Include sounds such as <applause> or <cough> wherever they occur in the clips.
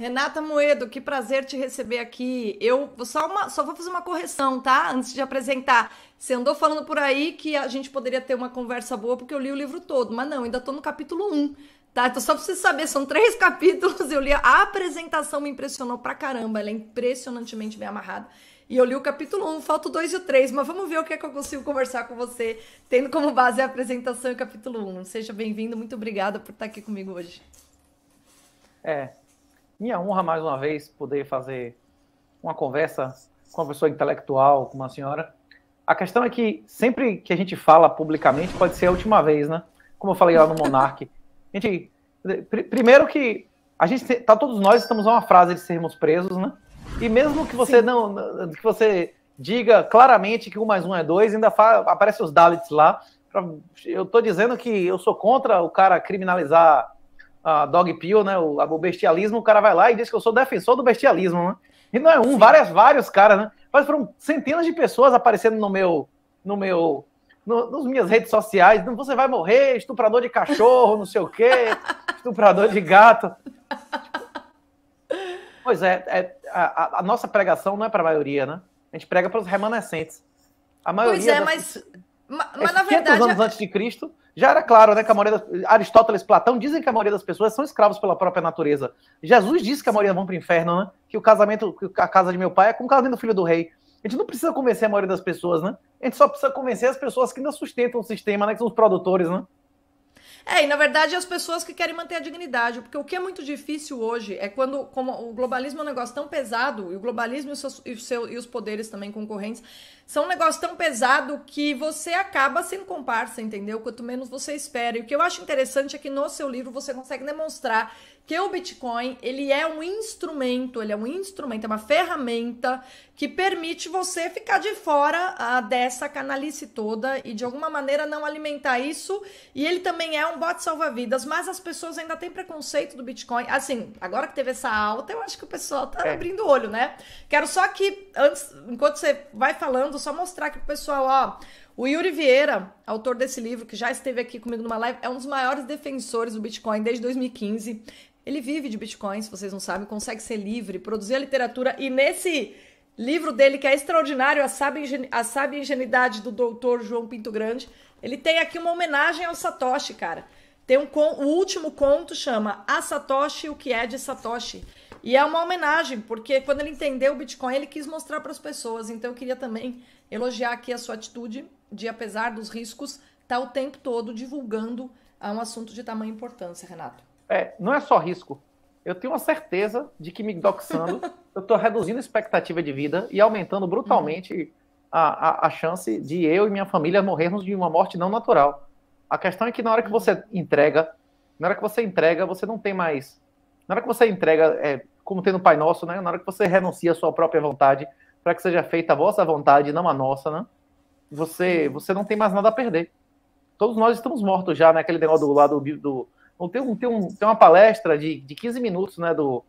Renata Moedo, que prazer te receber aqui. Eu só, uma, só vou fazer uma correção, tá? Antes de apresentar. Você andou falando por aí que a gente poderia ter uma conversa boa porque eu li o livro todo, mas não, ainda tô no capítulo 1, tá? Então só pra você saber, são três <laughs> capítulos. Eu li a apresentação, me impressionou pra caramba, ela é impressionantemente bem amarrada. E eu li o capítulo 1, falta o 2 e o 3, mas vamos ver o que é que eu consigo conversar com você, tendo como base a apresentação e o capítulo 1. Seja bem-vindo, muito obrigada por estar aqui comigo hoje. É, minha honra mais uma vez poder fazer uma conversa com uma pessoa intelectual, com uma senhora. A questão é que sempre que a gente fala publicamente pode ser a última vez, né? Como eu falei lá no Monarque. A gente, pr primeiro que a gente tá todos nós estamos a uma frase de sermos presos, né? E mesmo que você Sim. não que você diga claramente que um mais um é dois, ainda aparece os Dalits lá. Pra, eu tô dizendo que eu sou contra o cara criminalizar a dog pill, né? O, o bestialismo, o cara vai lá e diz que eu sou defensor do bestialismo, né? E não é um, várias, vários caras, né? Mas foram centenas de pessoas aparecendo no meu, no meu, no, nas minhas redes sociais. Você vai morrer, estuprador de cachorro, não sei o quê, <laughs> estuprador de gato. Pois é, é a, a, nossa pregação não é para a maioria, né? A gente prega para os remanescentes. A maioria. Pois é, das... mas mas, é mas na verdade. anos antes de Cristo, já era claro, né? Que a maioria das... Aristóteles, Platão dizem que a maioria das pessoas são escravos pela própria natureza. Jesus disse que a maioria vão para o inferno, né? Que o casamento, a casa de meu pai é com o casamento do filho do rei. A gente não precisa convencer a maioria das pessoas, né? A gente só precisa convencer as pessoas que ainda sustentam o sistema, né? Que são os produtores, né? É, e na verdade as pessoas que querem manter a dignidade, porque o que é muito difícil hoje é quando, como o globalismo é um negócio tão pesado, e o globalismo e, seus, e, seu, e os poderes também concorrentes são um negócio tão pesado que você acaba sendo comparsa, entendeu? Quanto menos você espera. E o que eu acho interessante é que no seu livro você consegue demonstrar que o Bitcoin ele é um instrumento, ele é um instrumento, é uma ferramenta que permite você ficar de fora ah, dessa canalice toda e de alguma maneira não alimentar isso. E ele também é um bot salva-vidas, mas as pessoas ainda têm preconceito do Bitcoin. Assim, agora que teve essa alta, eu acho que o pessoal tá é. abrindo o olho, né? Quero só que, antes, enquanto você vai falando, só mostrar que o pessoal, ó. O Yuri Vieira, autor desse livro, que já esteve aqui comigo numa live, é um dos maiores defensores do Bitcoin desde 2015. Ele vive de Bitcoin, se vocês não sabem, consegue ser livre, produzir a literatura e nesse livro dele que é extraordinário, A Sábia, Ingenuidade do Doutor João Pinto Grande, ele tem aqui uma homenagem ao Satoshi, cara. Tem um con... o último conto chama A Satoshi, o que é de Satoshi. E é uma homenagem, porque quando ele entendeu o Bitcoin, ele quis mostrar para as pessoas. Então eu queria também elogiar aqui a sua atitude de, apesar dos riscos, está tá o tempo todo divulgando ah, um assunto de tamanha importância, Renato. É, não é só risco. Eu tenho uma certeza de que me doxando, <laughs> eu estou reduzindo a expectativa de vida e aumentando brutalmente uhum. a, a, a, chance de eu e minha família morrermos de uma morte não natural. A questão é que na hora que uhum. você entrega, na hora que você entrega, você não tem mais. Na hora que você entrega, é, como tem no Pai Nosso, né? Na hora que você renuncia à sua própria vontade, para que seja feita a vossa vontade, não a nossa, né? você você não tem mais nada a perder. Todos nós estamos mortos já, naquele né? negócio do lado do. Não tem, um, tem, um, tem uma palestra de, de 15 minutos, né, do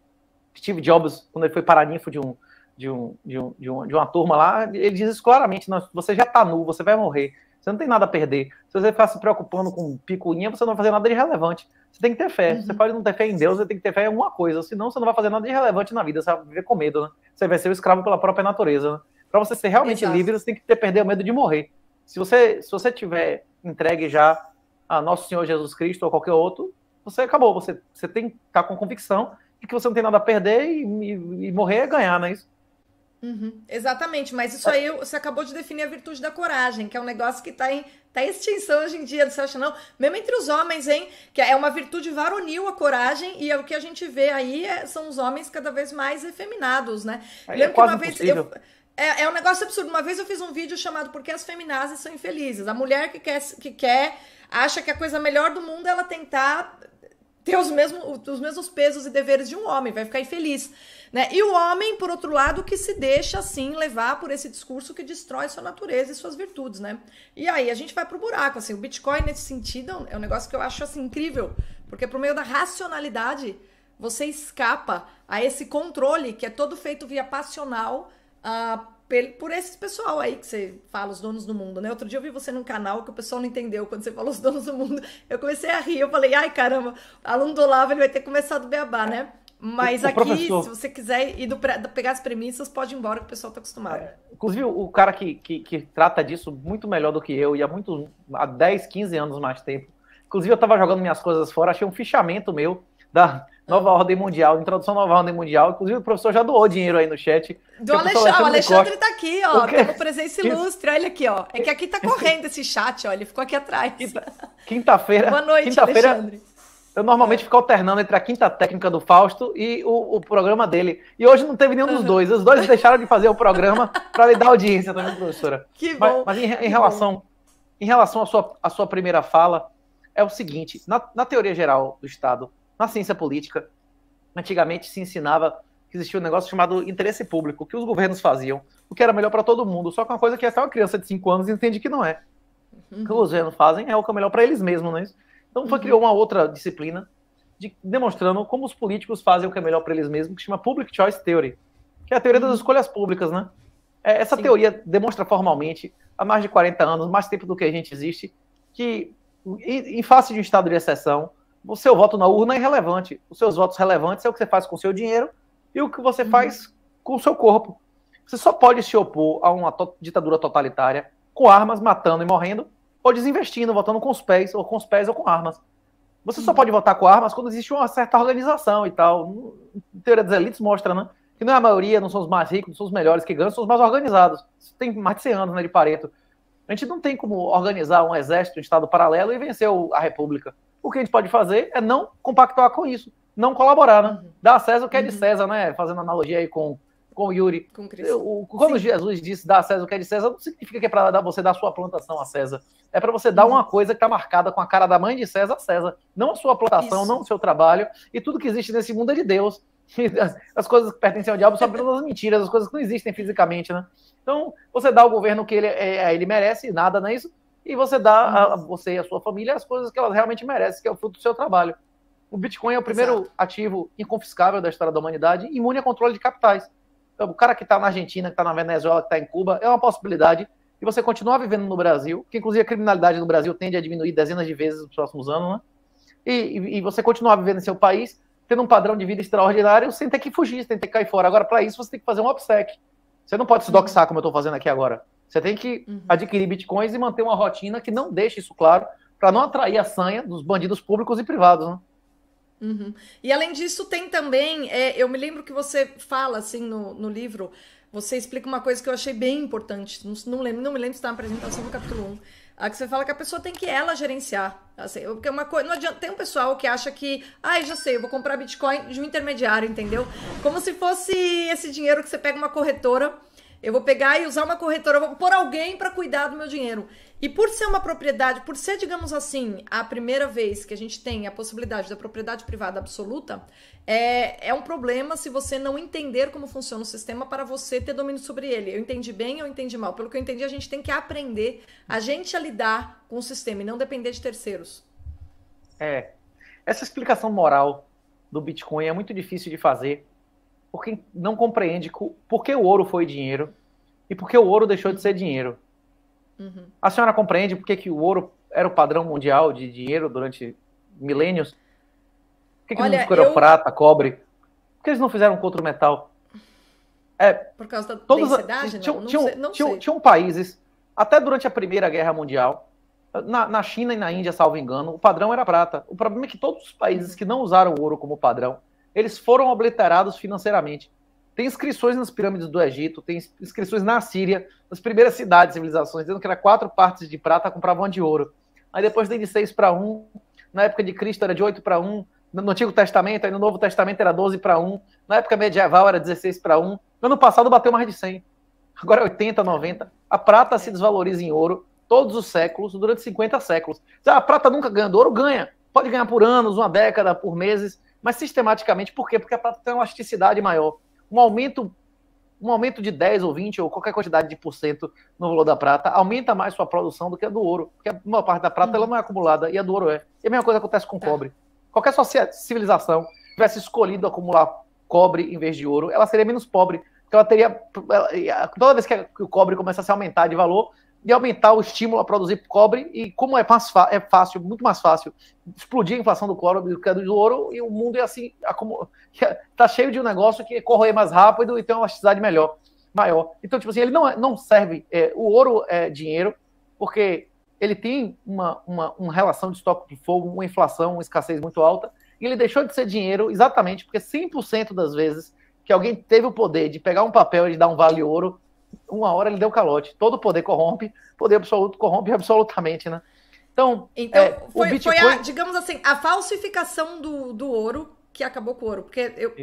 Steve Jobs, quando ele foi paraninfo de um, de, um, de, um, de, um, de uma turma lá, ele diz isso claramente: não, você já está nu, você vai morrer, você não tem nada a perder. Se você ficar se preocupando com picuinha, você não vai fazer nada de relevante. Você tem que ter fé. Uhum. Você pode não ter fé em Deus, você tem que ter fé em alguma coisa, senão você não vai fazer nada de relevante na vida, você vai viver com medo, né? Você vai ser o escravo pela própria natureza, né? Para você ser realmente Exato. livre, você tem que ter, perder o medo de morrer. Se você, se você tiver entregue já a Nosso Senhor Jesus Cristo ou qualquer outro, você acabou. Você, você tem que tá estar com convicção de que você não tem nada a perder e, e, e morrer é ganhar, não é isso? Uhum, exatamente, mas isso aí você acabou de definir a virtude da coragem, que é um negócio que está em, tá em extinção hoje em dia, você acha não? Mesmo entre os homens, hein? Que é uma virtude varonil a coragem, e é o que a gente vê aí é, são os homens cada vez mais efeminados, né? É, é Lembro é que uma vez. Eu, é, é, um negócio absurdo. Uma vez eu fiz um vídeo chamado Porque as Feminazes são infelizes. A mulher que quer, que quer acha que a coisa melhor do mundo é ela tentar ter os mesmos, os mesmos pesos e deveres de um homem, vai ficar infeliz. Né? E o homem, por outro lado, que se deixa assim levar por esse discurso que destrói sua natureza e suas virtudes, né? E aí a gente vai pro buraco, assim, o Bitcoin nesse sentido é um negócio que eu acho assim incrível, porque por meio da racionalidade você escapa a esse controle que é todo feito via passional uh, por esse pessoal aí que você fala, os donos do mundo, né? Outro dia eu vi você num canal que o pessoal não entendeu quando você falou os donos do mundo. Eu comecei a rir, eu falei, ai caramba, aluno do Olavo, ele vai ter começado beabá, né? Mas o, o aqui, professor... se você quiser ir do, pegar as premissas, pode ir embora, que o pessoal está acostumado. É, inclusive, o cara que, que, que, trata disso muito melhor do que eu, e há, muito, há 10, 15 anos mais tempo. Inclusive, eu estava jogando minhas coisas fora, achei um fichamento meu da, Nova Ordem Mundial, introdução à Nova Ordem Mundial. Inclusive, o professor já doou dinheiro aí no chat. Do Alexandre, Alexandre, o Alexandre tá aqui, ó, com presença ilustre. Olha aqui, ó. É que aqui tá correndo esse chat, ó. Ele ficou aqui atrás. Quinta-feira. Boa noite, quinta Alexandre. Eu normalmente é. fico alternando entre a quinta técnica do Fausto e o, o programa dele. E hoje não teve nenhum dos dois. Os dois deixaram de fazer o programa para lhe dar audiência também, professora. <laughs> Que bom. Mas, mas em, em relação, em relação à, sua, à sua primeira fala, é o seguinte: na, na teoria geral do Estado, na ciência política, antigamente se ensinava que existia um negócio chamado interesse público, que os governos faziam, o que era melhor para todo mundo, só que uma coisa que até uma criança de 5 anos entende que não é. Uhum. O que os governos fazem é o que é melhor para eles mesmos, não é isso? Então foi, uhum. criou uma outra disciplina de, demonstrando como os políticos fazem o que é melhor para eles mesmos, que chama Public Choice Theory, que é a teoria das uhum. escolhas públicas, né? É, essa Sim. teoria demonstra formalmente, há mais de 40 anos, mais tempo do que a gente existe, que em face de um estado de exceção, o seu voto na urna é irrelevante. Os seus votos relevantes é o que você faz com o seu dinheiro e o que você uhum. faz com o seu corpo. Você só pode se opor a uma to ditadura totalitária com armas, matando e morrendo, ou desinvestindo, votando com os pés, ou com os pés ou com armas. Você só uhum. pode votar com armas quando existe uma certa organização e tal. A teoria das elites mostra, né? Que não é a maioria, não são os mais ricos, não são os melhores que ganham, são os mais organizados. Isso tem mais de 100 anos, né, de Pareto. A gente não tem como organizar um exército, um estado paralelo e vencer a república o que a gente pode fazer é não compactuar com isso, não colaborar, né? Uhum. Dar a César o que é de uhum. César, né? Fazendo analogia aí com, com o Yuri. Com o, quando Sim. Jesus disse dar a César o que é de César, não significa que é para você dar sua plantação a César. É para você dar uhum. uma coisa que está marcada com a cara da mãe de César a César. Não a sua plantação, Isso. não o seu trabalho. E tudo que existe nesse mundo é de Deus. As, <laughs> as coisas que pertencem ao diabo são apenas mentiras, as coisas que não existem fisicamente, né? Então, você dá ao governo o que ele, é, é ele merece, nada, não é isso? e você dá a você e a sua família as coisas que elas realmente merecem, que é o fruto do seu trabalho. O Bitcoin é o primeiro Exato. ativo inconfiscável da história da humanidade, imune a controle de capitais. Então, o cara que está na Argentina, que está na Venezuela, que está em Cuba, é uma possibilidade. E você continuar vivendo no Brasil, que inclusive a criminalidade no Brasil tende a diminuir dezenas de vezes nos próximos anos, né? E, e, você continuar vivendo em seu país, tendo um padrão de vida extraordinário, sem ter que fugir, sem ter que cair fora. Agora, para isso, você tem que fazer um opsec Você não pode se doxar como eu estou fazendo aqui agora. Você tem que uhum. adquirir bitcoins e manter uma rotina que não deixe isso claro, para não atrair a sanha dos bandidos públicos e privados, né? Uhum. E além disso, tem também. É, eu me lembro que você fala assim no, no livro, você explica uma coisa que eu achei bem importante. Não, não lembro, não me lembro se está na apresentação do capítulo 1. A que você fala que a pessoa tem que ela gerenciar. Assim, porque é uma coisa. Não adianta, tem um pessoal que acha que. Ai, ah, já sei, eu vou comprar Bitcoin de um intermediário, entendeu? Como se fosse esse dinheiro que você pega uma corretora eu vou pegar e usar uma corretora, vou pôr alguém para cuidar do meu dinheiro. E por ser uma propriedade, por ser, digamos assim, a primeira vez que a gente tem a possibilidade da propriedade privada absoluta, é, é um problema se você não entender como funciona o sistema para você ter domínio sobre ele. Eu entendi bem ou entendi mal? Pelo que eu entendi, a gente tem que aprender a gente a lidar com o sistema e não depender de terceiros. É. Essa explicação moral do Bitcoin é muito difícil de fazer porque não compreende por que o ouro foi dinheiro e por que o ouro deixou de ser dinheiro. Uhum. A senhora compreende por que, que o ouro era o padrão mundial de dinheiro durante milênios? Por que, que Olha, não eu... prata, cobre? Por que eles não fizeram com outro metal? É, por causa da todos, densidade? Tinha, não, tinha, não sei, tinham países, até durante a Primeira Guerra Mundial, na, na, China e na Índia, salvo engano, o padrão era prata. O problema é que todos os países uhum. que não usaram o ouro como padrão eles foram obliterados financeiramente. Tem inscrições nas pirâmides do Egito, tem inscrições na Síria, nas primeiras cidades, civilizações, dizendo que era quatro partes de prata, compravam de ouro. Aí depois tem de seis para um, na época de Cristo era de oito para um, no Antigo Testamento, aí no Novo Testamento era doze para um. na época medieval era dezesseis para um. no ano passado bateu mais de cem. agora é oitenta, noventa. A prata se desvaloriza em ouro todos os séculos, durante 50 séculos. A prata nunca ganha do ouro, ganha. Pode ganhar por anos, uma década, por meses, mas sistematicamente. Por quê? Porque a prata tem uma elasticidade maior. Um aumento um aumento de 10 ou 20 ou qualquer quantidade de por cento no valor da prata aumenta mais sua produção do que a do ouro, porque a maior parte da prata ela não é acumulada e a do ouro é. E a mesma coisa acontece com tá. cobre. Qualquer civilização tivesse escolhido acumular cobre em vez de ouro, ela seria menos pobre, porque ela teria ela, toda vez que o cobre começasse a aumentar de valor, de aumentar o estímulo a produzir cobre, e como é, mais é fácil, muito mais fácil, explodir a inflação do cobre do que a do ouro, e o mundo é assim, está <laughs> cheio de um negócio que é corroer mais rápido e tem uma elasticidade melhor, maior. Então, tipo assim, ele não, é, não serve, é, o ouro é dinheiro, porque ele tem uma, uma, uma relação de estoque de fogo, uma inflação, uma escassez muito alta, e ele deixou de ser dinheiro exatamente porque 100% das vezes que alguém teve o poder de pegar um papel e dar um vale ouro, uma hora ele deu calote. Todo poder corrompe, poder absoluto corrompe <laughs> absolutamente, né? Então, então é, foi, Bitcoin... foi a, digamos assim, a falsificação do, do ouro que acabou com o ouro. Porque eu.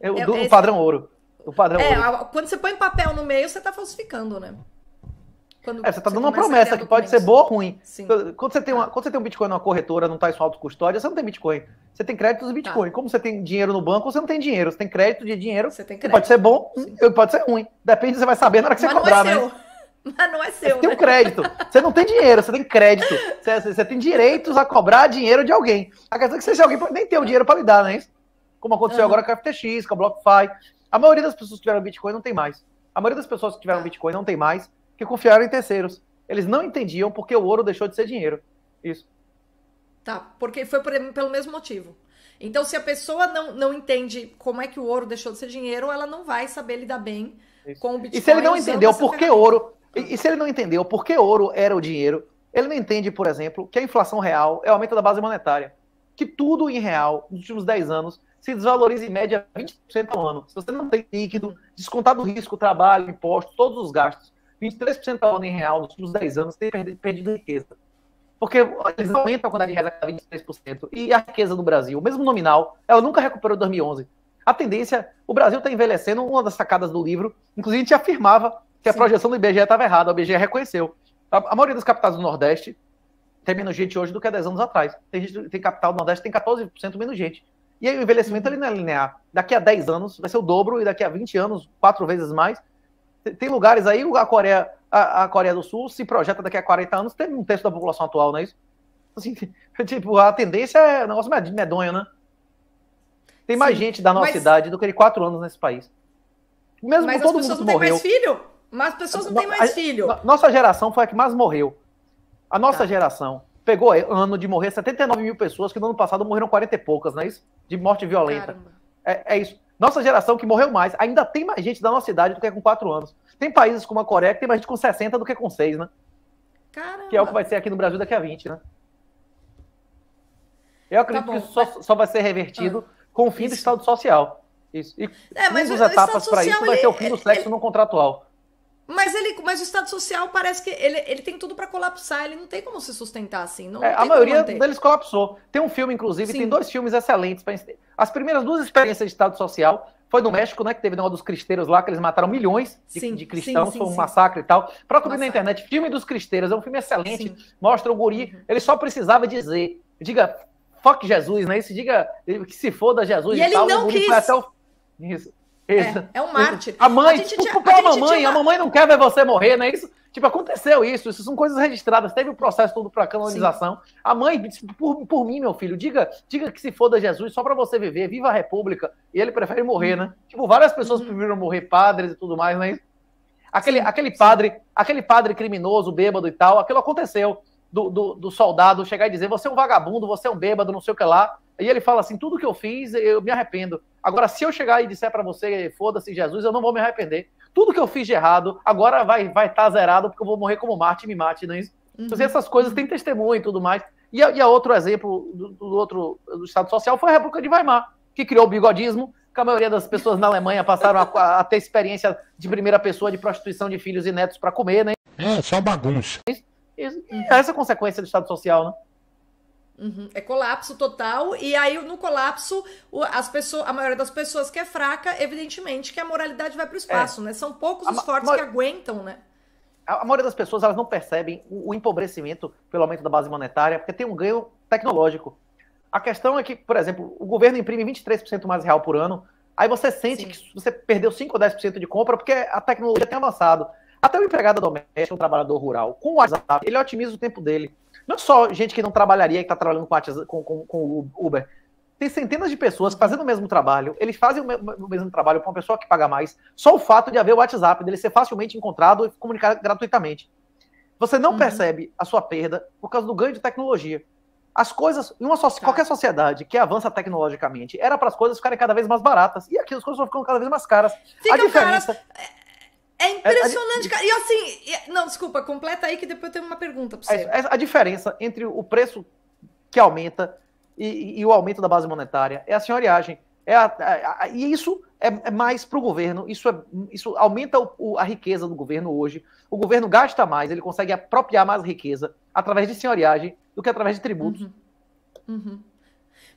É eu do, o padrão ouro. O padrão é, ouro. A, quando você põe papel no meio, você está falsificando, né? Quando é, você está dando uma promessa que pode ser boa ou ruim. Sim. Quando, você tem uma, tá. quando você tem um Bitcoin numa corretora, não está em sua autocustódia, você não tem Bitcoin. Você tem créditos de Bitcoin. Tá. Como você tem dinheiro no banco, você não tem dinheiro. Você tem crédito de dinheiro. Você tem crédito. Pode ser bom, pode ser ruim. Depende, você vai saber na hora que Mas você cobrar, é né? Mas não é né? seu. É você tem um né? crédito. Você não tem dinheiro, você tem crédito. Você, você tem direitos a cobrar dinheiro de alguém. A questão é que seja alguém pode nem ter o dinheiro para lhe dar, não é isso? Como aconteceu uhum. agora com a FTX, com a BlockFi. A maioria das pessoas que tiveram Bitcoin não tem mais. A maioria das pessoas que tiveram tá. Bitcoin não tem mais que confiaram em terceiros. Eles não entendiam porque o ouro deixou de ser dinheiro. Isso. Tá, porque foi por, pelo mesmo motivo. Então, se a pessoa não, não entende como é que o ouro deixou de ser dinheiro, ela não vai saber lidar bem Isso. com o Bitcoin. E se ele não entendeu por que ouro. E, e, se ele não entendeu por que ouro era o dinheiro, ele não entende, por exemplo, que a inflação real é o aumento da base monetária. Que tudo em real, nos últimos 10 anos, se desvaloriza em média 20% ao ano. Se você não tem líquido, descontado o risco, trabalho, impostos, todos os gastos, 23% ao ano em real nos últimos 10 anos tem perdido, perdido riqueza. Porque eles aumentam a quantidade de reais a cada 23%. E a riqueza do Brasil, mesmo nominal, ela nunca recuperou 2011. A tendência, o Brasil está envelhecendo, uma das sacadas do livro, inclusive a gente afirmava que a Sim. projeção do IBGE estava errada, o IBGE reconheceu. A, a, maioria das capitais do Nordeste tem menos gente hoje do que há 10 anos atrás. Tem, gente, tem capital do Nordeste tem 14% menos gente. E aí o envelhecimento ele não é linear. Daqui a 10 anos vai ser o dobro, e daqui a 20 anos, quatro vezes mais, tem lugares aí, a Coreia, a, a, Coreia do Sul se projeta daqui a 40 anos, tem um terço da população atual, não é isso? Assim, <laughs> tipo, a tendência é um negócio medonho, né? Tem Sim, mais gente da nossa mas... idade do que de quatro anos nesse país. Mesmo mas todo as pessoas mundo não têm mais filho? Mas as pessoas não têm mais filho. A, nossa geração foi a que mais morreu. A nossa tá. geração pegou é, ano de morrer 79 mil pessoas, que no ano passado morreram 40 e poucas, não é isso? De morte violenta. É, é isso. Nossa geração que morreu mais, ainda tem mais gente da nossa idade do que com 4 anos. Tem países como a Coreia que tem mais gente com 60 do que com 6, né? Caramba. Que é o que vai ser aqui no Brasil daqui a 20, né? Eu tá acredito tá que isso só, só, vai ser revertido ah, com o fim isso. do Estado Social. Isso. E é, mas etapas para isso ele, vai ser o fim do é, sexo ele, não contratual. Mas, ele, mas o Estado Social parece que ele, ele tem tudo para colapsar, ele não tem como se sustentar assim. Não, é, não a maioria deles colapsou. Tem um filme, inclusive, Sim. tem dois filmes excelentes. para as primeiras duas experiências de Estado Social foi no México, né? Que teve uma dos cristeiros lá, que eles mataram milhões de, sim, de cristãos, sim, sim, foi um massacre e tal. Procure na internet, filme dos cristeiros, é um filme excelente, mostra o guri. Uhum. Ele só precisava dizer, diga, fuck Jesus, né? E se diga que se foda Jesus e, e ele tal, não o guri quis. até o... Isso. Isso. É, é um mártir. A mãe, a gente, desculpa é a, a mamãe, tinha... a mamãe não quer ver você morrer, não é isso? Tipo, aconteceu isso, isso são coisas registradas, teve o processo todo para canonização. Sim. A mãe disse, por, por mim, meu filho, diga, diga que se foda Jesus só para você viver, viva a República. E ele prefere morrer, né? Tipo, várias pessoas uhum. preferiram morrer, padres e tudo mais, né? Aquele, sim, aquele padre, aquele padre criminoso, bêbado e tal, aquilo aconteceu. Do, do, do, soldado chegar e dizer: você é um vagabundo, você é um bêbado, não sei o que lá. E ele fala assim: tudo que eu fiz, eu me arrependo. Agora, se eu chegar e disser para você, foda-se Jesus, eu não vou me arrepender tudo que eu fiz de errado agora vai estar vai tá zerado porque eu vou morrer como Marte me mate, não é isso? Uhum. Então, essas coisas têm testemunho e tudo mais. E, e outro exemplo do, do, outro do Estado Social foi a República de Weimar, que criou o bigodismo, que a maioria das pessoas na Alemanha passaram a, a ter experiência de primeira pessoa de prostituição de filhos e netos para comer, né? É, só bagunça. Isso, isso, essa é a consequência do Estado Social, né? Uhum. É colapso total. E aí, no colapso, as pessoas, a maioria das pessoas que é fraca, evidentemente que a moralidade vai para o espaço, é. né? São poucos os fortes que aguentam, né? A, a maioria das pessoas elas não percebem o, o, empobrecimento pelo aumento da base monetária, porque tem um ganho tecnológico. A questão é que, por exemplo, o governo imprime 23% mais real por ano, aí você sente Sim. que você perdeu 5 ou 10% de compra porque a tecnologia tem avançado. Até o empregado doméstico, um trabalhador rural, com o WhatsApp, ele otimiza o tempo dele. Não só gente que não trabalharia, que está trabalhando com, WhatsApp, com, com, com Uber. Tem centenas de pessoas fazendo o mesmo trabalho, eles fazem o mesmo trabalho para uma pessoa que paga mais, só o fato de haver o WhatsApp, dele ser facilmente encontrado e comunicar gratuitamente. Você não uhum. percebe a sua perda por causa do ganho de tecnologia. As coisas, em uma so tá. qualquer sociedade que avança tecnologicamente, era para as coisas ficarem cada vez mais baratas. E aqui as coisas vão ficando cada vez mais caras. Fica a diferença. Caras. É, é, é impressionante, cara. E assim, não, desculpa, completa aí que depois eu tenho uma pergunta para é, você. É a, diferença entre o preço que aumenta e, e, o aumento da base monetária é a senhoriagem. É a, a, e isso é, é mais para o governo, isso, é, isso aumenta o, o, a riqueza do governo hoje. O governo gasta mais, ele consegue apropriar mais riqueza através de senhoriagem do que através de tributos. Uhum. Uhum.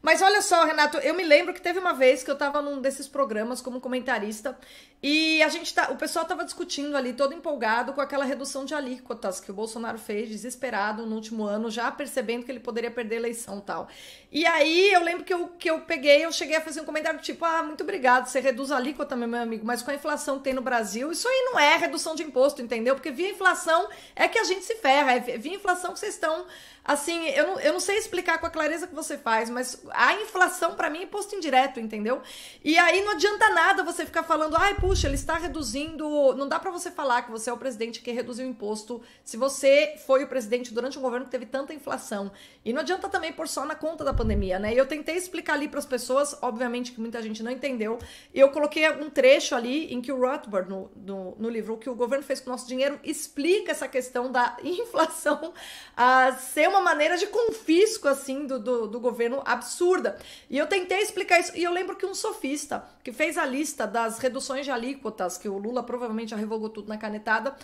Mas olha só, Renato, eu me lembro que teve uma vez que eu estava num desses programas como comentarista e a gente tá, o pessoal estava discutindo ali, todo empolgado com aquela redução de alíquotas que o Bolsonaro fez desesperado no último ano, já percebendo que ele poderia perder a eleição tal. E aí eu lembro que eu, que eu peguei, eu cheguei a fazer um comentário tipo, ah, muito obrigado, você reduz a alíquota, também, meu amigo, mas com a inflação que tem no Brasil, isso aí não é redução de imposto, entendeu? Porque via inflação é que a gente se ferra, é via inflação que vocês estão, assim, eu não, eu não sei explicar com a clareza que você faz, mas a inflação para mim é imposto indireto, entendeu? E aí não adianta nada você ficar falando, ai, puxa, ele está reduzindo, não dá para você falar que você é o presidente que reduziu o imposto, se você foi o presidente durante um governo que teve tanta inflação. E não adianta também pôr só na conta da pandemia, pandemia, né? E eu tentei explicar ali para as pessoas, obviamente que muita gente não entendeu. E eu coloquei um trecho ali em que o Rothbard, no, no, no livro O que o governo fez com o nosso dinheiro, explica essa questão da <laughs> inflação a ser uma maneira de confisco, assim, do, do, do governo absurda. E eu tentei explicar isso. E eu lembro que um sofista que fez a lista das reduções de alíquotas, que o Lula provavelmente já revogou tudo na canetada,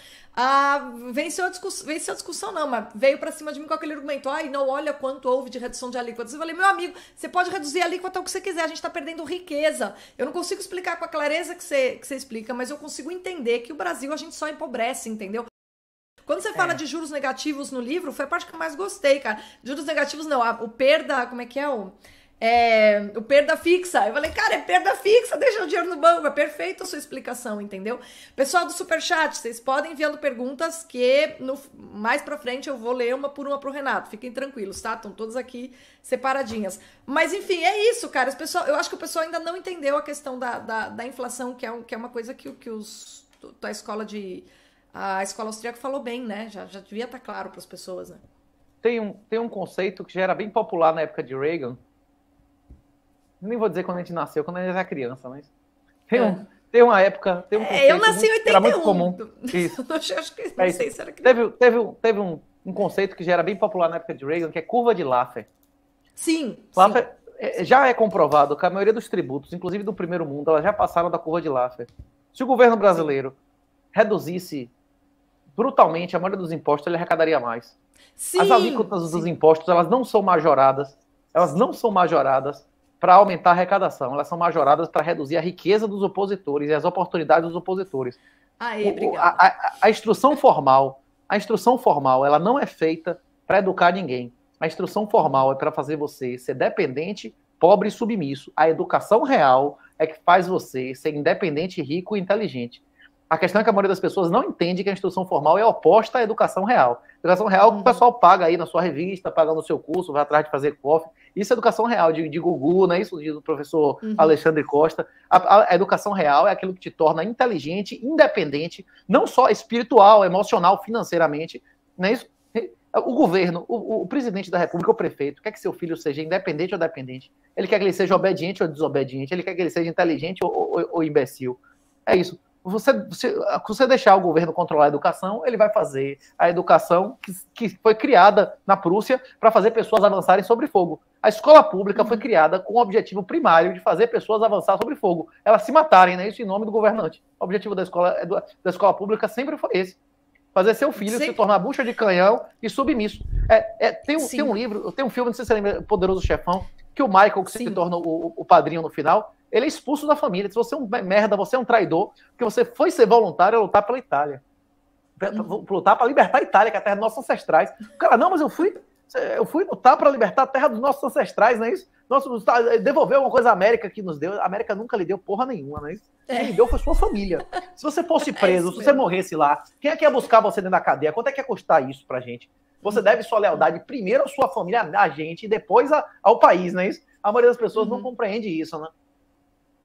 venceu, a venceu a discussão, não, mas veio para cima de mim com aquele argumento. Ai, ah, não, olha quanto houve de redução de alíquotas falei, meu amigo, você pode reduzir a alíquota o que você quiser, a gente está perdendo riqueza. Eu não consigo explicar com a clareza que você, que você explica, mas eu consigo entender que o Brasil a gente só empobrece, entendeu? Quando você fala é. de juros negativos no livro, foi a parte que eu mais gostei, cara. Juros negativos não, a, o perda, como é que é o é, o perda fixa. Eu falei, cara, é perda fixa, deixa o dinheiro no banco. É perfeito a sua explicação, entendeu? Pessoal do Superchat, vocês podem enviando perguntas que no, mais pra frente eu vou ler uma por uma pro Renato. Fiquem tranquilos, tá? Estão todas aqui separadinhas. Mas enfim, é isso, cara. Os pessoal, eu acho que o pessoal ainda não entendeu a questão da, da, da inflação, que é, um, que é uma coisa que, que os, a escola de. A escola austríaca falou bem, né? Já, já devia estar tá claro para as pessoas, né? Tem um, tem um conceito que já era bem popular na época de Reagan, nem vou dizer quando a gente nasceu, quando a gente era criança, mas tem, é. um, tem uma época, tem um é, eu nasci em 81. Era muito comum. <laughs> Isso. Eu acho que não é sei se era é criança. Teve, um teve um, um, conceito que já era bem popular na época de Reagan, que é curva de Laffer. Sim. Laffer sim. É, é, já é comprovado que a maioria dos tributos, inclusive do primeiro mundo, elas já passaram da curva de Laffer. Se o governo brasileiro reduzisse brutalmente a maioria dos impostos, ele arrecadaria mais. Sim, As alíquotas sim. dos impostos, elas não são majoradas. Elas não são majoradas para aumentar a arrecadação, elas são majoradas para reduzir a riqueza dos opositores e as oportunidades dos opositores. o, a, a, a, instrução formal, a instrução formal, ela não é feita para educar ninguém. A instrução formal é para fazer você ser dependente, pobre e submisso. A educação real é que faz você ser independente, rico e inteligente. A questão é que a maioria das pessoas não entende que a instrução formal é oposta à educação real. A educação real o uhum. pessoal paga aí na sua revista, paga no seu curso, vai atrás de fazer cofre isso é educação real de, de Gugu, né? Isso do professor uhum. Alexandre Costa. A, a, educação real é aquilo que te torna inteligente, independente, não só espiritual, emocional, financeiramente, né? Isso, o governo, o, o, presidente da república, o prefeito, quer que seu filho seja independente ou dependente. Ele quer que ele seja obediente ou desobediente. Ele quer que ele seja inteligente ou, ou, ou imbecil. É isso. Você, se você deixar o governo controlar a educação, ele vai fazer a educação que, que foi criada na Prússia para fazer pessoas avançarem sobre fogo. A escola pública foi criada com o objetivo primário de fazer pessoas avançar sobre fogo, elas se matarem, né? Isso em nome do governante. O objetivo da escola, é da escola pública sempre foi esse: fazer seu filho Sim. se tornar bucha de canhão e submisso. É, é tem, um, tem, um, livro, tem um filme, não sei se você lembra, Poderoso Chefão, que o Michael, que Sim. se torna o, o padrinho no final, ele é expulso da família. Se você é um merda, você é um traidor, porque você foi ser voluntário a lutar pela Itália. Pra, lutar para libertar a Itália, que é a terra dos nossos ancestrais. O cara, não, mas eu fui eu fui lutar para libertar a terra dos nossos ancestrais, não é isso? Nosso, tá, devolver alguma coisa à América que nos deu. A América nunca lhe deu porra nenhuma, não é isso? É. Quem lhe deu foi sua família. Se você fosse <laughs> é preso, é se você morresse lá, quem é que ia buscar você dentro da cadeia? Quanto é que ia custar isso pra gente? Você uhum. deve sua lealdade primeiro à sua família, a gente, e depois a, ao país, não é isso? A maioria das pessoas uhum. não compreende isso, né?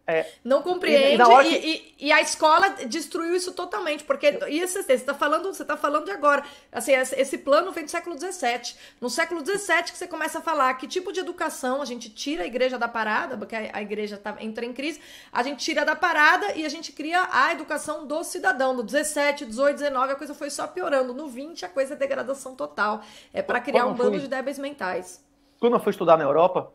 É. Não compreende e, que... e, e, a escola destruiu isso totalmente, porque é. e você está falando, você tá falando de agora, assim, esse plano vem do século XVII. No século XVII que você começa a falar que tipo de educação a gente tira a igreja da parada, porque a, a igreja tá, entra em crise, a gente tira da parada e a gente cria a educação do cidadão. No 17, 18, 19 a coisa foi só piorando. No 20 a coisa é degradação total. É para criar um bando de débeis mentais. Quando eu fui estudar na Europa,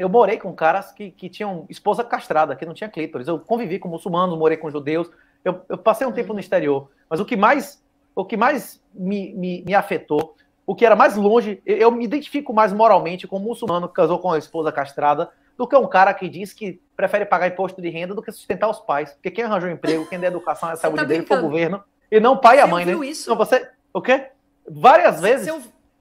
eu morei com caras que, que tinham esposa castrada, que não tinha clítoris. Eu convivi com muçulmanos, morei com judeus. Eu, eu passei um tempo hum. no exterior. Mas o que mais, o que mais me, me, me afetou, o que era mais longe, eu, eu me identifico mais moralmente com um muçulmano que casou com a esposa castrada do que um cara que diz que prefere pagar imposto de renda do que sustentar os pais. Porque quem arranjou um emprego, quem deu educação, e saúde tá dele, foi o governo. E não pai e a mãe, né? Isso? Então você. O quê? Várias vezes.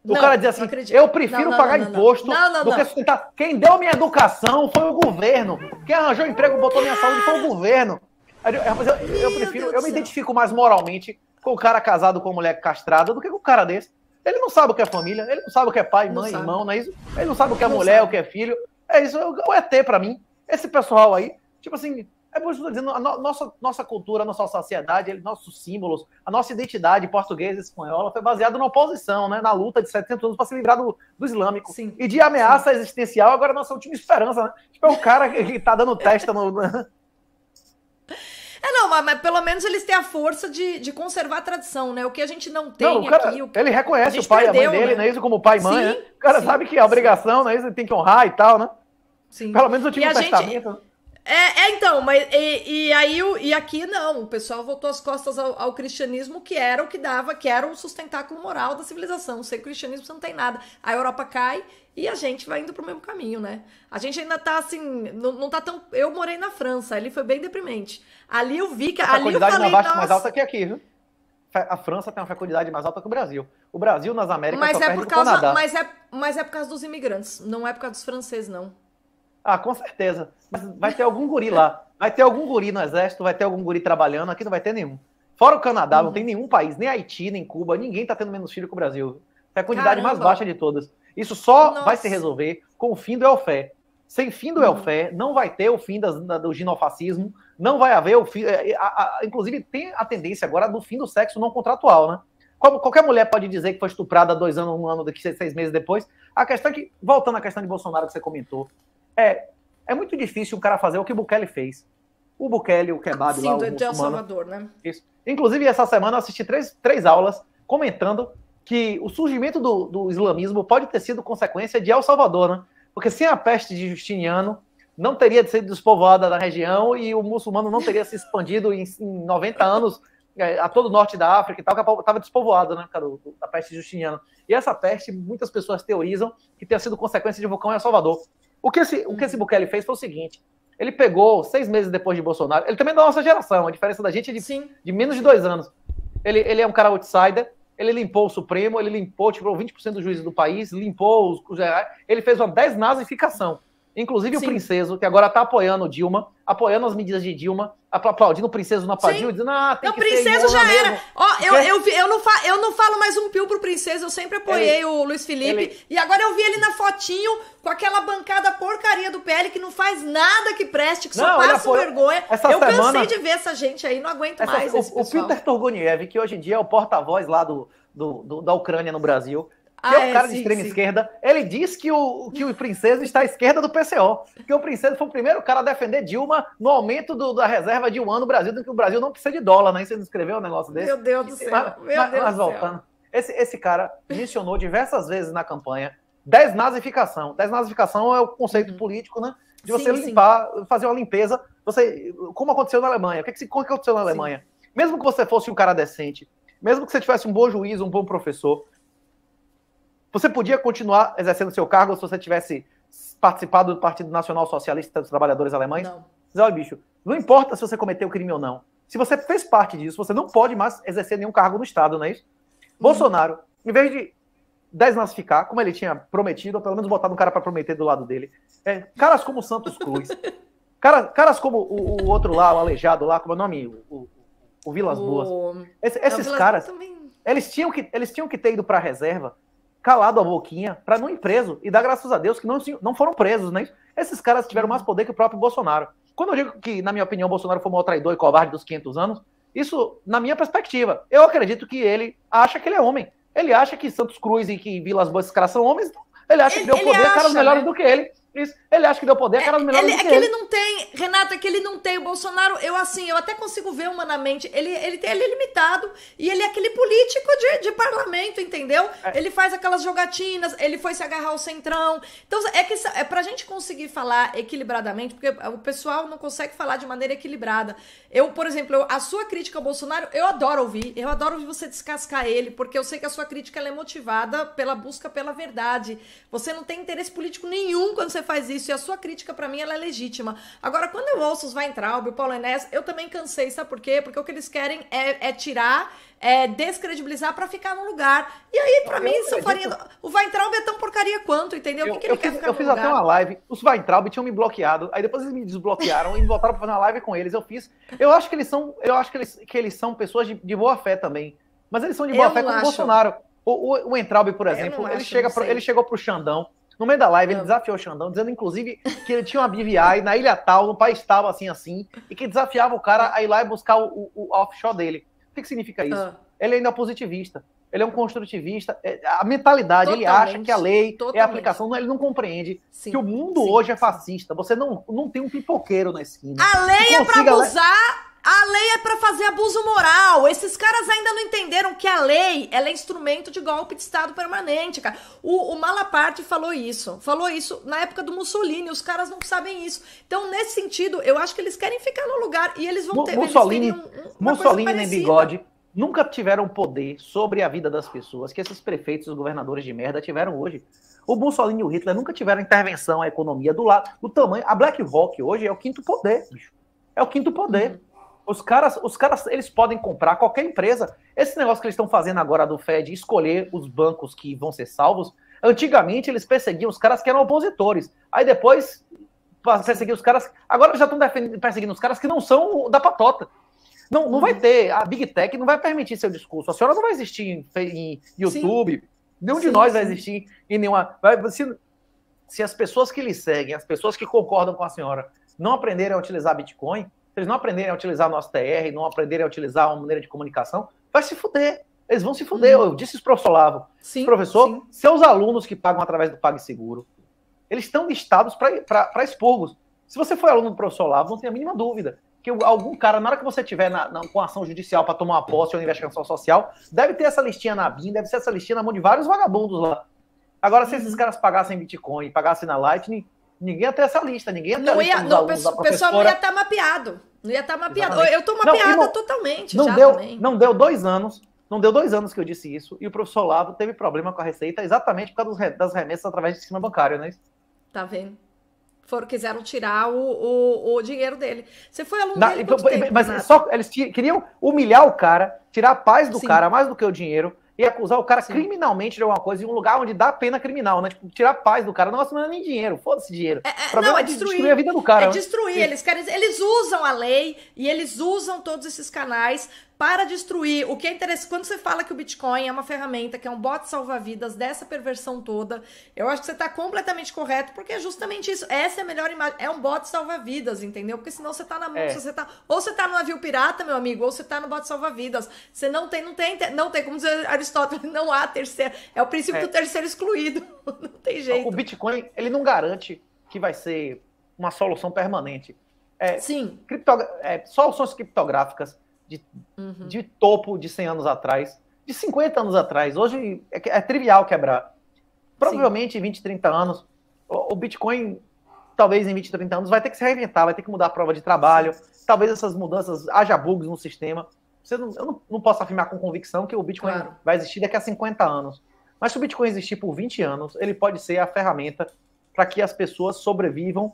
O não, cara diz assim: eu prefiro não, não, pagar imposto do que sustentar. Quem deu minha educação foi o governo. Quem arranjou emprego, botou minha saúde foi o governo. Eu, eu, eu prefiro, eu me identifico mais moralmente com o cara casado com a mulher castrada do que com o cara desse. Ele não sabe o que é família, ele não sabe o que é pai, mãe, irmão, não é isso? Ele não sabe o que é mulher, sabe. o que é filho. É isso, é o é ET para mim. Esse pessoal aí, tipo assim, é por isso que eu estou dizendo, a no, nossa, nossa cultura, a nossa sociedade, nossos símbolos, a nossa identidade portuguesa e espanhola foi baseada na oposição, né, na luta de 700 anos para se livrar do, do islâmico. Sim. E de ameaça Sim. existencial, agora é a nossa última esperança. Né? Tipo, é o cara que está dando testa no... <laughs> É, não, mas, mas, pelo menos eles têm a força de, de conservar a tradição, né? O que a gente não tem não, o cara, aqui, o Ele reconhece o pai e a mãe dele, né? né? Isso como pai e mãe, sim, né? O cara sim, sabe que é a obrigação, sim. né? Isso tem que honrar e tal, né? Sim. Pelo menos eu tive e um testamento. né? É, é, então, mas e, e, aí e aqui não, o pessoal voltou as costas ao, ao, cristianismo, que era o que dava, que era o sustentáculo moral da civilização. Sem cristianismo você não tem nada. A Europa cai e a gente vai indo pro mesmo caminho, né? A gente ainda tá assim, não, não tá tão. Eu morei na França, ali foi bem deprimente. Ali eu vi que. A ali eu falei, nossa... mais alta que aqui, viu? a França tem uma fecundidade mais alta que o Brasil. O Brasil nas Américas mas só é por causa, Mas é, mas é por causa dos imigrantes, não é por causa dos franceses, não. Ah, com certeza. Mas vai ter algum guri lá. Vai ter algum guri no exército, vai ter algum guri trabalhando. Aqui não vai ter nenhum. Fora o Canadá, uhum. não tem uhum. nenhum país, nem Haiti, nem Cuba, ninguém tá tendo menos filho que o Brasil. É a quantidade mais baixa de todas. Isso só Nossa. vai se resolver com o fim do Elfé. Sem fim do uhum. Elfé, não vai ter o fim das, da, do ginofascismo, não vai haver o fim. É, é, inclusive, tem a tendência agora do fim do sexo não contratual, né? Como qualquer mulher pode dizer que foi estuprada dois anos, um ano, daqui seis meses depois. A questão é que, voltando à questão de Bolsonaro que você comentou, é, é muito difícil o cara fazer o que o Bukele fez. O Bukele, o Kebab Sim, lá, do, o de El Salvador, né? Isso. Inclusive, essa semana eu assisti três, três aulas comentando que o surgimento do, do islamismo pode ter sido consequência de El Salvador, né? Porque sem a peste de Justiniano, não teria sido despovoada da região e o muçulmano não teria se expandido em, em 90 anos é, a todo o norte da África e tal, que estava despovoado, né, cara, da peste Justiniano. E essa peste, muitas pessoas teorizam que tenha sido consequência de vulcão em El Salvador. O que esse, o que esse uhum. Bukele fez foi o seguinte: ele pegou, seis meses depois de Bolsonaro, ele também é da nossa geração, a diferença da gente é de, Sim. de menos de dois anos. Ele, ele é um cara outsider, ele limpou o Supremo, ele limpou, tirou tipo, 20% dos juízes do país, limpou os, os ele fez uma desnazificação. Inclusive Sim. o Princeso, que agora está apoiando o Dilma, apoiando as medidas de Dilma, aplaudindo o Princeso na Padilha, dizendo, ah, tem não, que Princeso ser já mesmo. era. Ó, oh, eu, eu, eu, não eu não falo mais um pio pro Princeso, eu sempre apoiei ele, o Luiz Felipe. Ele... E agora eu vi ele na fotinho com aquela bancada porcaria do PL que não faz nada que preste, que só não, passa vergonha. Essa eu semana... cansei de ver essa gente aí, não aguento essa, mais. O, o Peter Turguniev que hoje em dia é o porta-voz lá do, do, do, da Ucrânia no Brasil, é ah, é um é, cara sim, de extrema sim. esquerda. Ele diz que o, que o Princesa está à esquerda do PCO. Que o Princesa foi o primeiro cara a defender Dilma no aumento do, da reserva de um ano no Brasil, porque que o Brasil não precisa de dólar, né? Você não escreveu um negócio desse? Meu Deus do céu. Mas, Meu mas, Deus mas voltando. Céu. Esse, esse cara mencionou diversas vezes na campanha desnazificação. Desnazificação é o conceito uhum. político, né? De você sim, limpar, fazer uma limpeza. Você, como aconteceu na Alemanha? O que, que, que aconteceu na Alemanha? Mesmo que você fosse um cara decente, mesmo que você tivesse um bom juiz, um bom professor, você podia continuar exercendo seu cargo se você tivesse participado do Partido Nacional Socialista dos Trabalhadores Alemães? Não. Diz, olha, bicho, não importa se você cometeu crime ou não. Se você fez parte disso, você não pode mais exercer nenhum cargo no Estado, não é isso? Uhum. Bolsonaro, em vez de desnazificar, como ele tinha prometido, ou pelo menos botar um cara para prometer do lado dele, é, caras como Santos Cruz, <laughs> cara, caras como o, o, outro lá, o aleijado lá, como é o nome? O, o, o Vilas Boas. Esse, esses é, Vilas caras, também. eles tinham, que, eles tinham que ter ido para a reserva calado a boquinha para não ir preso. E dá graças a Deus que não, não foram presos, né? Esses caras tiveram mais poder que o próprio Bolsonaro. Quando eu digo que, na minha opinião, Bolsonaro foi um traidor e covarde dos 500 anos, isso na minha perspectiva. Eu acredito que ele acha que ele é homem. Ele acha que Santos Cruz e que Vilas Boas, esses caras são homens, então ele acha ele, que deu poder a caras melhores né? do que ele. Isso. Ele acha que deu poder, é, cara, é melhor ele, é que ele. ele não tem, Renata, é que ele não tem. O Bolsonaro, eu assim, eu até consigo ver humanamente, ele, ele, tem, ele é limitado e ele é aquele político de, de parlamento, entendeu? É. Ele faz aquelas jogatinas, ele foi se agarrar ao centrão. Então, é que é pra gente conseguir falar equilibradamente, porque o pessoal não consegue falar de maneira equilibrada. Eu, por exemplo, eu, a sua crítica ao Bolsonaro, eu adoro ouvir, eu adoro ouvir você descascar ele, porque eu sei que a sua crítica é motivada pela busca pela verdade. Você não tem interesse político nenhum quando você você faz isso? E a sua crítica para mim ela é legítima. Agora, quando eu ouço os Weintraub, o Paulo Enés, eu também cansei, sabe por quê? Porque o que eles querem é, é tirar, é descredibilizar para ficar no lugar. E aí, para mim, isso faria Do... O Weintraub é tão porcaria quanto, entendeu? Eu, o que, que ele quer ficar Eu fiz lugar? até uma live, os Weintraub tinham me bloqueado, aí depois eles me desbloquearam e me voltaram para fazer uma live com eles. Eu fiz. Eu acho que eles são, eu acho que eles, que eles são pessoas de, de boa fé também. Mas eles são de boa eu fé com o Bolsonaro. O, o, o Entraube, por é, exemplo, ele, chega pro, ele chegou pro Xandão no meio da live, ele desafiou o Xandão, dizendo, inclusive, que ele tinha uma BVI na ilha tal, no país tal, assim, assim, e que desafiava o cara a ir lá e buscar o, o, offshore dele. O que, que significa isso? Ah. Ele ainda é positivista. Ele é um construtivista. É, a mentalidade, totalmente, ele acha que a lei totalmente. é a aplicação. Ele não compreende sim, que o mundo sim, hoje é fascista. Você não, não tem um pipoqueiro na esquina. A lei é para abusar. A lei é para fazer abuso moral. Esses caras entenderam que a lei ela é instrumento de golpe de Estado permanente, cara. O, o Malaparte falou isso. Falou isso na época do Mussolini. Os caras não sabem isso. Então, nesse sentido, eu acho que eles querem ficar no lugar e eles vão ter. Mussolini, um, Mussolini nem bigode nunca tiveram poder sobre a vida das pessoas que esses prefeitos e governadores de merda tiveram hoje. O Mussolini e o Hitler nunca tiveram intervenção à economia do lado, do tamanho. A BlackRock hoje é o quinto poder, bicho. É o quinto poder. Uhum. Os caras, os caras, eles podem comprar qualquer empresa. Esse negócio que eles estão fazendo agora do Fed, escolher os bancos que vão ser salvos. Antigamente eles perseguiam os caras que eram opositores. Aí depois perseguir os caras. Agora já estão perseguindo os caras que não são da patota. Não, não vai uhum. ter. A Big Tech não vai permitir seu discurso. A senhora não vai existir em, em YouTube. Sim. Nenhum sim, de nós sim. vai existir em nenhuma. Vai, se, se as pessoas que lhe seguem, as pessoas que concordam com a senhora, não aprenderem a utilizar Bitcoin, eles não aprenderem a utilizar o nosso TR, não aprenderem a utilizar uma maneira de comunicação, vai se fuder. Eles vão se fuder. Uhum. Eu disse isso para o professor Lavo. Sim, professor, sim. seus alunos que pagam através do PagSeguro, eles estão listados para expurgos. Se você foi aluno do professor Lavo, não tem a mínima dúvida que algum cara, na hora que você tiver na, na, com ação judicial para tomar uma posse ou investigação social, deve ter essa listinha na BIM, deve ser essa listinha na mão de vários vagabundos lá. Agora, se esses uhum. caras pagassem Bitcoin, pagassem na Lightning, ninguém ia ter essa lista, ninguém ia ter não ia, não, alunos, O pessoal não ia estar tá mapeado. Não ia estar tá mapeado. Eu estou mapeada não, não, totalmente. Não deu, também. não deu dois anos. Não deu dois anos que eu disse isso, e o professor Lavo teve problema com a Receita exatamente por causa das remessas através de sistema bancário, né? Tá vendo? Foram, quiseram tirar o, o, o dinheiro dele. Você foi aluno Na, dele. tempo, mas só eles queriam humilhar o cara, tirar a paz do Sim. cara mais do que o dinheiro e acusar o cara Sim. criminalmente de alguma coisa em um lugar onde dá pena criminal, né? Tipo, tirar a paz do cara. Nossa, não é nem dinheiro, foda-se dinheiro. É, é, não, é, é destruir, destruir, a vida do cara. É né? destruir, né? eles querem. Eles usam a lei e eles usam todos esses canais para destruir. O que é interessante, quando você fala que o Bitcoin é uma ferramenta, que é um bot salva-vidas dessa perversão toda, eu acho que você está completamente correto, porque é justamente isso. Essa é a melhor imagem. É um bot salva-vidas, entendeu? Porque senão você está na mão, é. você tá. Ou você está no navio pirata, meu amigo, ou você está no bot salva-vidas. Você não tem, não tem, não tem, como diz Aristóteles, <laughs> não há terceiro. É o princípio é. do terceiro excluído. <laughs> Não tem jeito. O Bitcoin, ele não garante que vai ser uma solução permanente. É, Sim. Cripto, é, soluções criptográficas de, uhum. de topo de 100 anos atrás, de 50 anos atrás. Hoje é, é trivial quebrar. Provavelmente Sim. em 20, 30 anos, o, o Bitcoin, talvez em 20, 30 anos, vai ter que se reinventar, vai ter que mudar a prova de trabalho, talvez essas mudanças, haja bugs no sistema. Você não, eu não, não posso afirmar com convicção que o Bitcoin claro. vai existir daqui a 50 anos. Mas se o Bitcoin existir por 20 anos, ele pode ser a ferramenta para que as pessoas sobrevivam.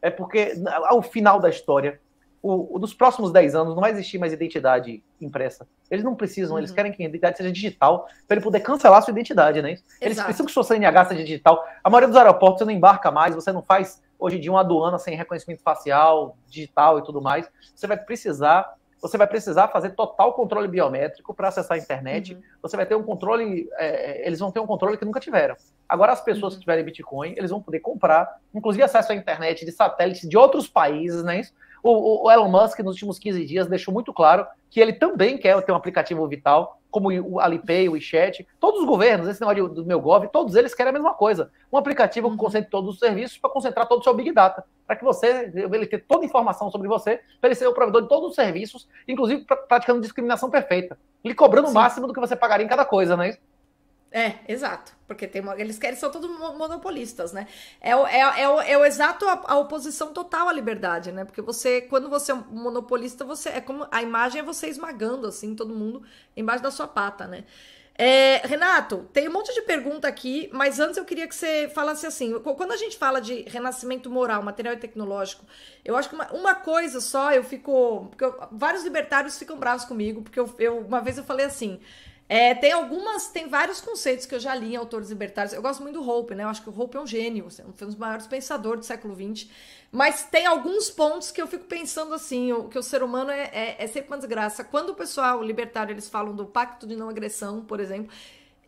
É porque ao final da história, o, o, nos próximos 10 anos não vai existir mais identidade impressa. Eles não precisam, uhum. eles querem que a identidade seja digital, para ele poder cancelar a sua identidade, né? Exato. Eles precisam que sua CNH seja digital. A maioria dos aeroportos você não embarca mais, você não faz hoje em dia uma aduana sem reconhecimento facial, digital e tudo mais. Você vai precisar você vai precisar fazer total controle biométrico para acessar a internet. Uhum. Você vai ter um controle, é, é, eles vão ter um controle que nunca tiveram. Agora, as pessoas uhum. que tiverem Bitcoin, eles vão poder comprar, inclusive acesso à internet de satélites de outros países, né? O, o, Elon Musk, nos últimos 15 dias, deixou muito claro que ele também quer ter um aplicativo vital, como o Alipay, o WeChat, todos os governos, esse negócio do meu Gov, todos eles querem a mesma coisa. Um aplicativo que uhum. concentre todos os serviços para concentrar todo o seu Big Data, para que você, ele tenha toda a informação sobre você, para ele ser o provedor de todos os serviços, inclusive praticando discriminação perfeita, lhe cobrando Sim. o máximo do que você pagaria em cada coisa, não é isso? É, exato. Porque tem uma, eles querem são todos monopolistas, né? É o, é, é o, é o exato a, a, oposição total à liberdade, né? Porque você, quando você é um monopolista, você é como a imagem é você esmagando assim todo mundo embaixo da sua pata, né? É, Renato, tem um monte de pergunta aqui, mas antes eu queria que você falasse assim: quando a gente fala de renascimento moral, material e tecnológico, eu acho que uma, uma coisa só eu fico. Eu, vários libertários ficam bravos comigo, porque eu, eu, uma vez eu falei assim: é, tem algumas, tem vários conceitos que eu já li em autores libertários. Eu gosto muito do Hope, né? Eu acho que o Hope é um gênio, assim, um dos maiores pensadores do século XX. Mas tem alguns pontos que eu fico pensando assim, que o ser humano é, é, é sempre uma desgraça. Quando o pessoal libertário eles falam do pacto de não agressão, por exemplo,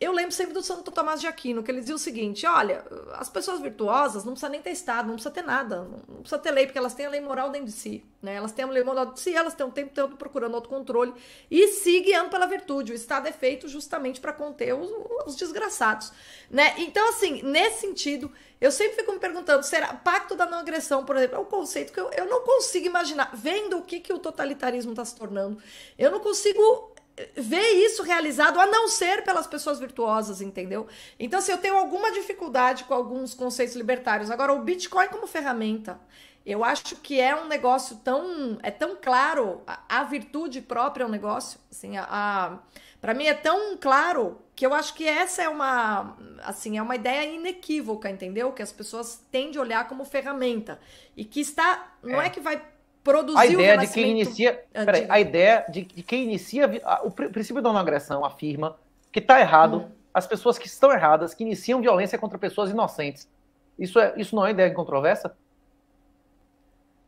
eu lembro sempre do Santo Tomás de Aquino, que ele dizia o seguinte: olha, as pessoas virtuosas não precisam nem ter Estado, não precisa ter nada, não precisa ter lei, porque elas têm a lei moral dentro de si. Né? Elas têm a lei moral dentro de si, elas têm o um tempo todo procurando autocontrole e se guiando pela virtude. O Estado é feito justamente para conter os, os desgraçados. Né? Então, assim, nesse sentido, eu sempre fico me perguntando: será pacto da não agressão, por exemplo, é um conceito que eu, eu não consigo imaginar, vendo o que, que o totalitarismo está se tornando. Eu não consigo ver isso realizado a não ser pelas pessoas virtuosas, entendeu? Então, se assim, eu tenho alguma dificuldade com alguns conceitos libertários, agora o Bitcoin como ferramenta, eu acho que é um negócio tão é tão claro a, a virtude própria é um negócio, assim, a, a para mim é tão claro que eu acho que essa é uma assim é uma ideia inequívoca, entendeu? Que as pessoas têm de olhar como ferramenta e que está não é, é que vai produzir a ideia de quem inicia peraí, a ideia de, de quem inicia o princípio da não agressão afirma que está errado hum. as pessoas que estão erradas que iniciam violência contra pessoas inocentes isso é isso não é ideia de controvérsia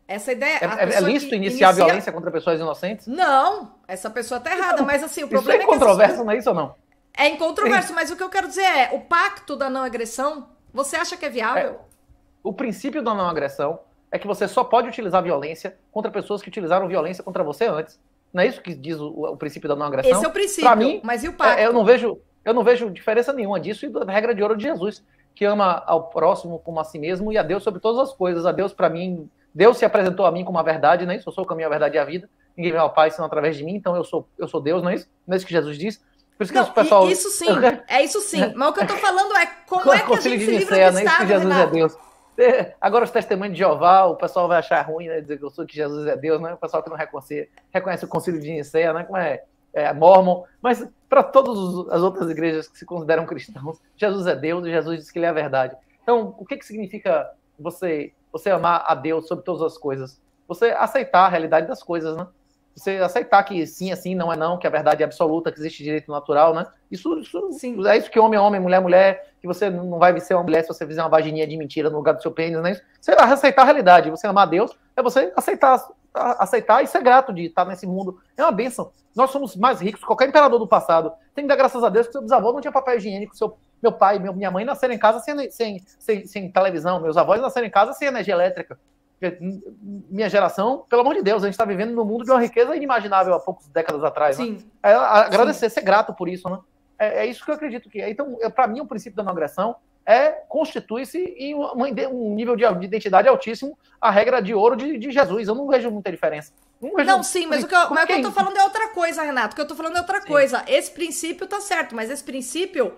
essa ideia é, é, é lícito iniciar inicia... violência contra pessoas inocentes não essa pessoa está errada então, mas assim o problema isso é, é não é isso ou não é incontroverso, mas o que eu quero dizer é, o pacto da não agressão, você acha que é viável? É, o princípio da não agressão é que você só pode utilizar violência contra pessoas que utilizaram violência contra você antes. Não é isso que diz o, o princípio da não agressão? Esse é o princípio. Para mim, mas e o pacto? É, é, eu não vejo, eu não vejo diferença nenhuma disso e da regra de ouro de Jesus, que ama ao próximo como a si mesmo e a Deus sobre todas as coisas. A Deus para mim, Deus se apresentou a mim como a verdade, não é isso? Eu sou o caminho, a verdade e a vida. Ninguém vem ao Pai senão através de mim, então eu sou, eu sou Deus, não é isso? Não é isso que Jesus diz? Por isso não, o pessoal... Isso sim, <laughs> é isso sim. Mas o que eu tô falando é como é que a gente se livra do Estado, é isso Jesus é Renato? é Deus. É, agora os testemunhos de Jeová, o pessoal vai achar ruim, né? Dizer que eu sou que Jesus é Deus, né? O pessoal que não reconhece, reconhece o concílio de Nicéia, né? Como é, é Mormon, mas para todas as outras igrejas que se consideram cristãos, Jesus é Deus e Jesus diz que ele é a verdade. Então, o que, que significa você, você amar a Deus sobre todas as coisas? Você aceitar a realidade das coisas, né? você aceitar que sim, assim, não é não, que a verdade é absoluta, que existe direito natural, né? Isso, isso sim. é isso que homem é homem, mulher é mulher, que você não vai ser uma mulher se você fizer uma vagininha de mentira no lugar do seu pênis, né? Você vai aceitar a realidade, você amar a Deus, é você aceitar, aceitar e ser grato de estar nesse mundo. É uma bênção. Nós somos mais ricos, qualquer imperador do passado. Tem que dar graças a Deus que seu bisavô não tinha papel higiênico, seu meu pai, minha mãe nasceram em casa sem, sem, sem, sem televisão, meus avós nasceram em casa sem energia elétrica. Hum, hum, minha geração, pelo amor de Deus, a gente está vivendo num mundo de uma riqueza inimaginável há poucas décadas atrás. Né? Sim. Né? É agradecer, Sim. ser grato por isso, né? É, é, isso que eu acredito que é. Então, para mim, o princípio da não agressão é constitui-se em uma, um nível de, de, identidade altíssimo a regra de ouro de, de Jesus. Eu não vejo muita diferença. Não, sim, mas o que eu, mas que eu tô falando é outra coisa, Renato. O que eu tô falando é outra sim. coisa. Esse princípio tá certo, mas esse princípio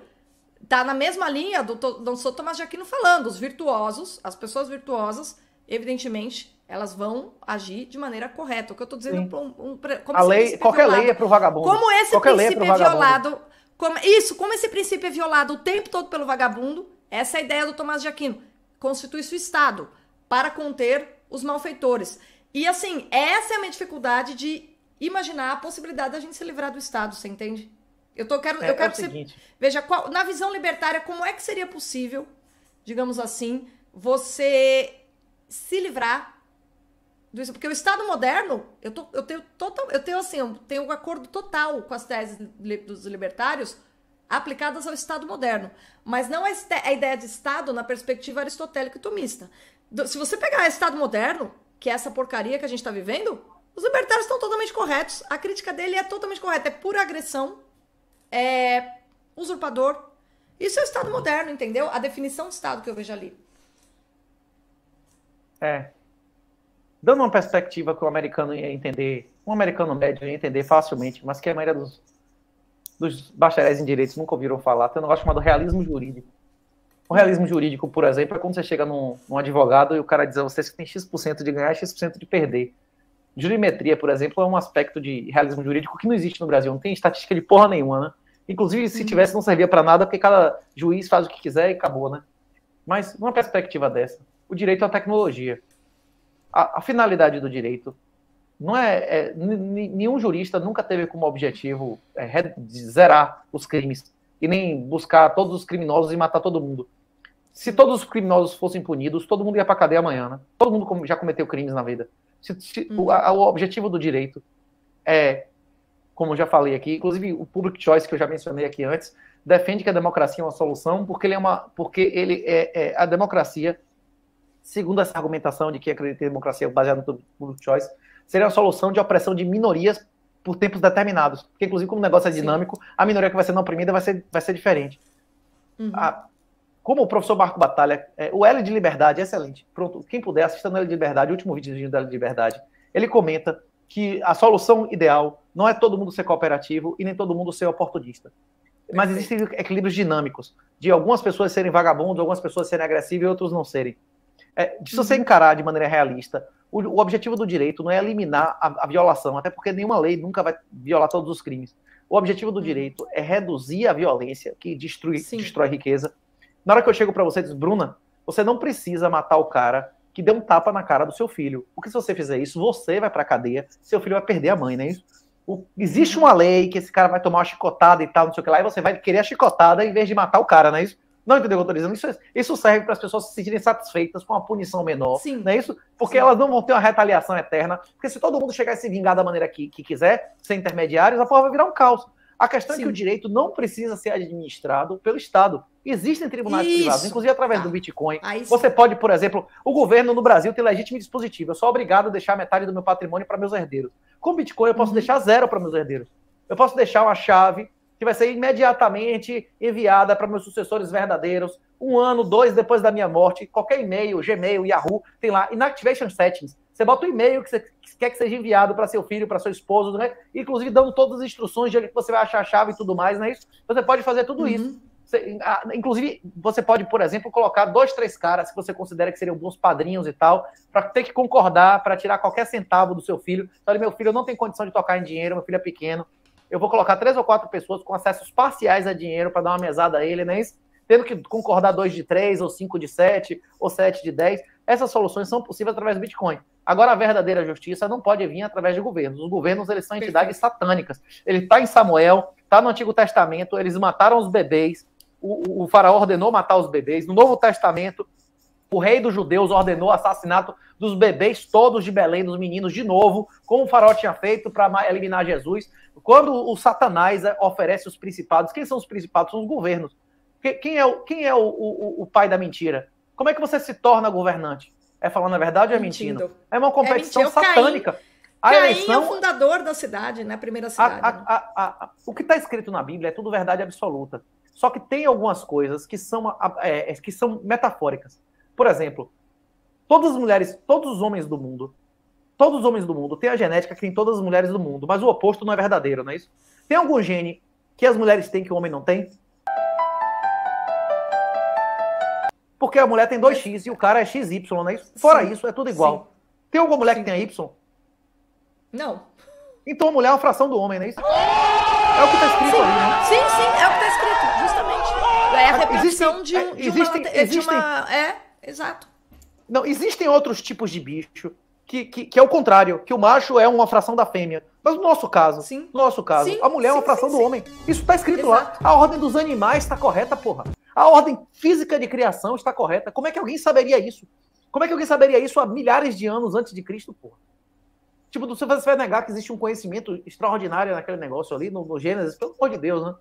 tá na mesma linha do Dom Sou Tomás de Aquino falando. Os virtuosos, as pessoas virtuosas, evidentemente, elas vão agir de maneira correta. O que eu estou dizendo é para um, um, como a lei, qualquer violado. É lei é para o vagabundo. Como esse qualquer é princípio é, é violado, como, isso, como esse princípio é violado o tempo todo pelo vagabundo, essa é a ideia do Tomás de Aquino. Constitui-se o Estado para conter os malfeitores. E assim, essa é a minha dificuldade de imaginar a possibilidade da gente se livrar do Estado, você entende? Eu tô quero, é, eu quero é que você veja qual, na visão libertária como é que seria possível, digamos assim, você se livrar disso, porque o Estado moderno, eu, tô, eu tenho total, eu tenho assim, eu tenho um acordo total com as teses dos libertários aplicadas ao Estado moderno, mas não a, a ideia de Estado na perspectiva aristotélica e tomista. se você pegar Estado moderno, que é essa porcaria que a gente está vivendo, os libertários estão totalmente corretos. A crítica dele é totalmente correta. É pura agressão, é usurpador. Isso é o Estado moderno, entendeu? A definição de Estado que eu vejo ali. É. Dando uma perspectiva que o americano ia entender, um americano médio ia entender facilmente, mas que a maioria dos, dos bacharéis em direitos nunca ouviram falar, tem um negócio chamado realismo jurídico. O realismo jurídico, por exemplo, é quando você chega num, num advogado e o cara diz a você que tem X% de ganhar e X% de perder. Jurimetria, por exemplo, é um aspecto de realismo jurídico que não existe no Brasil, não tem estatística de porra nenhuma, né? Inclusive, se uhum. tivesse, não servia para nada, porque cada juiz faz o que quiser e acabou, né? Mas uma perspectiva dessa, o direito à tecnologia. A, a finalidade do direito não é, é nenhum jurista nunca teve como objetivo é, zerar os crimes e nem buscar todos os criminosos e matar todo mundo. Se todos os criminosos fossem punidos, todo mundo ia para cadeia amanhã, né? Todo mundo já cometeu crimes na vida. Se, se, hum. o, uhum. a, o objetivo do direito é, como eu já falei aqui, inclusive o public choice que eu já mencionei aqui antes, defende que a democracia é uma solução porque ele é uma, porque ele é, é a democracia segundo essa argumentação de que acredita em democracia baseada no public choice, seria a solução de opressão de minorias por tempos determinados. Porque, inclusive, como o negócio é dinâmico, Sim. a minoria que vai não oprimida vai ser, vai ser diferente. Uhum. A, ah, como o professor Marco Batalha, é, o L de Liberdade é excelente. Pronto, quem puder, assista no L de Liberdade, o último vídeo do L de Liberdade. Ele comenta que a solução ideal não é todo mundo ser cooperativo e nem todo mundo ser oportunista. Mas existem equilíbrios dinâmicos, de algumas pessoas serem vagabundos, algumas pessoas serem agressivas e outros não serem. É, se você uhum. encarar de maneira realista, o, o objetivo do direito não é eliminar a, a, violação, até porque nenhuma lei nunca vai violar todos os crimes. O objetivo do uhum. direito é reduzir a violência que destrui, Sim. destrói riqueza. Na hora que eu chego para você e diz, Bruna, você não precisa matar o cara que deu um tapa na cara do seu filho. Porque se você fizer isso, você vai para cadeia, seu filho vai perder a mãe, não é isso? O, existe uhum. uma lei que esse cara vai tomar uma chicotada e tal, não sei o que lá, e você vai querer a chicotada em vez de matar o cara, não é isso? Não entendeu o eu dizendo? Isso, é, isso serve para as pessoas se sentirem satisfeitas com uma punição menor. Sim. Não é isso? Porque Sim. elas não vão ter uma retaliação eterna. Porque se todo mundo chegar a se vingar da maneira que, que quiser, sem intermediários, a porra vai virar um caos. A questão Sim. é que o direito não precisa ser administrado pelo Estado. Existem tribunais Isso. privados, inclusive através ah, do tá. Bitcoin. Você pode, por exemplo, o governo no Brasil tem legítimo dispositivo. Eu sou obrigado a deixar metade do meu patrimônio para meus herdeiros. Com Bitcoin, eu posso uhum. deixar zero para meus herdeiros. Eu posso deixar uma chave que vai ser imediatamente enviada para meus sucessores verdadeiros, um ano, dois depois da minha morte, qualquer e-mail, Gmail, Yahoo, tem lá, Inactivation Settings. Você bota o e-mail que você quer que seja enviado para seu filho, para sua esposa, né? inclusive dando todas as instruções de onde você vai achar a chave e tudo mais, não é isso? Você pode fazer tudo uhum. isso. Você, ah, inclusive, você pode, por exemplo, colocar dois, três caras que você considera que seriam bons padrinhos e tal, para ter que concordar, para tirar qualquer centavo do seu filho. olha meu filho não tem condição de tocar em dinheiro, meu filho é pequeno, eu vou colocar três ou quatro pessoas com acessos parciais a dinheiro para dar uma mesada a ele, né? Tendo que concordar dois de três, ou cinco de sete, ou sete de dez. Essas soluções são possíveis através do Bitcoin. Agora, a verdadeira justiça não pode vir através de governos. Os governos, eles são entidades satânicas. Ele está em Samuel, está no Antigo Testamento, eles mataram os bebês, o, o faraó ordenou matar os bebês. No Novo Testamento, o rei dos judeus ordenou o assassinato dos bebês todos de Belém, dos meninos, de novo, como o faraó tinha feito para eliminar Jesus. Quando o Satanás oferece os principados, quem são os principados? São os governos. Quem é, o, quem é o, o, o pai da mentira? Como é que você se torna governante? É falando a verdade ou é mentindo? mentindo. É uma competição é satânica. Caim, a Caim é o fundador da cidade, né? Primeira cidade. Né? A, a, a, o que está escrito na Bíblia é tudo verdade absoluta. Só que tem algumas coisas que são, é, que são metafóricas. Por exemplo, todas as mulheres, todos os homens do mundo todos os homens do mundo têm a genética que tem todas as mulheres do mundo, mas o oposto não é verdadeiro, não é isso? Tem algum gene que as mulheres têm que o homem não tem? Porque a mulher tem 2x e o cara é XY, não é isso? Fora Sim. isso, é tudo igual. Sim. Tem alguma mulher Sim. que tenha Y? Não. Então a mulher é uma fração do homem, não é isso? É o que está escrito sim, ali, né? Sim, sim, é o que está escrito, justamente. É a repetição de, é, um, de, existem, uma, existem, é, exato. Não, existem outros tipos de bicho que, que, que, é o contrário, que o macho é uma fração da fêmea. Mas no nosso caso, sim. no nosso caso, sim, a mulher sim, é uma fração do homem. Isso está escrito Exato. lá. A ordem dos animais está correta, porra. A ordem física de criação está correta. Como é que alguém saberia isso? Como é que alguém saberia isso há milhares de anos antes de Cristo, porra? Tipo, você vai negar que existe um conhecimento extraordinário naquele negócio ali, no, no Gênesis, pelo amor de Deus, né?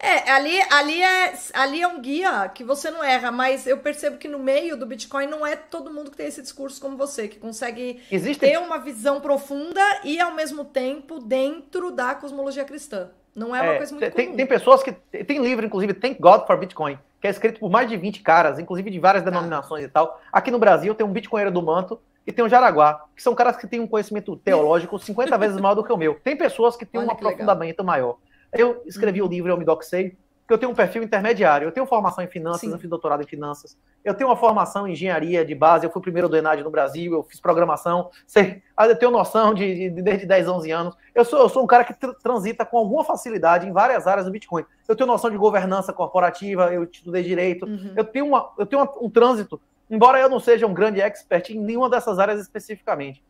É, ali, ali, é, ali é um guia que você não erra, mas eu percebo que no meio do Bitcoin não é todo mundo que tem esse discurso como você, que consegue Existe... ter uma visão profunda e, ao mesmo tempo, dentro da cosmologia cristã. Não é uma é, coisa muito tem, comum. Tem pessoas que... Tem livro, inclusive, Thank God for Bitcoin, que é escrito por mais de 20 caras, inclusive de várias tá. denominações tá. e tal. Aqui no Brasil tem um Bitcoinheiro do Manto, e tem um Jaraguá, que são caras que têm um conhecimento teológico 50 <laughs> vezes maior do que o meu. Tem pessoas que têm Olha um aprofundamento legal. maior. Eu escrevi o uhum. livro, eu me doxei, que eu tenho um perfil intermediário. Eu tenho formação em finanças, Sim. eu fiz doutorado em finanças. Eu tenho uma formação em engenharia de base, eu fui primeiro do Enad no Brasil, eu fiz programação, sei, eu tenho noção de, de, desde 10, 11 anos. Eu sou, eu sou um cara que tr transita com alguma facilidade em várias áreas do Bitcoin. Eu tenho noção de governança corporativa, eu estudei direito, uhum. eu tenho, uma, eu tenho uma, um trânsito, embora eu não seja um grande expert em nenhuma dessas áreas especificamente.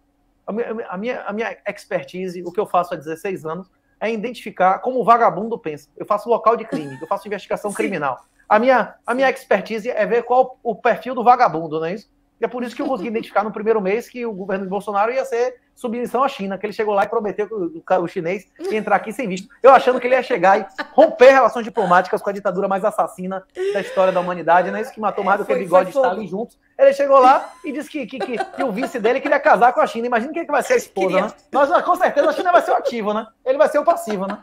A minha, a minha, a minha expertise, o que eu faço há 16 anos, é identificar como o vagabundo pensa. Eu faço local de crime, eu faço investigação criminal. A minha, a minha expertise é ver qual o perfil do vagabundo, não é isso? E é por isso que eu consegui identificar no primeiro mês que o governo de Bolsonaro ia ser submissão à China, que ele chegou lá e prometeu que o, o chinês ia entrar aqui sem visto. Eu achando que ele ia chegar e romper relações diplomáticas com a ditadura mais assassina da história da humanidade, né? Isso que matou mais do que é, o bigode Stalin juntos. Ele chegou lá e disse que, que, que, que, o vice dele queria casar com a China. Imagina quem é que vai ser a esposa, queria... né? Nós, ah, com certeza a China vai ser o ativo, né? Ele vai ser o passivo, né?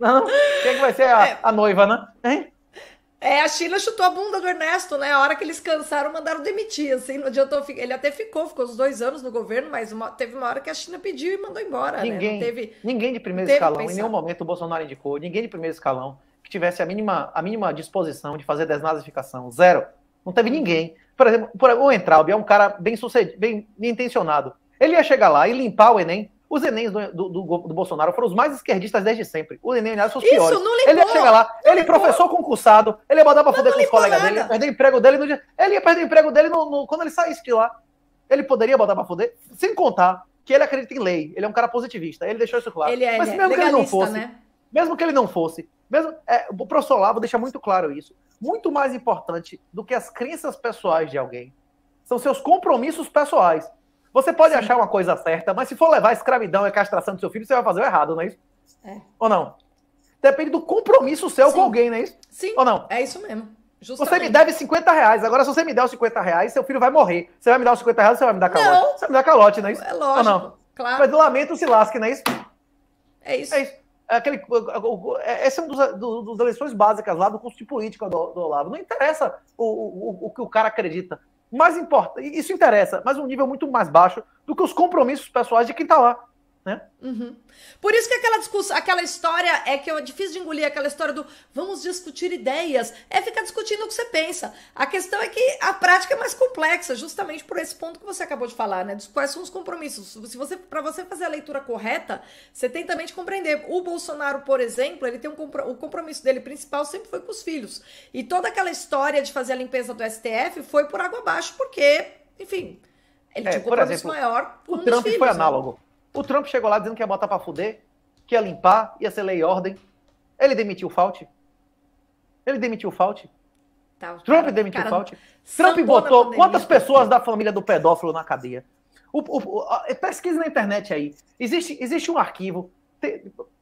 Não, quem é que vai ser a, é. a noiva, né? Hein? É, a Sheila chutou a bunda do Ernesto, né? A hora que eles cansaram, mandaram demitir, assim, não adiantou. Ele até ficou, ficou os dois anos no governo, mas uma, teve uma hora que a China pediu e mandou embora. Né? Ninguém, né? teve, ninguém de primeiro escalão, pensar. em nenhum momento o Bolsonaro indicou, ninguém de primeiro escalão que tivesse a mínima, a mínima disposição de fazer desnazificação. Zero. Não teve ninguém. Por exemplo, por, o Entraub é um cara bem sucedido, bem intencionado. Ele ia chegar lá e limpar o Enem, os Enems do, do, do, do, Bolsonaro foram os mais esquerdistas desde sempre. O Enem, aliás, são os Isso, piores. Não ele ia chegar lá, ele ligou. professor concursado, ele ia botar pra foder com os colegas dele, ia perder o emprego dele no dia. Ele ia perder emprego dele no, no, quando ele saísse de lá. Ele poderia botar pra foder, sem contar que ele acredita em lei. Ele é um cara positivista. Ele deixou isso claro. Ele é, Mas é mesmo que ele não fosse. Né? Mesmo que ele não fosse. Mesmo, é, o professor Lavo deixa muito claro isso. Muito mais importante do que as crenças pessoais de alguém são seus compromissos pessoais. Você pode Sim. achar uma coisa certa, mas se for levar a escravidão e a castração do seu filho, você vai fazer o errado, não é isso? É. Ou não? Depende do compromisso seu Sim. com alguém, não é isso? Sim. Ou não? É isso mesmo. Justamente. Você me deve 50 reais. Agora, se você me der os 50 reais, seu filho vai morrer. Você vai me dar os 50 reais, você vai me dar calote. Não. Você vai me dar calote, não é isso? É lógico. Ou não? Claro. Mas lamento se lasque, não é isso? É isso. É isso. É aquele, essa é, é uma das, das eleições básicas lá do curso de política do, do Olavo. Não interessa o, o, o que o cara acredita mais importante, isso interessa, mas um nível muito mais baixo do que os compromissos pessoais de quem está lá né? Uhum. Por isso que aquela discussão, aquela história é que é difícil de engolir aquela história do vamos discutir ideias, é ficar discutindo o que você pensa. A questão é que a prática é mais complexa, justamente por esse ponto que você acabou de falar, né? Quais são os compromissos? Se você, para você fazer a leitura correta, você tem também de compreender. O Bolsonaro, por exemplo, ele tem um compro, o compromisso dele principal sempre foi com os filhos. E toda aquela história de fazer a limpeza do STF foi por água abaixo, porque, enfim, ele é, tinha um é, compromisso exemplo, maior com o Trump filhos, foi né? análogo. Né? O Trump chegou lá dizendo que ia botar para fuder, que ia limpar, ia ser lei e ordem. Ele demitiu o Fauci. Ele demitiu o Fauci. Tá, o Trump cara, demitiu o Fauci. Trump botou quantas pessoas da família do pedófilo na cadeia? O, o, o, pesquisa na internet aí. Existe, existe um arquivo.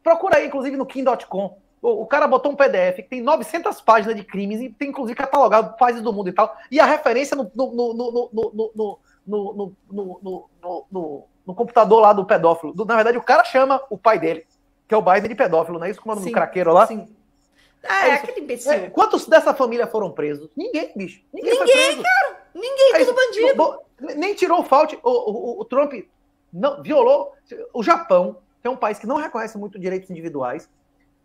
procura aí, inclusive, no Kim.com. O, cara botou um PDF que tem 900 páginas de crimes e tem, inclusive, catalogado países do mundo e tal. E a referência no, no, no, no no computador lá do pedófilo. Do, na verdade, o cara chama o pai dele, que é o Biden de pedófilo, não é isso que é o nome do craqueiro lá? Sim. É ah, é, é aquele imbecil. É, quantos dessa família foram presos? Ninguém, bicho. Ninguém, Ninguém cara. Ninguém, é tudo bandido. Bo, nem tirou o fault. O, o, o Trump não, violou. O Japão é um país que não reconhece muito direitos individuais.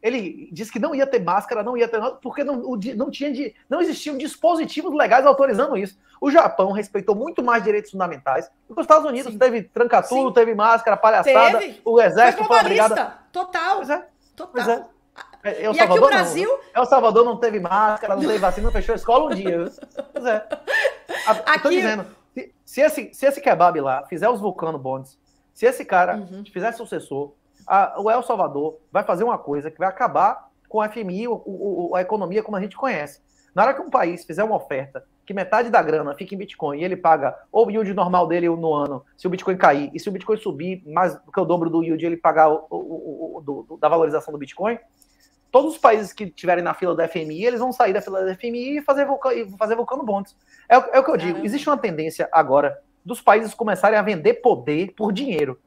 Ele disse que não ia ter máscara, não ia ter nada, porque não, não, tinha de, não existiam dispositivos legais autorizando isso. O Japão respeitou muito mais direitos fundamentais. Os Estados Unidos Sim. teve trancatudo, teve máscara, palhaçada, teve. o exército foi, foi obrigado. Total. Pois é. Total. Pois é. É, e Salvador, aqui o Brasil. Não. El Salvador não teve máscara, não teve vacina, não fechou a escola um dia. Pois é. Aqui... Estou dizendo, se, se, esse, se esse kebab lá fizer os vulcano bondes, se esse cara uhum. fizer sucessor, a, o El Salvador vai fazer uma coisa que vai acabar com a FMI, o, o, a economia como a gente conhece. Na hora que um país fizer uma oferta que metade da grana fica em Bitcoin e ele paga ou o yield normal dele no ano, se o Bitcoin cair, e se o Bitcoin subir mais do que o dobro do yield, ele pagar o, o, o do, da valorização do Bitcoin, todos os países que estiverem na fila da FMI, eles vão sair da fila da FMI e fazer, vulca, e fazer vulcano bonds. É, é o que eu digo, existe uma tendência agora dos países começarem a vender poder por dinheiro.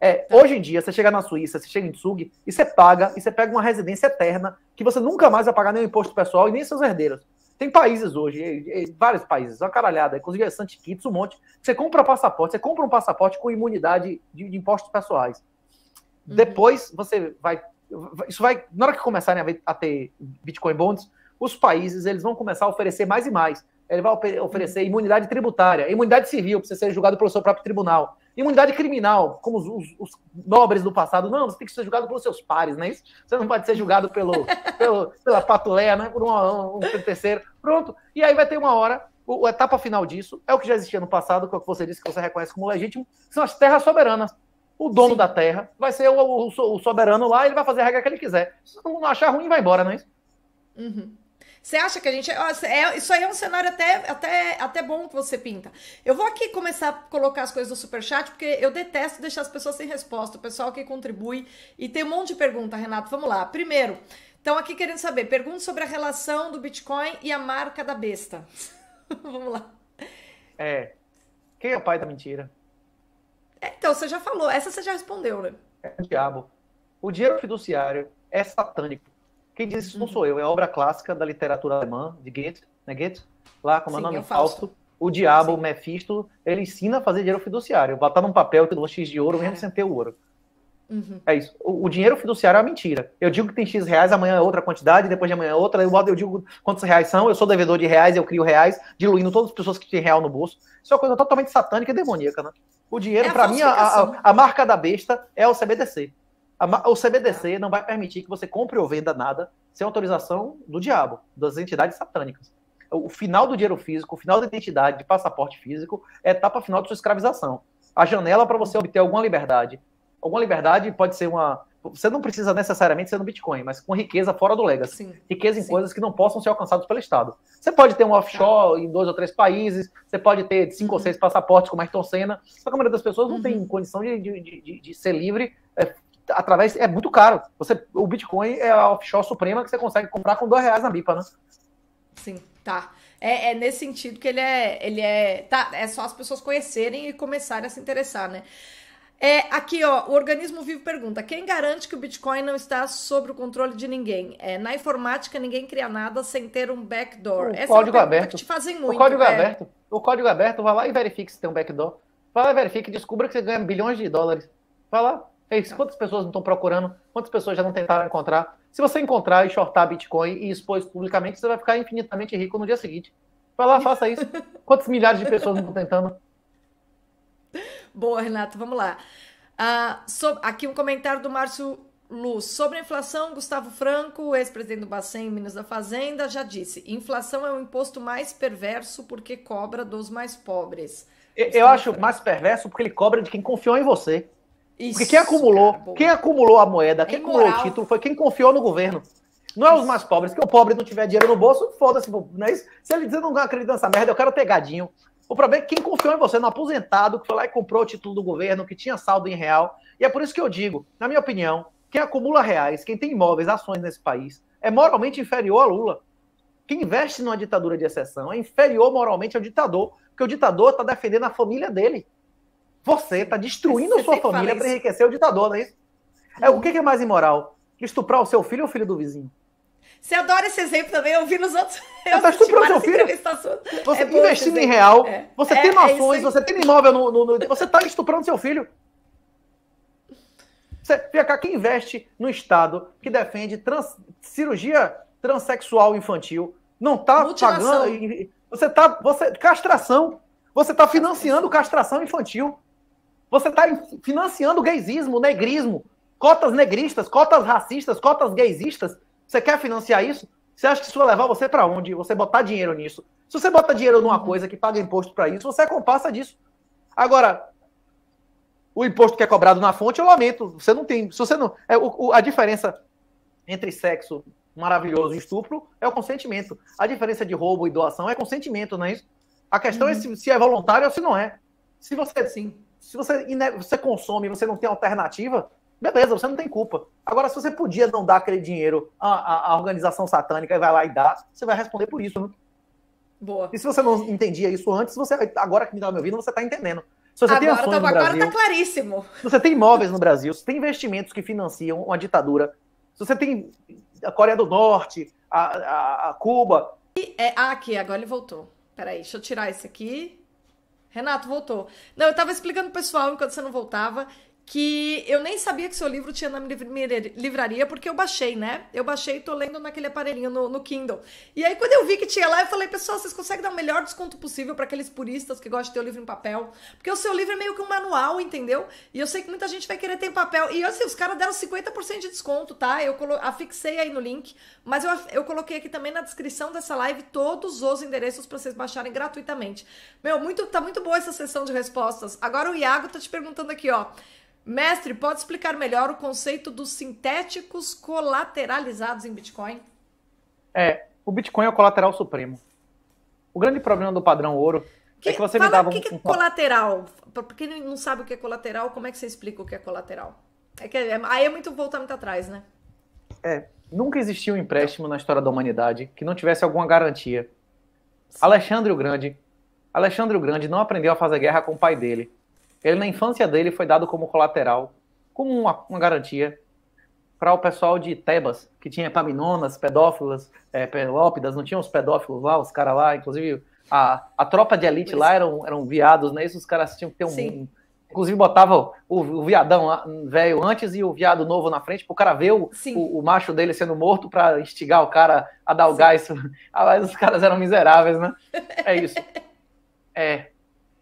É, tá. hoje em dia, você chega na Suíça, você chega em Zug e você paga, e você pega uma residência eterna, que você nunca mais vai pagar nenhum imposto pessoal e nem seus herdeiros. Tem países hoje, e, e, vários países, uma caralhada, inclusive é Santi Kitts, um monte. Você compra passaporte, você compra um passaporte com imunidade de, de impostos pessoais. Uhum. Depois você vai. Isso vai. Na hora que começarem a, a ter Bitcoin Bonds, os países eles vão começar a oferecer mais e mais ele vai oferecer imunidade tributária, imunidade civil, para você ser julgado pelo seu próprio tribunal, imunidade criminal, como os, os, os, nobres do passado. Não, você tem que ser julgado pelos seus pares, não é isso? Você não pode ser julgado pelo, <laughs> pelo pela patulé, né? por um, um, terceiro. Pronto. E aí vai ter uma hora, o, a etapa final disso é o que já existia no passado, que é o que você disse que você reconhece como legítimo, são as terras soberanas. O dono Sim. da terra vai ser o, o, o, soberano lá, ele vai fazer a regra que ele quiser. Se não achar ruim, vai embora, não é isso? Uhum. Você acha que a gente. É, isso aí é um cenário até, até, até bom que você pinta. Eu vou aqui começar a colocar as coisas do superchat, porque eu detesto deixar as pessoas sem resposta. O pessoal que contribui. E tem um monte de pergunta, Renato. Vamos lá. Primeiro, estão aqui querendo saber. Pergunta sobre a relação do Bitcoin e a marca da besta. <laughs> Vamos lá. É. Quem é o pai da mentira? É, então, você já falou. Essa você já respondeu, né? É o diabo. O dinheiro fiduciário é satânico. Quem diz isso não uhum. sou eu, é obra clássica da literatura alemã, de Goethe, né, Goethe? Lá, como Sim, é o nome? Fausto. Fausto. O diabo, Sim. o Mephisto, ele ensina a fazer dinheiro fiduciário. Botar num papel, ter um X de ouro, mesmo é. sem ter o ouro. Uhum. É isso. O, o, dinheiro fiduciário é uma mentira. Eu digo que tem X reais, amanhã é outra quantidade, depois de amanhã é outra. Eu, eu digo quantos reais são, eu sou devedor de reais, eu crio reais, diluindo todas as pessoas que têm real no bolso. Isso é uma coisa totalmente satânica e demoníaca, né? O dinheiro, é para mim, a, a, a, marca da besta é o CBDC o CBDC não vai permitir que você compre ou venda nada sem autorização do diabo, das entidades satânicas. O final do dinheiro físico, o final da identidade, de passaporte físico, é a etapa final de sua escravização. A janela para você obter alguma liberdade. Alguma liberdade pode ser uma. Você não precisa necessariamente ser no Bitcoin, mas com riqueza fora do legacy. Sim, riqueza em sim. coisas que não possam ser alcançadas pelo Estado. Você pode ter um offshore em dois ou três países, você pode ter cinco uhum. ou seis passaportes, com Ayrton Senna. Só que a maioria das pessoas não uhum. tem condição de, de, de, de ser livre é, através. É muito caro. Você, o Bitcoin é a offshore suprema que você consegue comprar com dois reais na BIPA, né? Sim, tá. É, é, nesse sentido que ele é. Ele é. Tá, é só as pessoas conhecerem e começarem a se interessar, né? É, aqui, ó, o Organismo Vivo pergunta: quem garante que o Bitcoin não está sob o controle de ninguém? É, na informática, ninguém cria nada sem ter um backdoor. O Essa é código é aberto. te fazem muito. O código é... aberto. O código aberto, vai lá e verifique se tem um backdoor. Vai lá e verifique, descubra que você ganha bilhões de dólares. Vai lá. É Quantas pessoas não estão procurando? Quantas pessoas já não tentaram encontrar? Se você encontrar e shortar Bitcoin e expor isso publicamente, você vai ficar infinitamente rico no dia seguinte. Vai lá, faça isso. <laughs> Quantas milhares de pessoas não estão tentando? Boa, Renato, vamos lá. Uh, ah, so, aqui um comentário do Márcio Luz. Sobre a inflação, Gustavo Franco, ex-presidente do Bacen, Minas da Fazenda, já disse: inflação é o imposto mais perverso porque cobra dos mais pobres. Eu, acho Franco. mais perverso porque ele cobra de quem confiou em você. Isso, Porque quem acumulou, cara, quem acumulou a moeda, é quem é acumulou moral. o título foi quem confiou no governo. Não é os mais pobres, que o pobre não tiver dinheiro no bolso, foda-se, não é isso? Se ele diz, não acredita nessa merda, eu quero pegadinho O problema é quem confiou em você, no aposentado, que foi lá e comprou o título do governo, que tinha saldo em real. E é por isso que eu digo, na minha opinião, quem acumula reais, quem tem imóveis, ações nesse país, é moralmente inferior a Lula. Quem investe numa ditadura de exceção é inferior moralmente ao ditador, porque o ditador está defendendo a família dele. Você está destruindo você sua família para enriquecer o ditador, não é isso? É, o que é mais imoral? Estuprar o seu filho ou o filho do vizinho? Você adora esse exemplo também, eu vi nos outros. Eu você tá estuprando seu filho? Você é investindo em real, é. você é, tem ações, é você tem imóvel no. no, no você está estuprando seu filho. Você, quem investe no Estado que defende trans, cirurgia transexual infantil não está pagando. Você está. Você, castração. Você está financiando castração infantil. Você está financiando gaysismo, negrismo, cotas negristas, cotas racistas, cotas gaysistas. Você quer financiar isso? Você acha que isso vai levar você para onde? Você botar dinheiro nisso. Se você bota dinheiro numa uhum. coisa que paga imposto para isso, você é comparsa disso. Agora, o imposto que é cobrado na fonte, eu lamento. Você não tem. Se você não. É, o, a diferença entre sexo maravilhoso e estupro é o consentimento. A diferença de roubo e doação é consentimento, não é isso? A questão é uhum. é se, se é voluntário ou se não é. Se você. Sim se você, você consome você não tem alternativa, beleza, você não tem culpa. Agora, se você podia não dar aquele dinheiro à, à, à organização satânica e vai lá e dá, você vai responder por isso. Né? Boa. E se você não entendia isso antes, você agora que me dá me ouvindo, você está entendendo. Se você agora, tem tá, no agora Brasil, tá claríssimo. Se você tem imóveis no Brasil, se tem investimentos que financiam uma ditadura, se você tem a Coreia do Norte, a, a, a Cuba. E é, ah, aqui, agora ele voltou. Peraí, deixa eu tirar esse aqui. Renato voltou. Não, eu tava explicando pro pessoal enquanto você não voltava que eu nem sabia que seu livro tinha na minha livraria, porque eu baixei, né? Eu baixei e tô lendo naquele aparelhinho no, no, Kindle. E aí, quando eu vi que tinha lá, eu falei, pessoal, vocês conseguem dar o melhor desconto possível para aqueles puristas que gostam de ter o livro em papel? Porque o seu livro é meio que um manual, entendeu? E eu sei que muita gente vai querer ter em papel. E assim, os caras deram 50% de desconto, tá? Eu afixei aí no link, mas eu, eu coloquei aqui também na descrição dessa live todos os endereços para vocês baixarem gratuitamente. Meu, muito, tá muito boa essa sessão de respostas. Agora o Iago tá te perguntando aqui, ó. Mestre, pode explicar melhor o conceito dos sintéticos colateralizados em Bitcoin? É, o Bitcoin é o colateral supremo. O grande problema do padrão ouro é que, é que você fala, me dava. O que, que, é colateral? Para quem não sabe o que é colateral, como é que você explica o que é colateral? É que, é, aí é muito voltar muito atrás, né? É, nunca existiu um empréstimo na história da humanidade que não tivesse alguma garantia. Sim. Alexandre o Grande. Alexandre o Grande não aprendeu a fazer guerra com o pai dele. Ele, na infância dele, foi dado como colateral, como uma, uma garantia para o pessoal de Tebas, que tinha paminonas, pedófilas, é, pelópidas, não tinha os pedófilos lá, os caras lá, inclusive a, a tropa de elite lá eram, eram viados, né? Isso os caras tinham que ter um. Sim. Inclusive botavam o, o viadão velho antes e o viado novo na frente, para o cara ver o, o, o, macho dele sendo morto para instigar o cara a dar o Sim. gás. <laughs> Ah, mas os caras eram miseráveis, né? É isso. É.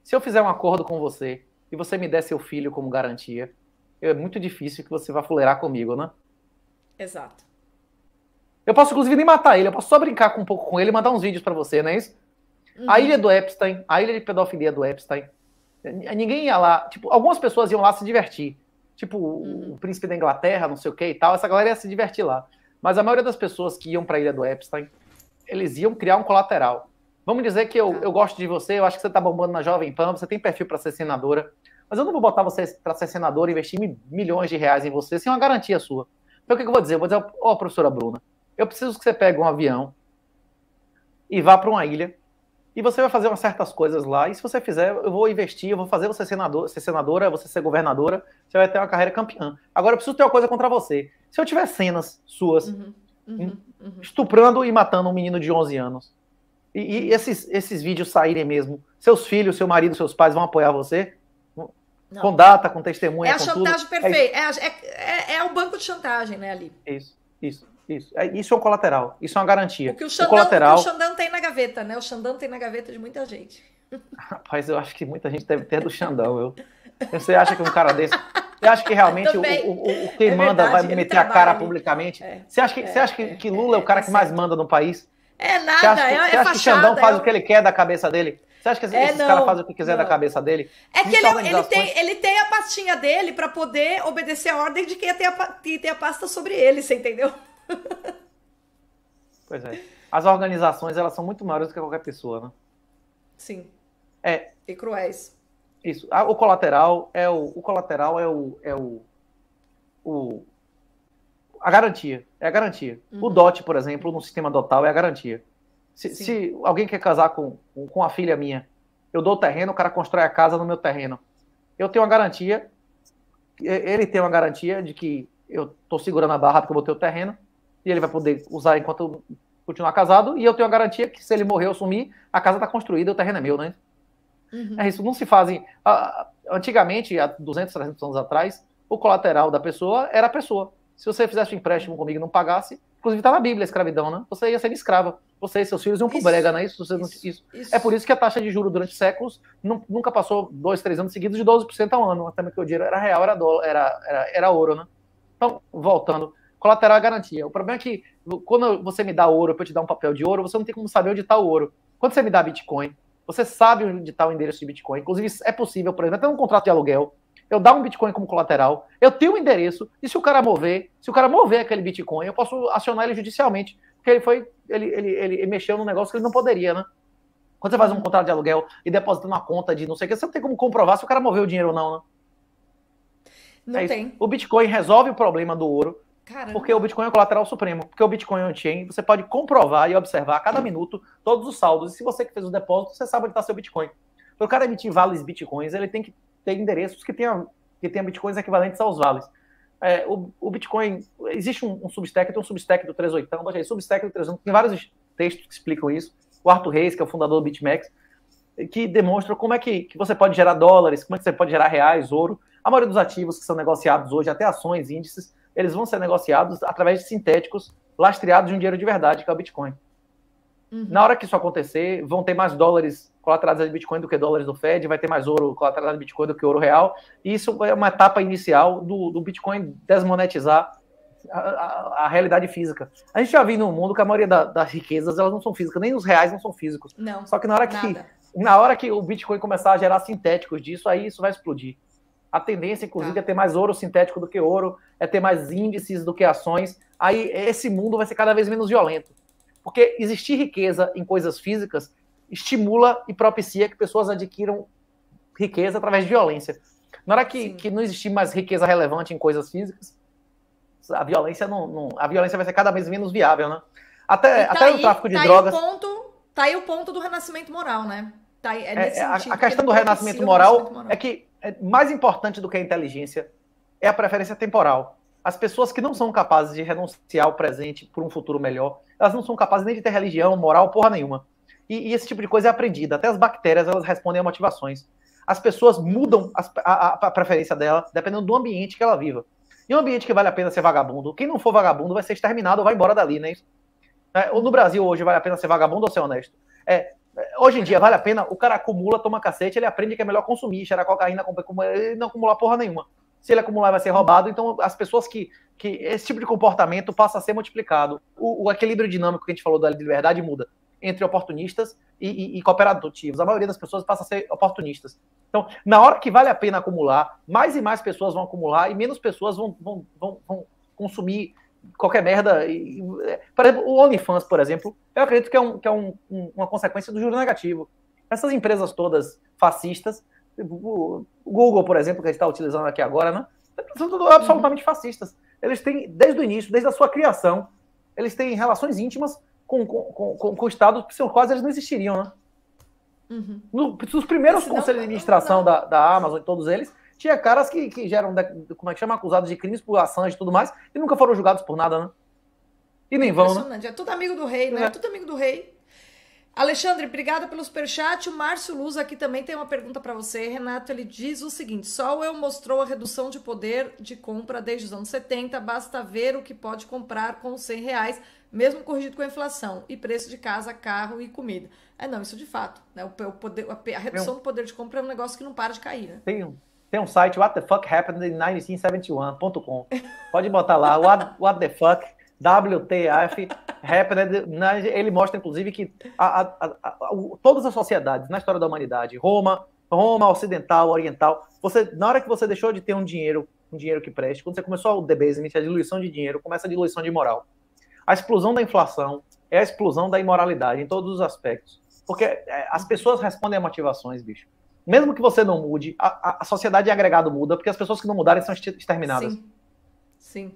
Se eu fizer um acordo com você e você me der seu filho como garantia, é muito difícil que você vá fuleirar comigo, né? Exato. Eu posso, inclusive, nem matar ele, eu posso só brincar com um pouco com ele e mandar uns vídeos para você, não é isso? Uhum. A ilha do Epstein, a ilha de pedofilia do Epstein. Ninguém ia lá. Tipo, algumas pessoas iam lá se divertir. Tipo, uhum. o príncipe da Inglaterra, não sei o que e tal. Essa galera ia se divertir lá. Mas a maioria das pessoas que iam para a ilha do Epstein, eles iam criar um colateral. Vamos dizer que eu, tá. eu gosto de você, eu acho que você está bombando na Jovem Pan, você tem perfil para ser senadora, mas eu não vou botar você para ser senadora e investir milhões de reais em você sem uma garantia sua. Então o que, eu vou dizer? Eu vou dizer, ó, oh, professora Bruna, eu preciso que você pegue um avião e vá para uma ilha e você vai fazer umas certas coisas lá. E se você fizer, eu vou investir, eu vou fazer você senador, ser senadora, você ser governadora, você vai ter uma carreira campeã. Agora eu preciso ter uma coisa contra você. Se eu tiver cenas suas uhum, uhum, uhum. estuprando e matando um menino de 11 anos, e, e, esses, esses vídeos saírem mesmo, seus filhos, seu marido, seus pais vão apoiar você? Não. Com data, com testemunha, É a chantagem tudo. É perfeita. É, é, é, é, o banco de chantagem, né, ali? Isso, isso. Isso. É, isso é um colateral, isso é uma garantia. O que o Xandão, o colateral... o Xandão tem na gaveta, né? O Xandão tem na gaveta de muita gente. <laughs> Rapaz, eu acho que muita gente deve ter do Xandão. Eu, você acha que um cara desse. Você acha que realmente o, o, o quem é manda verdade, vai meter a cara publicamente? É, você acha que, é, você acha que, que Lula é, o cara que mais manda no país? É nada, é- é você acha que, é, você é acha que Xandão faz o que ele quer da cabeça dele? Você acha que é, esses caras fazem o que quiser não. da cabeça dele? É que ele, é ele, tem, ele tem a pastinha dele para poder obedecer a ordem de quem tem a, tem a pasta sobre ele, você entendeu? <laughs> Pois é. As organizações, elas são muito maiores do que qualquer pessoa, né? Sim. É. E cruéis. Isso. Ah, o colateral é o, o colateral é o, é o, o a garantia é a garantia. Uhum. O dote, por exemplo, no sistema dotal é a garantia. Se, se alguém quer casar com, com a filha minha, eu dou o terreno, o cara constrói a casa no meu terreno. Eu tenho uma garantia, ele tem uma garantia de que eu estou segurando a barra porque eu botei o terreno, e ele vai poder usar enquanto eu continuar casado, e eu tenho a garantia que se ele morrer ou sumir, a casa está construída, o terreno é meu, né? Uhum. É isso, não se fazem. Antigamente, há 200, 300 anos atrás, o colateral da pessoa era a pessoa. Se você fizesse um empréstimo comigo e não pagasse, inclusive está na Bíblia a escravidão, né? Você ia ser escrava. Você e seus filhos iam para brega, né? Isso, não... isso, isso, É por isso que a taxa de juros durante séculos não, nunca passou dois, três anos seguidos de 12% ao ano, até que o dinheiro era real, era, dólar, era, era, era ouro, né? Então, voltando, colateral é garantia. O problema é que quando você me dá ouro para te dar um papel de ouro, você não tem como saber onde está o ouro. Quando você me dá Bitcoin, você sabe onde está o endereço de Bitcoin. Inclusive, é possível, por exemplo, até um contrato de aluguel eu dar um Bitcoin como colateral, eu tenho o um endereço, e se o cara mover, se o cara mover aquele Bitcoin, eu posso acionar ele judicialmente, porque ele foi, ele, ele, ele mexeu num negócio que ele não poderia, né? Quando você faz um contrato de aluguel e deposita uma conta de não sei o que, você não tem como comprovar se o cara moveu o dinheiro ou não, né? Não é tem. O Bitcoin resolve o problema do ouro, Caramba. porque o Bitcoin é o colateral supremo. Porque o Bitcoin é on-chain, você pode comprovar e observar a cada minuto todos os saldos. E se você que fez o depósito, você sabe onde está seu Bitcoin. Para o cara emitir vales Bitcoins, ele tem que ter endereços que tenham que tenha bitcoins equivalentes aos vales. É, o, o, Bitcoin, existe um, um substack, tem um substack do 38, baixa aí, substack do 38, tem vários textos que explicam isso. O Arthur Reis, que é o fundador do BitMEX, que demonstra como é que, que você pode gerar dólares, como é que você pode gerar reais, ouro. A maioria dos ativos que são negociados hoje, até ações, índices, eles vão ser negociados através de sintéticos lastreados de um dinheiro de verdade, que é o Bitcoin. Uhum. Na hora que isso acontecer, vão ter mais dólares colateralizados em Bitcoin do que dólares do Fed, vai ter mais ouro colateralizado em Bitcoin do que ouro real. E isso é uma etapa inicial do, do Bitcoin desmonetizar a, a, a, realidade física. A gente já viu no mundo que a maioria da, das riquezas elas não são físicas, nem os reais não são físicos. Não, Só que na hora que na hora que o Bitcoin começar a gerar sintéticos disso, aí isso vai explodir. A tendência, inclusive, tá. é ter mais ouro sintético do que ouro, é ter mais índices do que ações. Aí esse mundo vai ser cada vez menos violento. Porque existir riqueza em coisas físicas estimula e propicia que pessoas adquiram riqueza através de violência. Na hora que, que não existir mais riqueza relevante em coisas físicas, a violência não, não a violência vai ser cada vez menos viável, né? Até, tá até aí, o tráfico de tá drogas. Aí ponto, tá aí o ponto do renascimento moral, né? Tá aí, é é, é a, a, questão do tá renascimento moral, renascimento moral, é que é mais importante do que a inteligência é a preferência temporal. As pessoas que não são capazes de renunciar ao presente por um futuro melhor, elas não são capazes nem de ter religião, moral, porra nenhuma. E, e esse tipo de coisa é aprendida. Até as bactérias, elas respondem a motivações. As pessoas mudam as, a, a, preferência dela, dependendo do ambiente que ela viva. E um ambiente que vale a pena ser vagabundo, quem não for vagabundo vai ser exterminado ou vai embora dali, né? É, no Brasil hoje vale a pena ser vagabundo ou ser honesto? É, é, hoje em dia vale a pena, o cara acumula, toma cacete, ele aprende que é melhor consumir, cheirar cocaína, comprar, não acumular porra nenhuma se ele acumular vai ser roubado, então as pessoas que, que esse tipo de comportamento passa a ser multiplicado. O, o equilíbrio dinâmico que a gente falou da liberdade muda entre oportunistas e, e, e, cooperativos. A maioria das pessoas passa a ser oportunistas. Então, na hora que vale a pena acumular, mais e mais pessoas vão acumular e menos pessoas vão, vão, vão, vão consumir qualquer merda. E, é, por exemplo, o OnlyFans, por exemplo, eu acredito que é, um, que é um, um, uma consequência do juro negativo. Essas empresas todas fascistas Tipo, o Google, por exemplo, que a gente está utilizando aqui agora, né? São absolutamente fascistas. Eles têm, desde o início, desde a sua criação, eles têm relações íntimas com, com, com, com o Estado, sem eles não existiriam, né? Uhum. primeiros conselhos de é administração Da, da Amazon, todos eles, tinha caras que, que já eram, como é que chama, acusados de crimes por Assange e tudo mais, e nunca foram julgados por nada, né? E nem vão, né? É tudo amigo do rei, né? É, é tudo amigo do rei. Alexandre, obrigada pelo superchat. O Márcio Luz aqui também tem uma pergunta para você. Renato, ele diz o seguinte: Sol eu é mostrou a redução de poder de compra desde os anos 70. Basta ver o que pode comprar com 100 reais, mesmo corrigido com a inflação e preço de casa, carro e comida. É não, isso de fato. Né? O poder, a redução do poder de compra é um negócio que não para de cair. Né? Tem, um, tem um site, whatthefuckhappenedin1971.com. Pode botar lá, what, what the fuck WTF happened. Né, né? Ele mostra, inclusive, que a, a, a, todas as sociedades na história da humanidade, Roma, Roma ocidental, oriental, você na hora que você deixou de ter um dinheiro, um dinheiro que preste, quando você começou o debasement, a diluição de dinheiro, começa a diluição de moral. A explosão da inflação é a explosão da imoralidade em todos os aspectos. Porque é, as pessoas respondem a motivações, bicho. Mesmo que você não mude, a, a sociedade agregado muda, porque as pessoas que não mudarem são exterminadas. Sim. Sim.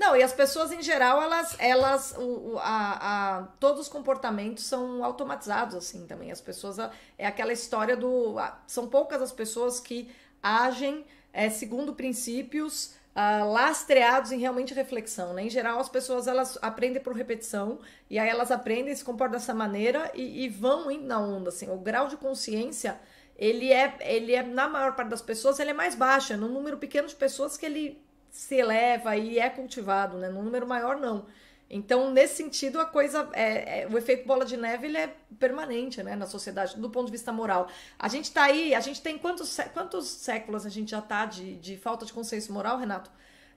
Não, e as pessoas em geral, elas, elas o, a, a, todos os comportamentos são automatizados assim também. As pessoas, é aquela história do. São poucas as pessoas que agem é, segundo princípios ah, lastreados em realmente reflexão, né? Em geral, as pessoas elas aprendem por repetição e aí elas aprendem, se comportam dessa maneira e, e vão indo na onda, assim. O grau de consciência ele é, ele é na maior parte das pessoas ele é mais baixo, é no número pequeno de pessoas que ele se eleva e é cultivado, né? No número maior, não. Então, nesse sentido, a coisa, é, é, o efeito bola de neve, ele é permanente, né, na sociedade, do ponto de vista moral. A gente está aí, a gente tem quantos, quantos séculos a gente já tá de, de falta de consenso moral, Renato?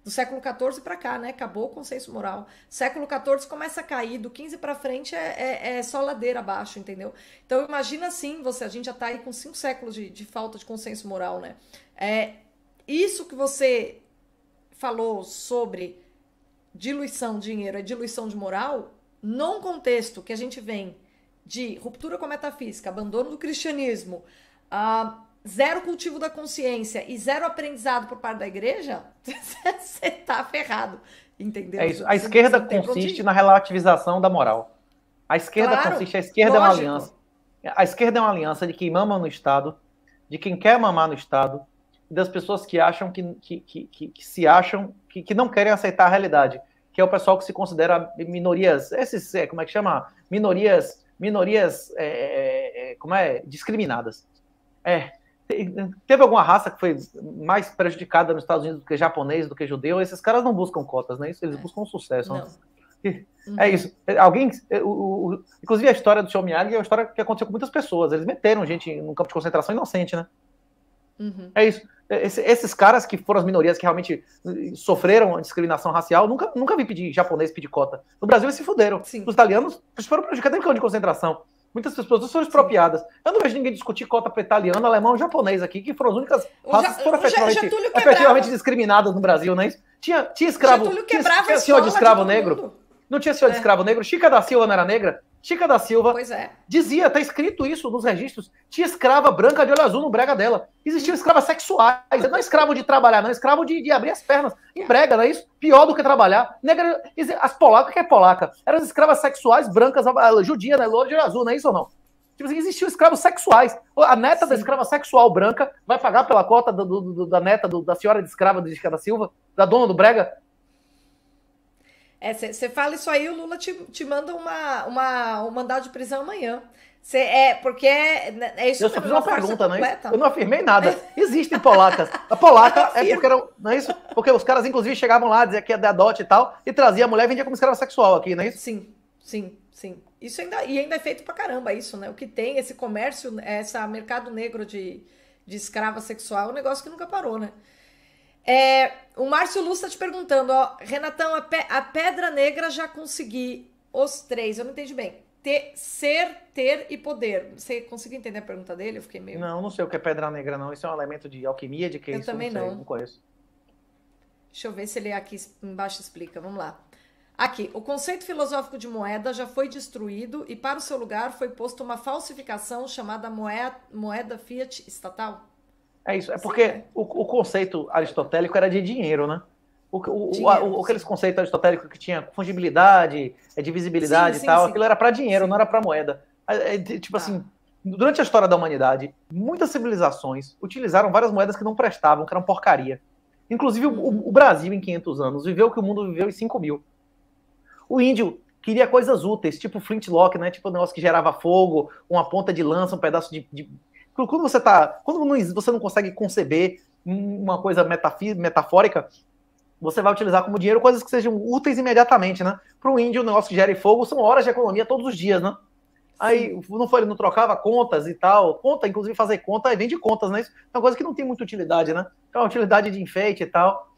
Do século XIV para cá, né? Acabou o consenso moral. Século XIV começa a cair, do 15 para frente é, é, é, só ladeira abaixo, entendeu? Então imagina assim, você, a gente já tá aí com cinco séculos de, de falta de consenso moral, né? É, isso que você falou sobre diluição de dinheiro é diluição de moral, num contexto que a gente vem de ruptura com a metafísica, abandono do cristianismo, uh, zero cultivo da consciência e zero aprendizado por parte da igreja, <laughs> você tá ferrado. Entendeu? É isso. A esquerda consiste na relativização da moral. A esquerda claro, consiste, a esquerda lógico. é uma aliança. A esquerda é uma aliança de quem mama no Estado, de quem quer mamar no Estado, e das pessoas que acham que, que, que, que se acham que, que não querem aceitar a realidade, que é o pessoal que se considera minorias, esses, é, como é que chama? Minorias, minorias, é, é, é como é? Discriminadas. É, teve alguma raça que foi mais prejudicada nos Estados Unidos do que japonês, do que judeu, esses caras não buscam cotas, né? eles é. buscam sucesso. Uhum. É isso. Alguém. O, o, inclusive, a história do Xiao Miyagi é uma história que aconteceu com muitas pessoas. Eles meteram gente num campo de concentração inocente, né? Uhum. É isso. É, esse, esses caras que foram as minorias que realmente eh, sofreram a discriminação racial, nunca, nunca vi pedir japonês pedir cota. No Brasil eles se fuderam. Sim. Os italianos foram prejudicados em campo de concentração. Muitas pessoas foram expropriadas. Eu não vejo ninguém discutir cota para italiano, alemão, japonês aqui, que foram as únicas raças que foram efetivamente, efetivamente discriminadas no Brasil, não é isso? Tinha, tinha escravo, tinha, tinha senhor de escravo de negro. Mundo. Não tinha senhor é. de escravo negro. Chica da Silva não era negra. Chica da Silva é. dizia, tá escrito isso nos registros, tinha escrava branca de olho azul no brega dela. Existiam escravas sexuais, não é escravo de trabalhar, não, é escravo de, de, abrir as pernas. Em é. brega, não é isso? Pior do que trabalhar. Negra, as polacas, que é polaca, eram as escravas sexuais brancas, judia, né, loura de olho azul, não é isso ou não? Tipo assim, existiam escravos sexuais. A neta Sim. da escrava sexual branca vai pagar pela cota do, do, do, da neta da senhora de escrava de Chica da Silva, da dona do brega, você é, fala isso aí, o Lula te, te manda uma, uma, um mandado de prisão amanhã. Cê, é, porque é, né, é isso Eu só fiz uma pergunta, né? Completa. Eu não afirmei nada. <laughs> Existem polacas. A polaca é porque era não é isso? Porque os caras, inclusive, chegavam lá, diziam que é da dote e tal, e trazia a mulher e vendia como escrava sexual aqui, não é isso? Sim, sim, sim. Isso ainda, e ainda é feito pra caramba, isso, né? O que tem, esse comércio, esse mercado negro de, de escrava sexual, é um negócio que nunca parou, né? É, o Márcio Lu está te perguntando, ó, Renatão, a, pe a, Pedra Negra já consegui os três, eu não entendi bem. Ter, ser, ter e poder. Você conseguiu entender a pergunta dele? Eu fiquei meio. Não, não sei o que é Pedra Negra, não. Isso é um elemento de alquimia, de que eu isso? Também não, sei, não. não conheço. Deixa eu ver se ele é aqui embaixo explica. Vamos lá. Aqui, o conceito filosófico de moeda já foi destruído e para o seu lugar foi posto uma falsificação chamada moeda, moeda fiat estatal? É isso. É porque o, o, conceito aristotélico era de dinheiro, né? O, o, dinheiro, o, aqueles conceitos aristotélicos que tinha fungibilidade, é, divisibilidade sim, e tal, sim, aquilo era para dinheiro, não era para moeda. É, é, tipo ah. assim, durante a história da humanidade, muitas civilizações utilizaram várias moedas que não prestavam, que eram porcaria. Inclusive, o, o uhum. Brasil, em 500 anos, viveu o que o mundo viveu em 5 mil. O índio queria coisas úteis, tipo flintlock, né? Tipo um negócio que gerava fogo, uma ponta de lança, um pedaço de, de quando você tá, quando não, você não consegue conceber uma coisa metafí, metafórica, você vai utilizar como dinheiro coisas que sejam úteis imediatamente, né? Para o índio, o negócio que gera fogo são horas de economia todos os dias, né? Aí não foi, ele não trocava contas e tal. Conta, inclusive fazer conta, é vende contas, né? Isso é uma coisa que não tem muita utilidade, né? É uma utilidade de enfeite e tal.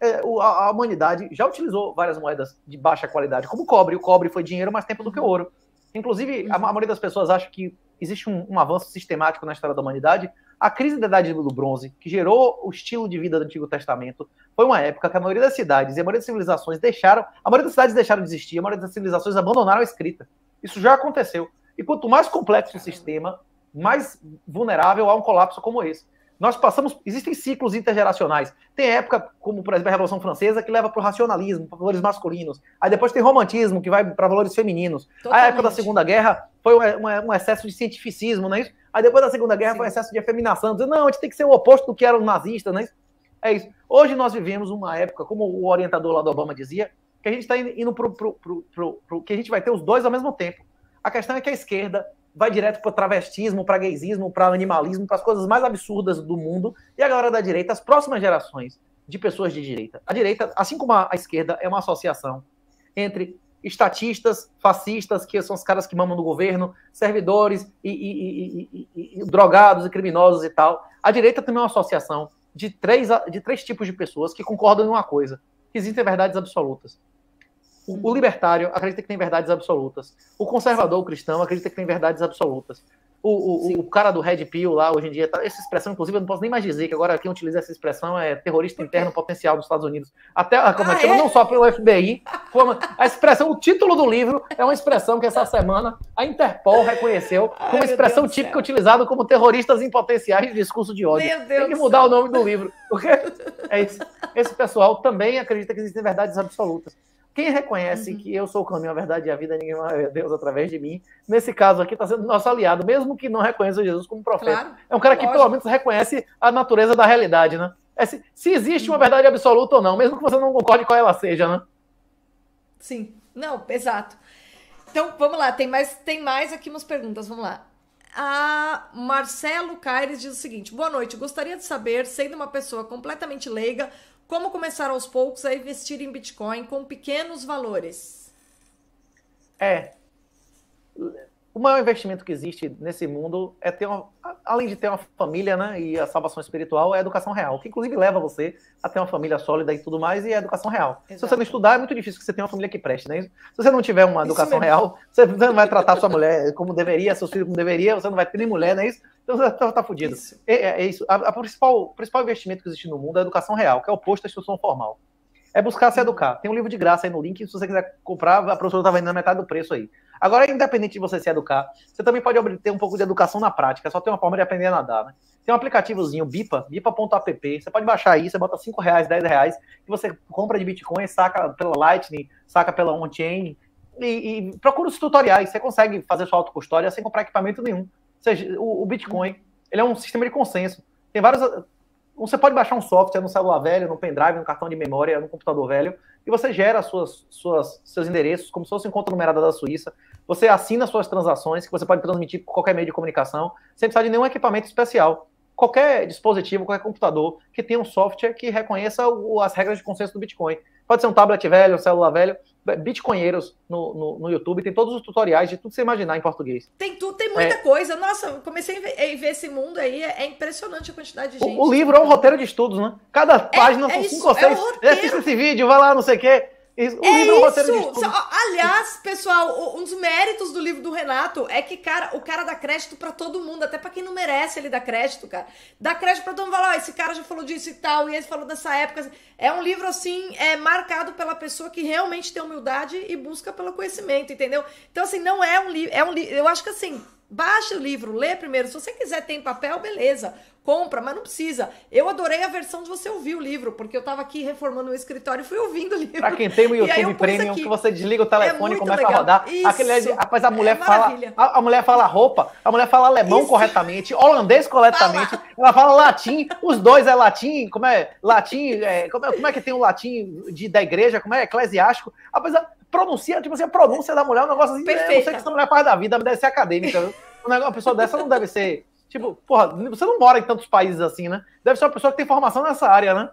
É, a, a, humanidade já utilizou várias moedas de baixa qualidade, como o cobre. O cobre foi dinheiro mais tempo do que o uhum. ouro. Inclusive, a, a uhum. maioria das pessoas acha que existe um, um, avanço sistemático na história da humanidade. A crise da Idade do Bronze, que gerou o estilo de vida do Antigo Testamento, foi uma época que a maioria das cidades e a maioria das civilizações deixaram, a maioria das cidades deixaram de existir, a maioria das civilizações abandonaram a escrita. Isso já aconteceu. E quanto mais complexo o sistema, mais vulnerável a um colapso como esse. Nós passamos, existem ciclos intergeracionais. Tem época, como por exemplo a Revolução Francesa, que leva para o racionalismo, para valores masculinos. Aí depois tem romantismo, que vai para valores femininos. Totalmente. A época da Segunda Guerra foi um, um, um, excesso de cientificismo, não é isso? Aí depois da Segunda Guerra Sim. foi um excesso de efeminação. Dizendo, não, a gente tem que ser o oposto do que era o nazista, não é isso? É isso. Hoje nós vivemos uma época, como o orientador lá do Obama dizia, que a gente está indo para o. que a gente vai ter os dois ao mesmo tempo. A questão é que a esquerda vai direto para travestismo, para gaysismo, para animalismo, para as coisas mais absurdas do mundo. E a galera da direita, as próximas gerações de pessoas de direita. A direita, assim como a esquerda, é uma associação entre estatistas, fascistas, que são os caras que mamam no governo, servidores e, e, e, e, drogados e criminosos e tal. A direita também é uma associação de três, de três tipos de pessoas que concordam em uma coisa: que existem verdades absolutas. O, libertário acredita que tem verdades absolutas. O conservador, o cristão, acredita que tem verdades absolutas. O, o, o cara do Red Pill lá, hoje em dia, tá, essa expressão, inclusive, eu não posso nem mais dizer, que agora quem utiliza essa expressão é terrorista interno potencial dos Estados Unidos. Até, como é ah, é? chama, não só pelo FBI, como a expressão, o título do livro é uma expressão que essa semana a Interpol reconheceu como Ai, expressão típica utilizada como terroristas em potenciais de discurso de ódio. Meu Deus tem que mudar céu. o nome do livro, porque é Esse pessoal também acredita que existem verdades absolutas. Quem reconhece uhum. que eu sou o caminho, a verdade e a vida, ninguém mais é Deus através de mim, nesse caso aqui está sendo nosso aliado, mesmo que não reconheça Jesus como profeta. Claro, é um cara lógico. que pelo menos reconhece a natureza da realidade, né? É se, se, existe uma uhum. verdade absoluta ou não, mesmo que você não concorde qual ela seja, né? Sim. Não, exato. Então, vamos lá, tem mais, tem mais aqui umas perguntas, vamos lá. A Marcelo Caires diz o seguinte: Boa noite, gostaria de saber, sendo uma pessoa completamente leiga, como começar aos poucos a investir em Bitcoin com pequenos valores? É. O maior investimento que existe nesse mundo é ter uma, além de ter uma família, né, e a salvação espiritual é a educação real, que inclusive leva você a ter uma família sólida e tudo mais, e é a educação real. Exato. Se você não estudar, é muito difícil que você tenha uma família que preste, né? Se você não tiver uma educação real, você não vai tratar sua mulher como deveria, seus filhos como deveria, você não vai ter nem mulher, né? isso? Então tá, tá, tá fudido. Isso. É, é, é, isso. A, a principal, o principal investimento que existe no mundo é a educação real, que é oposto à instrução formal. É buscar se educar. Tem um livro de graça aí no link, se você quiser comprar, a professora está vendendo metade do preço aí. Agora, independente de você se educar, você também pode obter um pouco de educação na prática, só tem uma forma de aprender a nadar, né? Tem um aplicativozinho, Bipa, bipa.app, você pode baixar aí, você bota 5 reais, 10 reais, e você compra de Bitcoin, saca pela Lightning, saca pela on-chain, e, e procura os tutoriais, você consegue fazer sua autocustódia sem comprar equipamento nenhum seja, o, o Bitcoin, ele é um sistema de consenso. Tem vários você pode baixar um software no celular velho, no pendrive, no cartão de memória, no computador velho, e você gera suas, suas, seus endereços, como se fosse um conta numerada da Suíça. Você assina suas transações, que você pode transmitir por qualquer meio de comunicação, sem precisar de nenhum equipamento especial. Qualquer dispositivo, qualquer computador que tenha um software que reconheça o, as regras de consenso do Bitcoin. Pode ser um tablet velho, um celular velho, Bitcoinheiros no, no, no, YouTube, tem todos os tutoriais de tudo que você imaginar em português. Tem tudo, tem muita é. coisa. Nossa, comecei a ver, a ver, esse mundo aí, é, é impressionante a quantidade de gente. O, o livro é um roteiro de estudos, né? Cada é, página é, são cinco isso, ou é seis. É assista esse vídeo, vai lá, não sei o quê. Isso, é livro é isso. roteiro de Aliás, pessoal, um dos méritos do livro do Renato é que cara, o cara dá crédito para todo mundo, até para quem não merece ele dá crédito, cara. Dá crédito para todo mundo, fala, ó, oh, esse cara já falou disso e tal, e ele falou dessa época. É um livro assim, é marcado pela pessoa que realmente tem humildade e busca pelo conhecimento, entendeu? Então assim, não é um livro, é um livro, eu acho que assim, baixa o livro, lê primeiro. Se você quiser tem papel, beleza compra, mas não precisa. Eu adorei a versão de você ouvir o livro, porque eu estava aqui reformando o escritório e fui ouvindo o livro. Para quem tem o <laughs> YouTube Premium, que você desliga o é telefone é e começa legal. a rodar. Isso. Aquele, é rapaz, a é mulher é fala. A, a, mulher fala roupa, a mulher fala alemão Isso. corretamente, holandês corretamente, fala. ela fala latim, os dois é latim, como é? Latim, é, como, é, como é que tem o um latim de, da igreja, como é? Eclesiástico. Rapaz, pronuncia, tipo assim, a pronúncia da mulher é um negócio assim. Perfeita. Eu não sei o que essa mulher faz da vida, deve ser acadêmica. Uma pessoa dessa não deve ser Tipo, porra, você não mora em tantos países assim, né? Deve ser uma pessoa que tem formação nessa área, né?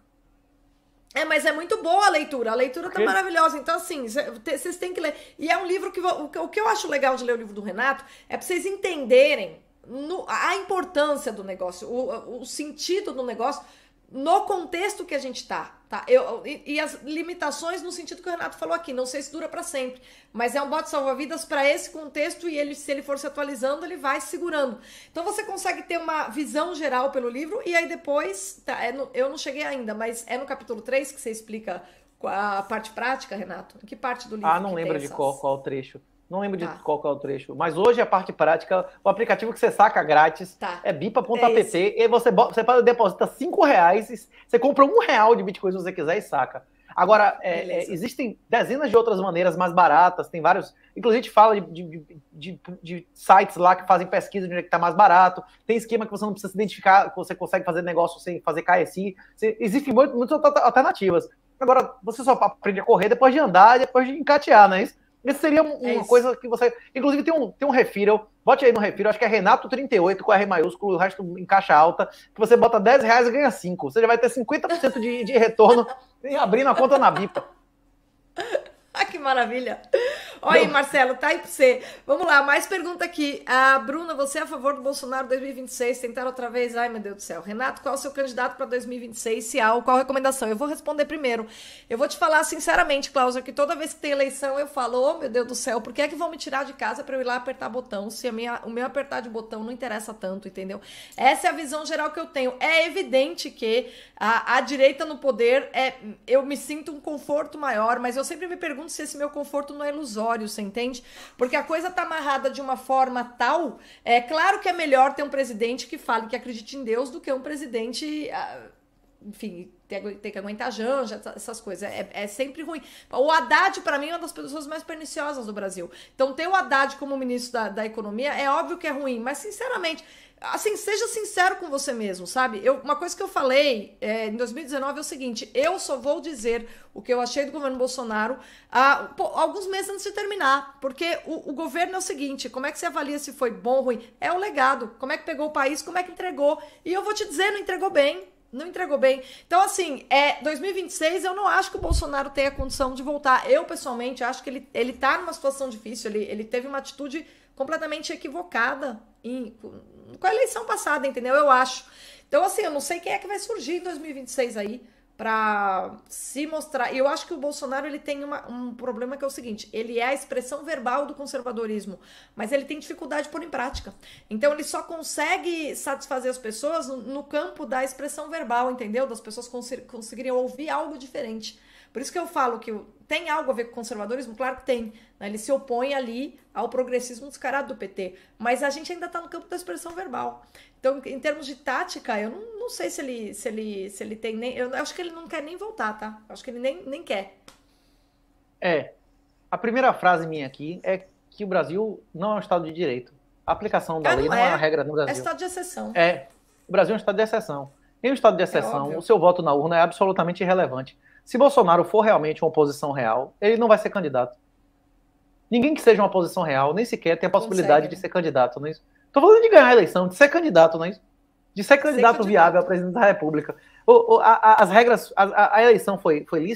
É, mas é muito boa a leitura. A leitura tá maravilhosa. Então, assim, vocês têm que ler. E é um livro que. O que eu acho legal de ler o livro do Renato é pra vocês entenderem no, a importância do negócio, o, o sentido do negócio, no contexto que a gente tá, tá? Eu, e, e, as limitações no sentido que o Renato falou aqui, não sei se dura para sempre, mas é um bote salva-vidas para esse contexto e ele, se ele for se atualizando, ele vai segurando. Então você consegue ter uma visão geral pelo livro e aí depois, tá, é no, eu não cheguei ainda, mas é no capítulo 3 que você explica a parte prática, Renato? Em que parte do livro? Ah, não lembro de qual, qual trecho. Não lembro tá. de qual é o trecho. Mas hoje a parte prática, o aplicativo que você saca grátis tá. é bipa.apt. É e você, você deposita 5 reais, você compra um real de Bitcoin se você quiser e saca. Agora, é, é, existem dezenas de outras maneiras mais baratas, tem vários. Inclusive, a gente fala de, de, de, de sites lá que fazem pesquisa de onde é está mais barato. Tem esquema que você não precisa se identificar, que você consegue fazer negócio sem fazer KSI. existem muitas alternativas. Agora, você só aprende a correr depois de andar, depois de encatear, não é isso? Isso seria é uma é isso. coisa que você. Inclusive, tem um, tem um refiro, bote aí no refiro, acho que é Renato38 com R maiúsculo, o resto em caixa alta, que você bota 10 reais e ganha 5. Você já vai ter 50% de, de retorno abrindo a conta na BIPA. <laughs> ah, que maravilha! Olha aí, Marcelo, tá aí pra você. Vamos lá, mais pergunta aqui. A Bruna, você é a favor do Bolsonaro 2026? Tentaram outra vez? Ai, meu Deus do céu. Renato, qual é o seu candidato para 2026? Se há, qual recomendação? Eu vou responder primeiro. Eu vou te falar sinceramente, Cláudia, é que toda vez que tem eleição eu falo, oh, meu Deus do céu, por que é que vão me tirar de casa para eu ir lá apertar botão? Se a minha, o meu apertar de botão não interessa tanto, entendeu? Essa é a visão geral que eu tenho. É evidente que a, a direita no poder é, eu me sinto um conforto maior, mas eu sempre me pergunto se esse meu conforto não é ilusório aleatório, você entende? Porque a coisa tá amarrada de uma forma tal. É claro que é melhor ter um presidente que fale que acredite em Deus do que um presidente. Ah, enfim, tem que aguentar janja, essas coisas. É, é sempre ruim. O Haddad, para mim, é uma das pessoas mais perniciosas do Brasil. Então, ter o Haddad como ministro da, da Economia é óbvio que é ruim, mas, sinceramente, assim, seja sincero com você mesmo, sabe? Eu, uma coisa que eu falei é, em 2019 é o seguinte: eu só vou dizer o que eu achei do governo Bolsonaro ah, pô, alguns meses antes de terminar. Porque o, o, governo é o seguinte: como é que você avalia se foi bom ou ruim? É o legado. Como é que pegou o país, como é que entregou. E eu vou te dizer, não entregou bem. Não entregou bem. Então, assim, é 2026 eu não acho que o Bolsonaro tenha condição de voltar. Eu, pessoalmente, acho que ele, ele tá numa situação difícil. Ele, ele teve uma atitude completamente equivocada em, com a eleição passada, entendeu? Eu acho. Então, assim, eu não sei quem é que vai surgir em 2026 aí para se mostrar. E eu acho que o Bolsonaro ele tem uma, um problema que é o seguinte: ele é a expressão verbal do conservadorismo, mas ele tem dificuldade por em prática. Então ele só consegue satisfazer as pessoas no, no campo da expressão verbal, entendeu? Das pessoas cons conseguirem ouvir algo diferente. Por isso que eu falo que tem algo a ver com conservadorismo? Claro que tem. Né? Ele se opõe ali ao progressismo descarado do PT. Mas a gente ainda está no campo da expressão verbal. Então, em termos de tática, eu não, não sei se ele, se, ele, se ele tem nem. Eu acho que ele não quer nem voltar, tá? Eu acho que ele nem, nem quer. É. A primeira frase minha aqui é que o Brasil não é um Estado de Direito. A aplicação ah, da lei não é, é uma regra no Brasil. É Estado de exceção. É. O Brasil é um Estado de exceção. Em um Estado de é exceção, é o seu voto na urna é absolutamente irrelevante. Se Bolsonaro for realmente uma oposição real, ele não vai ser candidato. Ninguém que seja uma oposição real nem sequer tem a possibilidade Consegue, de né? ser candidato, não é isso? Tô falando de ganhar a eleição, de ser candidato, não é isso? De ser candidato, ser viável a presidente da República. O, o, a, a, as regras, a, a, eleição foi, foi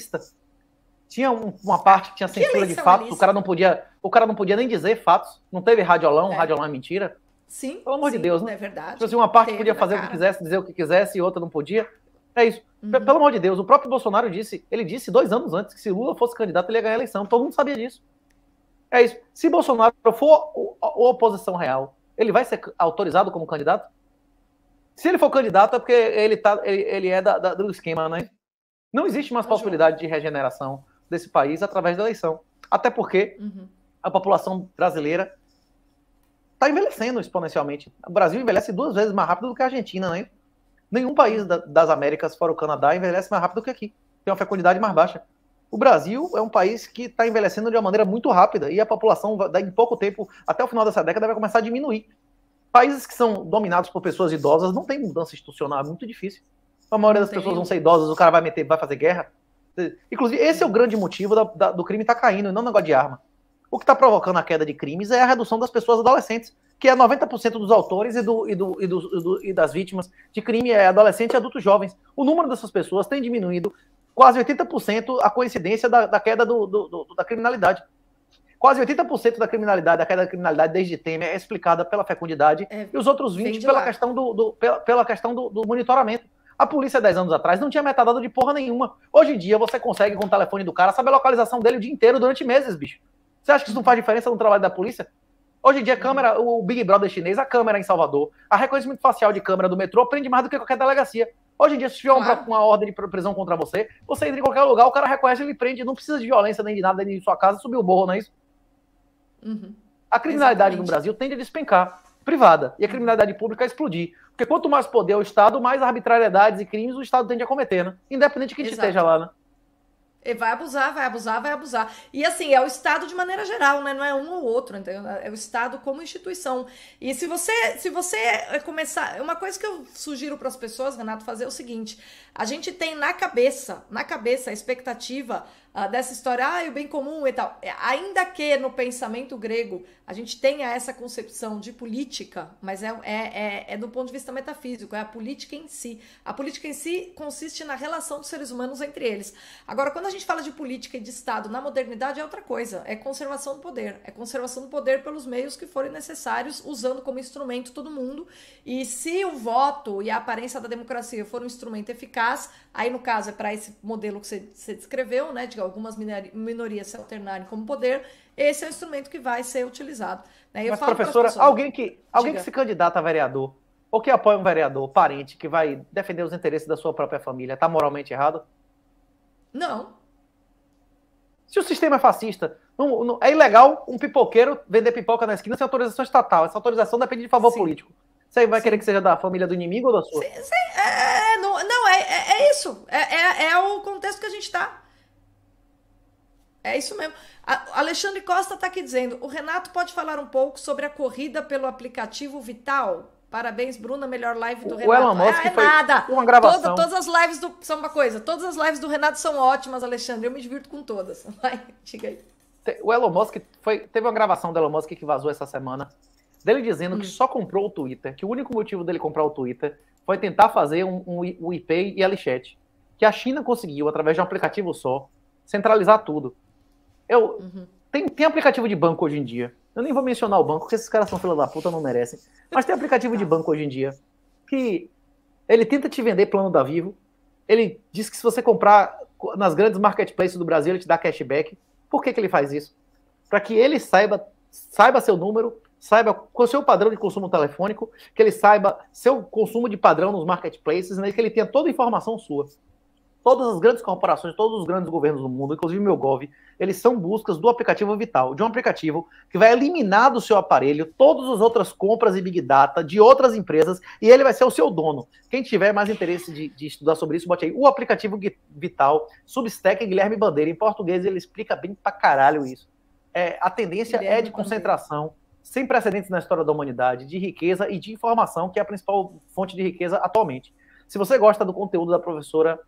Tinha um, uma parte que tinha censura que de é fatos, o cara não podia, o cara não podia nem dizer fatos. Não teve radiolão, é. radiolão é mentira. Sim. Pelo amor sim, de Deus, né? É verdade. Tipo assim, uma parte Teve podia fazer o que quisesse, dizer o que quisesse, e outra não podia. É isso. Uhum. Pelo amor de Deus, o próprio Bolsonaro disse, ele disse dois anos antes que se Lula fosse candidato, ele ia ganhar a eleição. Todo mundo sabia disso. É isso. Se Bolsonaro for a oposição real, ele vai ser autorizado como candidato? Se ele for candidato, é porque ele, tá, ele, ele é da, da, do esquema, né? Não existe mais possibilidade de regeneração desse país através da eleição. Até porque uhum. a população brasileira está envelhecendo exponencialmente. O Brasil envelhece duas vezes mais rápido do que a Argentina, né? Nenhum país da, das Américas, fora o Canadá, envelhece mais rápido que aqui. Tem uma fecundidade mais baixa. O Brasil é um país que está envelhecendo de uma maneira muito rápida e a população, em pouco tempo, até o final dessa década, vai começar a diminuir. Países que são dominados por pessoas idosas não tem mudança institucional, é muito difícil. A maioria das pessoas vão ser idosas, o cara vai meter, vai fazer guerra. Inclusive, esse é o grande motivo da, da, do crime estar tá caindo, e não o é negócio de arma. O que está provocando a queda de crimes é a redução das pessoas adolescentes que é 90% dos autores e, do, e, do, e, do, e, das vítimas de crime é adolescente e adultos jovens. O número dessas pessoas tem diminuído quase 80% a coincidência da, da queda da criminalidade. Quase 80% da criminalidade, da queda da criminalidade desde Temer é explicada pela fecundidade é, e os outros 20% pela questão, do, pela, pela, questão do, do monitoramento. A polícia 10 anos atrás não tinha metadado de porra nenhuma. Hoje em dia você consegue com o telefone do cara saber a localização dele o dia inteiro durante meses, bicho. Você acha que isso não faz diferença no trabalho da polícia? Hoje em dia, a uhum. câmera, o Big Brother chinês, a câmera em Salvador, a reconhecimento facial de câmera do metrô prende mais do que qualquer delegacia. Hoje em dia, se tiver claro. uma, ordem de prisão contra você, você entra em qualquer lugar, o cara reconhece ele prende. Não precisa de violência nem de nada dentro de sua casa, subiu o morro, não é isso? Uhum. A criminalidade Exatamente. no Brasil tende a despencar, privada, e a uhum. criminalidade pública a explodir. Porque quanto mais poder o Estado, mais arbitrariedades e crimes o Estado tende a cometer, né? Independente de quem esteja lá, né? vai abusar, vai abusar, vai abusar. E assim, é o Estado de maneira geral, né? Não é um ou outro, entendeu? É o Estado como instituição. E se você, se você começar, uma coisa que eu sugiro para as pessoas, Renato, fazer é o seguinte: a gente tem na cabeça, na cabeça a expectativa ah, dessa história, ah, é o bem comum e tal. É, ainda que no pensamento grego a gente tenha essa concepção de política, mas é, é, é, é do ponto de vista metafísico, é a política em si. A política em si consiste na relação dos seres humanos entre eles. Agora, quando a gente fala de política e de Estado na modernidade, é outra coisa, é conservação do poder, é conservação do poder pelos meios que forem necessários, usando como instrumento todo mundo. E se o voto e a aparência da democracia for um instrumento eficaz, Aí, no caso, é para esse modelo que você, você descreveu, né, de algumas minorias se alternarem como poder, esse é o instrumento que vai ser utilizado. Né? Mas, professora, pessoa, alguém, que, alguém que se candidata a vereador ou que apoia um vereador, parente, que vai defender os interesses da sua própria família, está moralmente errado? Não. Se o sistema é fascista, não, não, é ilegal um pipoqueiro vender pipoca na esquina sem autorização estatal. Essa autorização depende de favor Sim. político. Você vai Sim. querer que seja da família do inimigo ou da sua? Sim, é, é, é, não, não é, é isso. É, é, é, o contexto que a gente está. É isso mesmo. A, Alexandre Costa está aqui dizendo: o Renato pode falar um pouco sobre a corrida pelo aplicativo Vital? Parabéns, Bruna, melhor live do o Renato. Elon Musk ah, é foi nada. uma gravação. todas as lives do. São uma coisa, todas as lives do Renato são ótimas, Alexandre. Eu me divirto com todas. <laughs> Vai, diga aí. O Elon Musk foi, teve uma gravação do Elon Musk que vazou essa semana, dele dizendo hum. que só comprou o Twitter, que o único motivo dele comprar o Twitter foi tentar fazer um, um, o IPay e Alipay, que a China conseguiu, através de um aplicativo só, centralizar tudo. Eu, uhum. tem, tem aplicativo de banco hoje em dia. Eu nem vou mencionar o banco, porque esses caras são filha da puta, não merecem. Mas tem aplicativo de tá. banco hoje em dia que ele tenta te vender plano da Vivo. Ele diz que se você comprar nas grandes marketplaces do Brasil, ele te dá cashback. Por que, que ele faz isso? Para que ele saiba, saiba seu número saiba qual é o seu padrão de consumo telefônico, que ele saiba seu consumo de padrão nos marketplaces, né, que ele tenha toda a informação sua. Todas as grandes corporações, todos os grandes governos do mundo, inclusive meu Gov, eles são buscas do aplicativo Vital, de um aplicativo que vai eliminar do seu aparelho todas as outras compras e big data de outras empresas e ele vai ser o seu dono. Quem tiver mais interesse de, de estudar sobre isso, bote aí o aplicativo Vital, Substack Guilherme Bandeira. Em português ele explica bem pra caralho isso. É, a tendência Guilherme é de concentração. Bandeira sem precedentes na história da humanidade, de riqueza e de informação, que é a principal fonte de riqueza atualmente. Se você gosta do conteúdo da professora,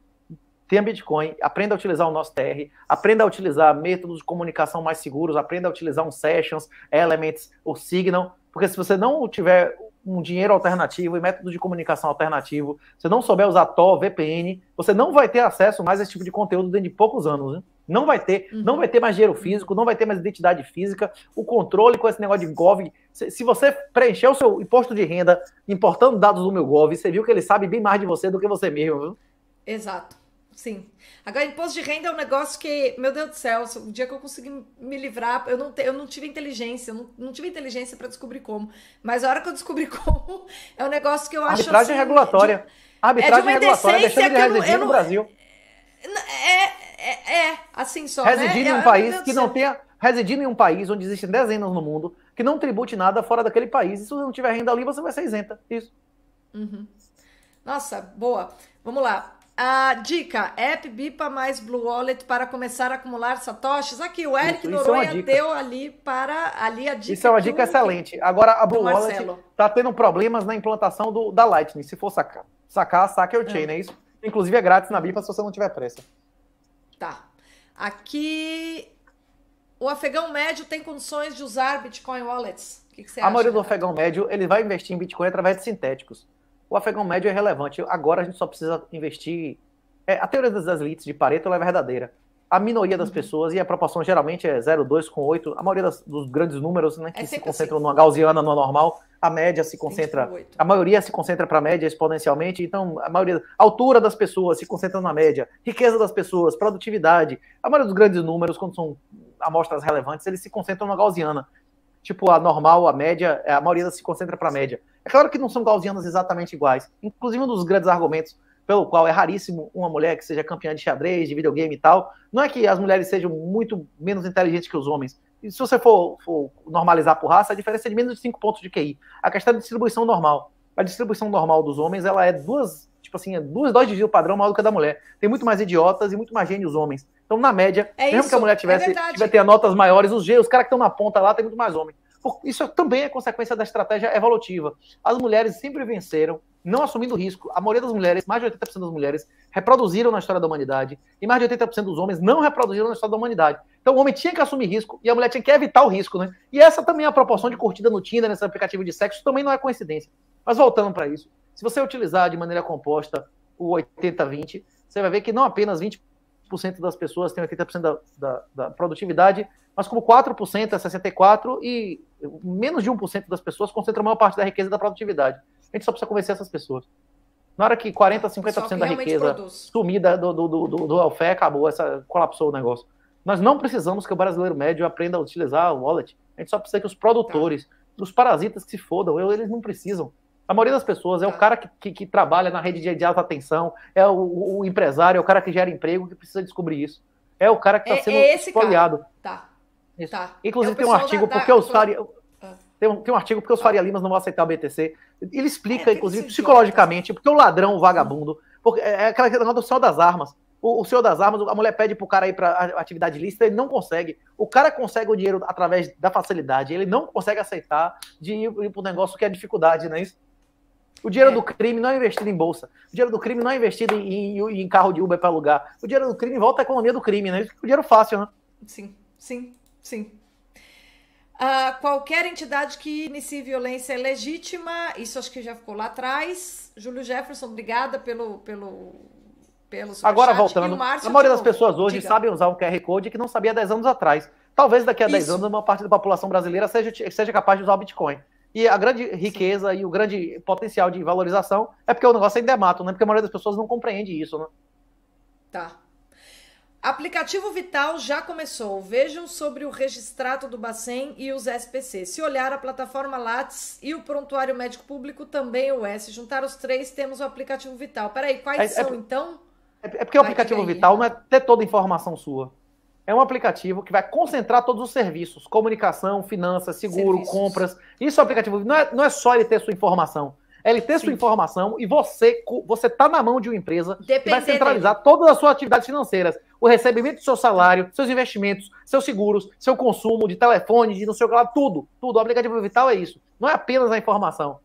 tenha Bitcoin, aprenda a utilizar o nosso TR, aprenda a utilizar métodos de comunicação mais seguros, aprenda a utilizar um Sessions, Elements, ou Signal, porque se você não tiver um dinheiro alternativo e método de comunicação alternativo, se não souber usar Tor, VPN, você não vai ter acesso mais a esse tipo de conteúdo dentro de poucos anos. Né? Não vai ter, uhum. não vai ter mais dinheiro uhum. físico, não vai ter mais identidade física. O controle com esse negócio de Gov. Se, você preencher o seu imposto de renda importando dados do meu Gov, você viu que ele sabe bem mais de você do que você mesmo, viu? Exato. Sim. Agora, imposto de renda é um negócio que, meu Deus do céu, o dia que eu consegui me livrar, eu não, te, eu não tive inteligência, eu não, não tive inteligência para descobrir como. Mas a hora que eu descobri <laughs> como, é um negócio que eu acho. Arbitragem assim, regulatória. De, Arbitragem é de uma regulatória, deixando de residir eu não, eu não, no Brasil. É, é é, é assim só. Residir né? em um é, é, país que não tenha. Residir em um país onde existem dezenas no mundo que não tribute nada fora daquele país. E se você não tiver renda ali, você vai ser isenta. Isso. Uhum. Nossa, boa. Vamos lá. A dica, app Bipa mais Blue Wallet para começar a acumular satoshis. Aqui, o Eric isso, isso é Noronha é deu ali para ali a dica. Isso é uma dica excelente. Agora, a Blue Wallet está tendo problemas na implantação do, da Lightning, se for sacar. Sacar, saca o chain, é. é isso? Inclusive é grátis na Bipa se você não tiver pressa. Tá. Aqui, o afegão médio tem condições de usar Bitcoin wallets? O que, que você a acha? A maioria do afegão médio, ele vai investir em Bitcoin através de sintéticos. O afegão médio é relevante. Agora a gente só precisa investir... É, a teoria das elites de Pareto é verdadeira a minoria das uhum. pessoas, e a proporção geralmente é 0,2 com 8, a maioria das, dos grandes números né, que é se concentram assim. numa gaussiana, numa normal, a média se concentra, a maioria se concentra para a média exponencialmente, então a maioria, altura das pessoas se concentra na média, riqueza das pessoas, produtividade, a maioria dos grandes números, quando são amostras relevantes, eles se concentram na gaussiana, tipo a normal, a média, é, a maioria se concentra para a média. É claro que não são gaussianas exatamente iguais, inclusive um dos grandes argumentos pelo qual é raríssimo uma mulher que seja campeã de xadrez, de videogame e tal. Não é que as mulheres sejam muito menos inteligentes que os homens. E se você for, for normalizar por raça, a diferença é de menos de 5 pontos de QI. A questão é da distribuição normal. A distribuição normal dos homens, ela é duas, tipo assim, é duas dois de desvio padrão maior do que a da mulher. Tem muito mais idiotas e muito mais gênios homens. Então, na média, é mesmo isso, que a mulher é tivesse, é tiver ter notas maiores, os, G, os caras que estão na ponta lá tem muito mais homens. Isso é também é consequência da estratégia evolutiva. As mulheres sempre venceram não assumindo risco. A maioria das mulheres, mais de 80% das mulheres, reproduziram na história da humanidade, e mais de 80% dos homens não reproduziram na história da humanidade. Então o homem tinha que assumir risco e a mulher tinha que evitar o risco, né? E essa também é a proporção de curtida no Tinder, nesse aplicativo de sexo, também não é coincidência. Mas voltando para isso, se você utilizar de maneira composta o 80-20, você vai ver que não apenas 20% das pessoas têm 80% da, da, da produtividade, mas como 4% é 64% e menos de 1% das pessoas concentram a maior parte da riqueza e da produtividade. A gente só precisa convencer essas pessoas. Na hora que 40, 50% da riqueza produz. sumida do, do, do, do, do Alfé, acabou, essa, colapsou o negócio. Nós não precisamos que o brasileiro médio aprenda a utilizar o wallet. A gente só precisa que os produtores, tá. os parasitas que se fodam, eu, eles não precisam. A maioria das pessoas é tá. o cara que, que, que, trabalha na rede de alta atenção, é o, o, empresário, é o cara que gera emprego que precisa descobrir isso. É o cara que está é, sendo é Tá. Isso. tá. Inclusive é tem um artigo, da, porque da, eu usaria. Eu, tem um, tem um artigo porque os Faria Limas não vão aceitar o BTC. Ele explica, é, inclusive, psicologicamente, porque o ladrão, o vagabundo, porque é, é aquela questão do senhor das armas. O, o senhor das armas, a mulher pede pro cara ir para atividade lícita, ele não consegue. O cara consegue o dinheiro através da facilidade, ele não consegue aceitar de ir, ir pro negócio que é dificuldade, não é isso? O dinheiro é. do crime não é investido em bolsa. O dinheiro do crime não é investido em, em, em carro de Uber para alugar. O dinheiro do crime volta à economia do crime, né? O dinheiro fácil, né? Sim, sim, sim. Uh, qualquer entidade que inicie violência é legítima, isso acho que já ficou lá atrás. Júlio Jefferson, obrigada pelo. pelo pelo Agora voltando, Márcio, a maioria das pessoas hoje diga. sabem usar um QR Code que não sabia 10 anos atrás. Talvez daqui a isso. 10 anos uma parte da população brasileira seja, seja capaz de usar o Bitcoin. E a grande riqueza Sim. e o grande potencial de valorização é porque o negócio ainda é mato, né? Porque a maioria das pessoas não compreende isso, né? Tá. Aplicativo Vital já começou. Vejam sobre o registrato do Bacen e os SPC. Se olhar a plataforma Lattes e o prontuário médico público, também o S. Juntar os três, temos o aplicativo Vital. Peraí, quais é, é são é, então? É, é porque é vai o aplicativo Vital não é ter toda a informação sua. É um aplicativo que vai concentrar todos os serviços: comunicação, finanças, seguro, serviços. compras. Isso é o aplicativo. Não é, não é só ele ter sua informação ele tem Sim. sua informação e você você tá na mão de uma empresa Depender que vai centralizar dele. todas as suas atividades financeiras, o recebimento do seu salário, seus investimentos, seus seguros, seu consumo de telefone, de não sei o que lá, tudo, tudo. O aplicativo Vital é isso. Não é apenas a informação.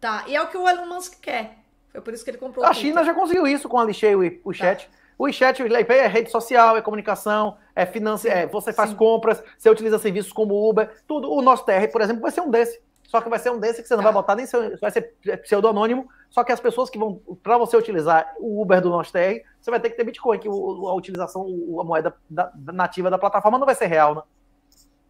Tá, e é o que o Elon Musk quer. Foi por isso que ele comprou. A China já conseguiu isso com a Alixei e o chat Tá. O WeChat é rede social, é comunicação, é finance é, você faz Sim. compras, você utiliza serviços como Uber, tudo. O nosso TR, por exemplo, vai ser um desses só que vai ser um desses que você não vai tá. botar nem seu, vai ser pseudonônimo. Só que as pessoas que vão para você utilizar o Uber do Nostr, você vai ter que ter Bitcoin, que o, a utilização, a moeda da, nativa da plataforma não vai ser real, né?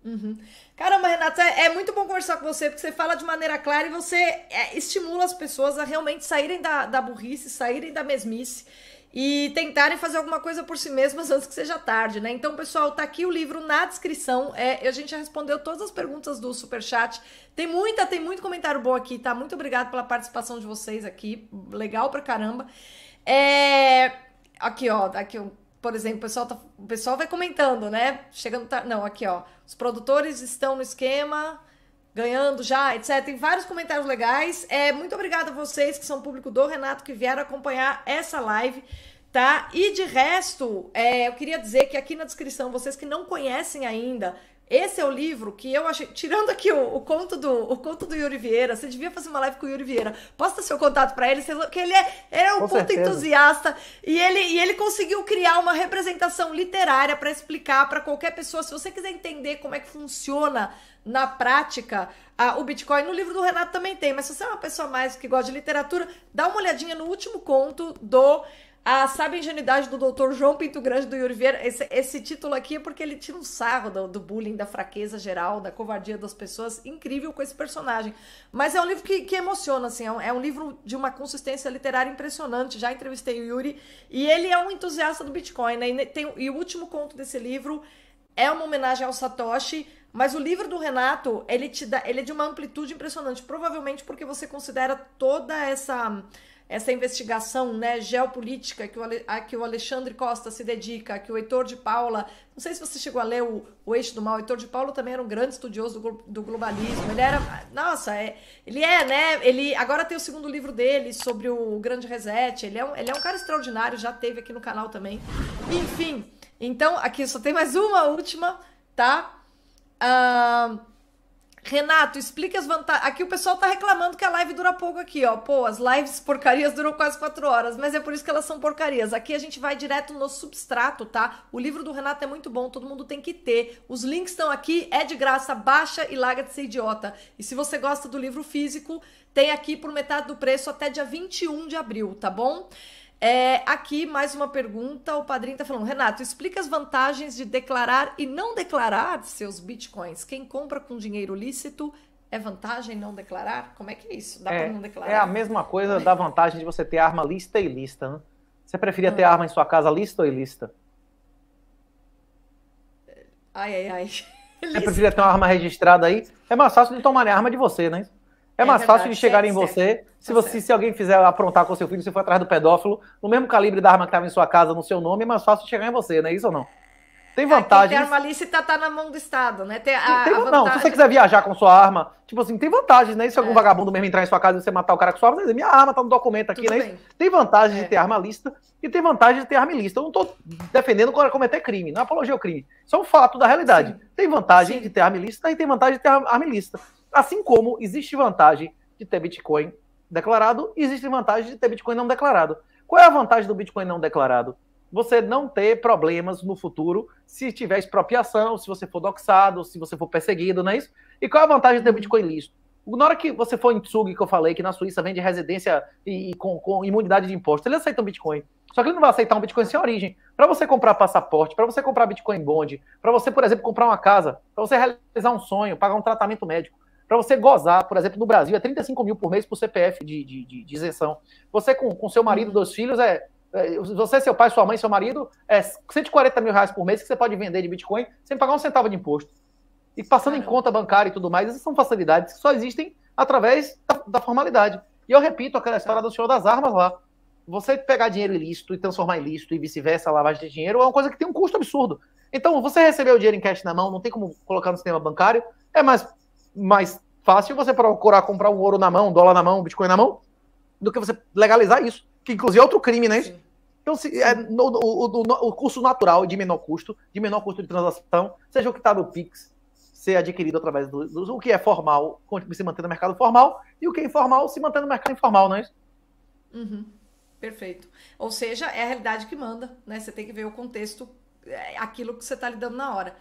Uhum. Caramba, Renata, é, é muito bom conversar com você, porque você fala de maneira clara e você é, estimula as pessoas a realmente saírem da, da burrice, saírem da mesmice e tentarem fazer alguma coisa por si mesmas antes que seja tarde, né? Então, pessoal, tá aqui o livro na descrição. É, a gente já respondeu todas as perguntas do super chat. Tem muita, tem muito comentário bom aqui, tá? Muito obrigado pela participação de vocês aqui. Legal pra caramba. É, aqui, ó, aqui, por exemplo, o pessoal, tá, o pessoal vai comentando, né? Chegando, tarde, não, aqui, ó. Os produtores estão no esquema ganhando já, etc. Tem vários comentários legais. É, muito obrigada a vocês que são público do Renato que vieram acompanhar essa live. Tá? E de resto, é, eu queria dizer que aqui na descrição, vocês que não conhecem ainda esse é o livro que eu achei. Tirando aqui o, o, conto do, o conto do Yuri Vieira, você devia fazer uma live com o Yuri Vieira. Posta seu contato para ele, que ele é, é um com entusiasta. E ele, e ele conseguiu criar uma representação literária para explicar para qualquer pessoa. Se você quiser entender como é que funciona na prática a, o Bitcoin, no livro do Renato também tem. Mas se você é uma pessoa mais que gosta de literatura, dá uma olhadinha no último conto do ah, a Sabe Ingenuidade do Doutor João Pinto Grande do Yuri Vieira. Esse, esse título aqui é porque ele tira um sarro do, do, bullying, da fraqueza geral, da covardia das pessoas. Incrível com esse personagem. Mas é um livro que, que emociona, assim. É um, é um, livro de uma consistência literária impressionante. Já entrevistei o Yuri. E ele é um entusiasta do Bitcoin, né? E, tem, e o último conto desse livro é uma homenagem ao Satoshi. Mas o livro do Renato, ele, te dá, ele é de uma amplitude impressionante. Provavelmente porque você considera toda essa essa investigação né, geopolítica que o, a que o Alexandre Costa se dedica, que o Heitor de Paula. Não sei se você chegou a ler o, o Eixo do Mal. O Heitor de Paula também era um grande estudioso do, do globalismo. Ele era. Nossa, é, ele é, né? Ele agora tem o segundo livro dele sobre o Grande Reset. Ele é um, ele é um cara extraordinário, já teve aqui no canal também. Enfim, então aqui só tem mais uma última, tá? Uh, Renato, explique as vantagens. Aqui o pessoal tá reclamando que a live dura pouco aqui, ó. Pô, as lives porcarias duram quase quatro horas, mas é por isso que elas são porcarias. Aqui a gente vai direto no substrato, tá? O livro do Renato é muito bom, todo mundo tem que ter. Os links estão aqui, é de graça, baixa e larga de ser idiota. E se você gosta do livro físico, tem aqui por metade do preço até dia 21 de abril, tá bom? É, aqui, mais uma pergunta. O padrinho está falando: Renato, explica as vantagens de declarar e não declarar seus bitcoins. Quem compra com dinheiro lícito é vantagem não declarar? Como é que é isso? Dá é, para não declarar? É a mesma coisa da vantagem de você ter arma lista e lista. Né? Você preferia hum. ter ah. arma em sua casa lista ou ilícita? Ai, ai, ai. <laughs> Você preferia ter uma arma registrada aí? É mais fácil de tomar a arma de você, né? É, é mais verdade, fácil de chegar em tá você certo, se você se alguém fizer aprontar com seu filho, se for atrás do pedófilo, no mesmo calibre da arma que estava em sua casa, no seu nome, é mais fácil de chegar em você, não é isso ou não? Tem vantagem. É, a arma lícita tá, tá na mão do Estado, né? Tem a, tem, a vantagem... Não, se você quiser viajar com sua arma, tipo assim, tem vantagens, né? se algum é. vagabundo mesmo entrar em sua casa e você matar o cara com sua arma, você dizer, minha arma tá no documento aqui, Tudo né? Bem. Tem vantagem é. de ter arma lícita e tem vantagem de ter arma ilícita. Eu não tô defendendo cometer é, é crime, não é apologia ao crime. Isso é um fato da realidade. Sim. Tem vantagem Sim. de ter arma ilícita e tem vantagem de ter arma ilícita. Assim como existe vantagem de ter Bitcoin declarado, existe vantagem de ter Bitcoin não declarado. Qual é a vantagem do Bitcoin não declarado? Você não ter problemas no futuro se tiver expropriação, se você for doxado, se você for perseguido, não é isso? E qual é a vantagem de ter uhum. Bitcoin listo? Na hora que você for em Tsug, que eu falei, que na Suíça vende residência e, e com, com, imunidade de imposto, ele aceita um Bitcoin. Só que ele não vai aceitar um Bitcoin sem origem. Para você comprar passaporte, para você comprar Bitcoin Bond, para você, por exemplo, comprar uma casa, para você realizar um sonho, pagar um tratamento médico. Para você gozar, por exemplo, no Brasil é 35 mil por mês por CPF de, de, de, de isenção. Você com, com seu marido, uhum. dois filhos, é, é você, seu pai, sua mãe, seu marido, é 140 mil reais por mês que você pode vender de Bitcoin sem pagar um centavo de imposto. E passando em conta bancária e tudo mais, essas são facilidades que só existem através da, da formalidade. E eu repito aquela tá. história do senhor das armas lá. Você pegar dinheiro ilícito e transformar em ilícito e vice-versa, lavagem de dinheiro, é uma coisa que tem um custo absurdo. Então, você receber o dinheiro em cash na mão, não tem como colocar no sistema bancário, é mais mais fácil você procurar comprar um ouro na mão, um dólar na mão, um Bitcoin na mão, do que você legalizar isso, que inclusive é outro crime, né? Sim. Então, se, é, no, o, o, o curso natural é de menor custo, de menor custo de transação, seja o que está no Pix, ser adquirido através do, do, o que é formal, se manter no mercado formal, e o que é informal, se manter no mercado informal, não é isso? Uhum. Perfeito. Ou seja, é a realidade que manda, né? Você tem que ver o contexto, é, aquilo que você está lidando na hora.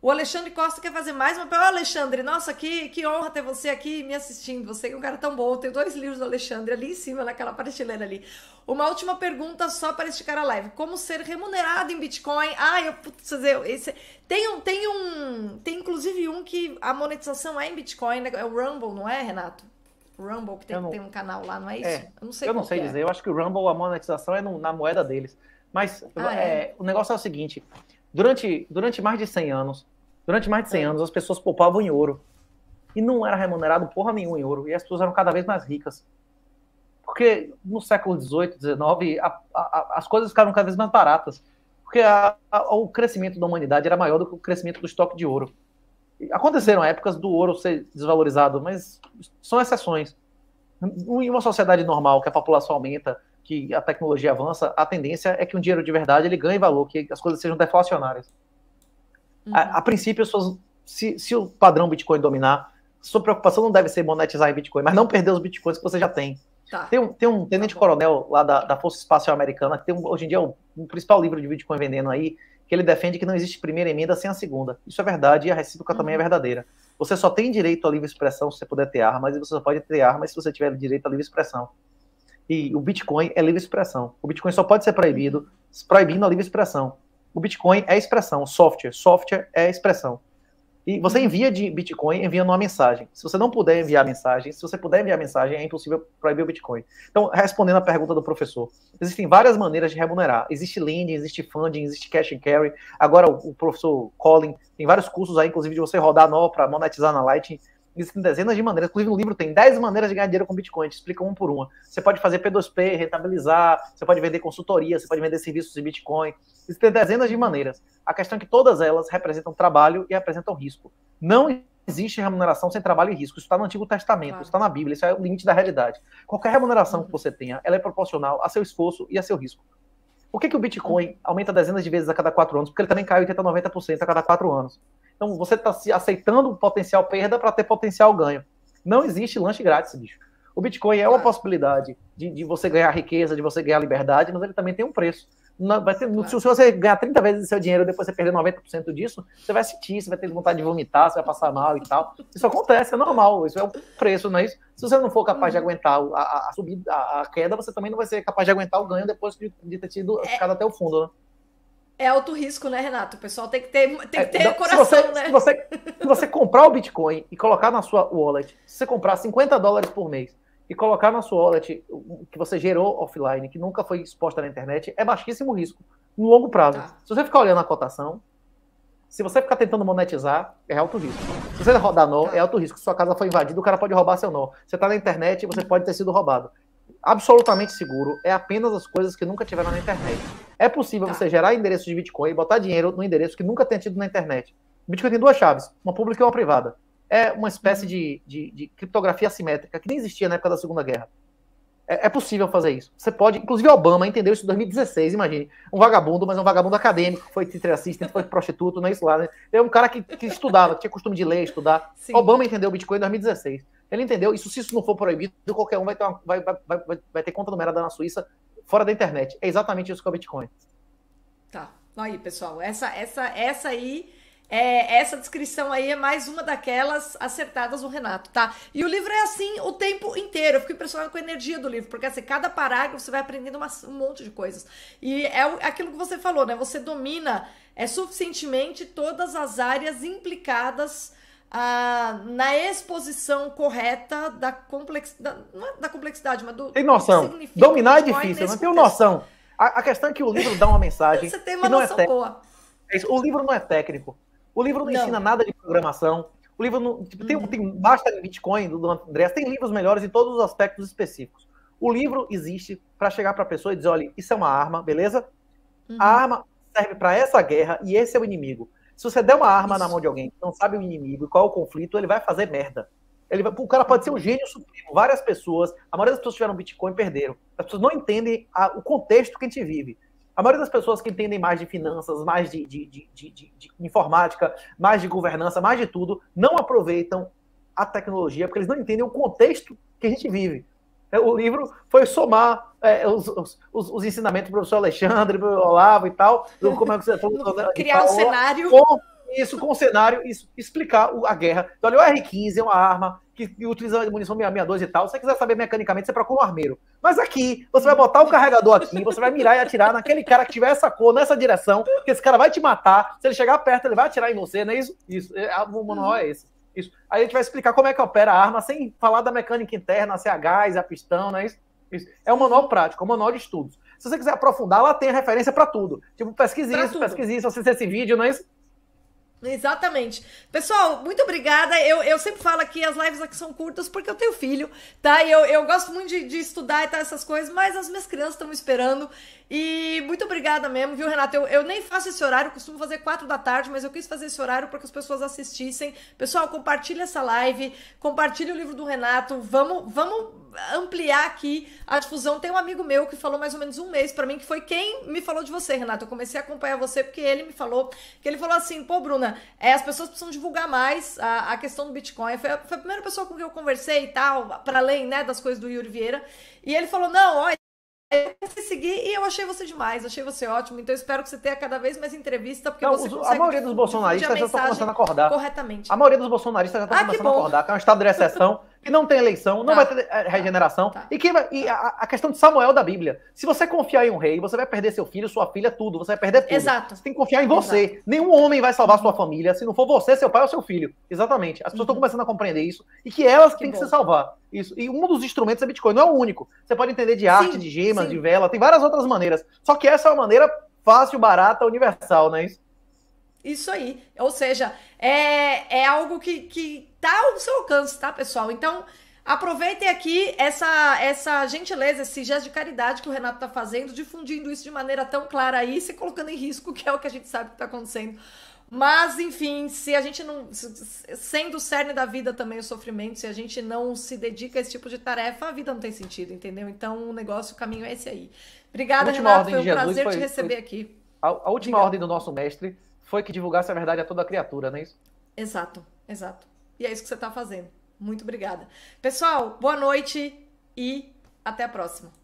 O Alexandre Costa quer fazer mais uma. Ô, Alexandre, nossa, que, que honra ter você aqui me assistindo. Você é um cara tão bom. Tem dois livros do Alexandre ali em cima, naquela prateleira ali. Uma última pergunta só para esticar a live: Como ser remunerado em Bitcoin? Ah, eu. Putz, eu esse, tem, um, tem um. Tem inclusive um que a monetização é em Bitcoin, né? é o Rumble, não é, Renato? Rumble, que tem, não... tem um canal lá, não é, é isso? É, eu não sei, eu não sei é. dizer. Eu acho que o Rumble, a monetização é no, na moeda deles. Mas ah, é? é o negócio é o seguinte. Durante, durante mais de 100 anos, durante mais de 100 é. anos, as pessoas poupavam em ouro. E não era remunerado porra nenhuma em ouro. E as pessoas eram cada vez mais ricas. Porque no século XVIII, XIX, as coisas ficaram cada vez mais baratas. Porque a, a, o crescimento da humanidade era maior do que o crescimento do estoque de ouro. Aconteceram épocas do ouro ser desvalorizado, mas são exceções. Em uma sociedade normal, que a população aumenta, que a tecnologia avança, a tendência é que um dinheiro de verdade ele ganhe valor, que as coisas sejam deflacionárias. Uhum. A, a, princípio, se, se, o padrão Bitcoin dominar, sua preocupação não deve ser monetizar em Bitcoin, mas não perder os Bitcoins que você já tem. Tá. Tem, um, tem um tenente-coronel tá lá da, da, Força Espacial Americana, que tem um, hoje em dia é o um principal livro de Bitcoin vendendo aí, que ele defende que não existe primeira emenda sem a segunda. Isso é verdade e a recíproca uhum. também é uhum. verdadeira. Você só tem direito à livre expressão se você puder ter armas, e você só pode ter armas se você tiver direito à livre expressão. E o Bitcoin é livre expressão. O Bitcoin só pode ser proibido proibindo a livre expressão. O Bitcoin é expressão, software. Software é expressão. E você envia de Bitcoin enviando uma mensagem. Se você não puder enviar mensagem, se você puder enviar mensagem, é impossível proibir o Bitcoin. Então, respondendo à pergunta do professor, existem várias maneiras de remunerar. Existe lending, existe funding, existe cash and carry. Agora, o professor Colin tem vários cursos aí, inclusive, de você rodar nó para monetizar na Lightning existem dezenas de maneiras. Inclusive, no livro tem 10 maneiras de ganhar dinheiro com Bitcoin. Te explica uma por uma. Você pode fazer P2P, rentabilizar, você pode vender consultoria, você pode vender serviços de Bitcoin. Existem dezenas de maneiras. A questão é que todas elas representam trabalho e representam risco. Não existe remuneração sem trabalho e risco. Isso está no Antigo Testamento, claro. isso está na Bíblia, isso é o limite da realidade. Qualquer remuneração que você tenha, ela é proporcional a seu esforço e a seu risco. Por que, que o Bitcoin aumenta dezenas de vezes a cada quatro anos? Porque ele também cai 80, 90% a cada quatro anos. Então você está se aceitando potencial perda para ter potencial ganho. Não existe lanche grátis, bicho. O Bitcoin é uma ah. possibilidade de, de, você ganhar riqueza, de você ganhar liberdade, mas ele também tem um preço. Não, vai ter, claro. Ah. Se você ganhar 30 vezes o seu dinheiro e depois você perder 90% disso, você vai sentir, você vai ter vontade de vomitar, você vai passar mal e tal. Isso acontece, é normal, isso é o preço, não é isso? Se você não for capaz de uhum. aguentar a, a, a subida, a, queda, você também não vai ser capaz de aguentar o ganho depois de, de ter tido é. ficado até o fundo, né? É alto risco, né, Renato? O pessoal tem que ter, tem que é, ter é, coração, se você, né? Se você, se você comprar o Bitcoin e colocar na sua wallet, se você comprar 50 dólares por mês e colocar na sua wallet que você gerou offline, que nunca foi exposta na internet, é baixíssimo risco no longo prazo. Tá. Se você ficar olhando a cotação, se você ficar tentando monetizar, é alto risco. Se você rodar nó, tá. é alto risco. Se sua casa foi invadida, o cara pode roubar seu nó. Você está na internet, você pode ter sido roubado absolutamente seguro é apenas as coisas que nunca tiveram na internet. É possível tá. você gerar endereço de Bitcoin e botar dinheiro no endereço que nunca tenha tido na internet. O Bitcoin tem duas chaves, uma pública e uma privada. É uma espécie uhum. de, de, de criptografia assimétrica que nem existia na época da Segunda Guerra. É, é, possível fazer isso. Você pode, inclusive Obama entendeu isso em 2016, imagine. Um vagabundo, mas um vagabundo acadêmico, foi teacher assistant, foi <laughs> prostituto, não é isso lá, né? É um cara que, que estudava, tinha costume de ler, estudar. Sim. Obama entendeu o Bitcoin em 2016. Ele entendeu isso. Se isso não for proibido, qualquer um vai ter, uma, vai, vai, vai, vai ter conta numerada na Suíça fora da internet. É exatamente isso que é o Bitcoin. Tá. Aí, pessoal, essa, essa, essa aí. É, essa descrição aí é mais uma daquelas acertadas do Renato, tá? E o livro é assim o tempo inteiro. Eu fico impressionado com a energia do livro, porque assim, cada parágrafo você vai aprendendo uma, um monte de coisas. E é aquilo que você falou, né? Você domina é, suficientemente todas as áreas implicadas ah, na exposição correta da complexidade, não é da complexidade, mas do. Tem noção. Dominar é difícil, não tem noção. A, a, questão é que o livro dá uma mensagem. Você tem uma é noção é boa. O livro não é técnico. O livro não, não. ensina nada de programação. O livro não. Tipo, tem, uhum. tem, basta de Bitcoin do, do Tem livros melhores em todos os aspectos específicos. O livro existe para chegar para a pessoa e dizer: olha, isso é uma arma, beleza? Uhum. A arma serve para essa guerra e esse é o inimigo. Se você der uma arma Isso. na mão de alguém que não sabe o inimigo e qual é o conflito, ele vai fazer merda. Ele vai, o cara pode ser um gênio supremo. Várias pessoas, a maioria das pessoas tiveram Bitcoin e perderam. As pessoas não entendem a, o contexto que a gente vive. A maioria das pessoas que entendem mais de finanças, mais de, de, de, de, informática, mais de governança, mais de tudo, não aproveitam a tecnologia porque eles não entendem o contexto que a gente vive. É, o livro foi somar é, os, os, os, ensinamentos do professor Alexandre, do Olavo e tal, do, como é que você falou, <laughs> criar tal, um cenário. Com isso, com o cenário, isso, explicar o, a guerra. Então, olha, o R15 é uma arma que, que utiliza munição 662 e tal. Se você quiser saber mecanicamente, você procura um armeiro. Mas aqui, você vai botar o carregador aqui, você vai mirar e atirar naquele cara que tiver essa cor, nessa direção, que esse cara vai te matar. Se ele chegar perto, ele vai atirar em você, não é isso? Isso. É, o manual é esse. Isso. Aí a gente vai explicar como é que opera a arma, sem falar da mecânica interna, se é a gás, é a pistão, não é isso? É um manual prático, é um manual de estudos. Se você quiser aprofundar, lá tem referência para tudo. Tipo, pesquise pra isso, tudo. pesquise isso, assista esse vídeo, não é isso? Exatamente. Pessoal, muito obrigada. Eu, eu sempre falo aqui, as lives aqui são curtas porque eu tenho filho, tá? E eu, eu gosto muito de, de estudar e tal, essas coisas, mas as minhas crianças estão me esperando. E muito obrigada mesmo, viu, Renata? Eu, eu nem faço esse horário, costumo fazer quatro da tarde, mas eu quis fazer esse horário para que as pessoas assistissem. Pessoal, compartilha essa live, compartilha o livro do Renato, vamos, vamos ampliar aqui a difusão. Tem um amigo meu que falou mais ou menos um mês para mim, que foi quem me falou de você, Renato. Eu comecei a acompanhar você porque ele me falou, que ele falou assim, pô, Bruna, é, as pessoas precisam divulgar mais a, a questão do Bitcoin. Foi a, foi a primeira pessoa com quem eu conversei e tal, para além, né, das coisas do Yuri Vieira. E ele falou, não, olha, é, eu seguir e eu achei você demais, achei você ótimo. Então espero que você tenha cada vez mais entrevista, porque não, você os, A maioria dos bolsonaristas já tá estão começando a acordar. Corretamente. A maioria dos bolsonaristas já está ah, começando a acordar, que é um estado de exceção. <laughs> que não tem eleição, não tá. vai ter eh, tá. regeneração. Tá. E, que, e a, a, questão de Samuel da Bíblia. Se você confiar em um rei, você vai perder seu filho, sua filha, tudo. Você vai perder tudo. Exato. Você tem que confiar em você. Exato. Nenhum homem vai salvar sua família se não for você, seu pai ou seu filho. Exatamente. As pessoas estão uhum. começando a compreender isso e que elas que têm bom. que se salvar. Isso. E um dos instrumentos é Bitcoin, não é o único. Você pode entender de arte, sim, de gemas, sim. de vela, tem várias outras maneiras. Só que essa é uma maneira fácil, barata, universal, não é isso? Isso aí. Ou seja, é, é algo que, que tá ao seu alcance, tá, pessoal? Então, aproveitem aqui essa, essa gentileza, esse gesto de caridade que o Renato tá fazendo, difundindo isso de maneira tão clara aí, se colocando em risco, que é o que a gente sabe que tá acontecendo. Mas, enfim, se a gente não. Sendo o cerne da vida também o sofrimento, se a gente não se dedica a esse tipo de tarefa, a vida não tem sentido, entendeu? Então, o negócio, o caminho é esse aí. Obrigada, Renato. Foi um prazer foi, te receber foi... aqui. A, a última ordem do nosso mestre foi que divulgasse a verdade a toda a criatura, não é isso? Exato, exato. E é isso que você está fazendo. Muito obrigada. Pessoal, boa noite e até a próxima.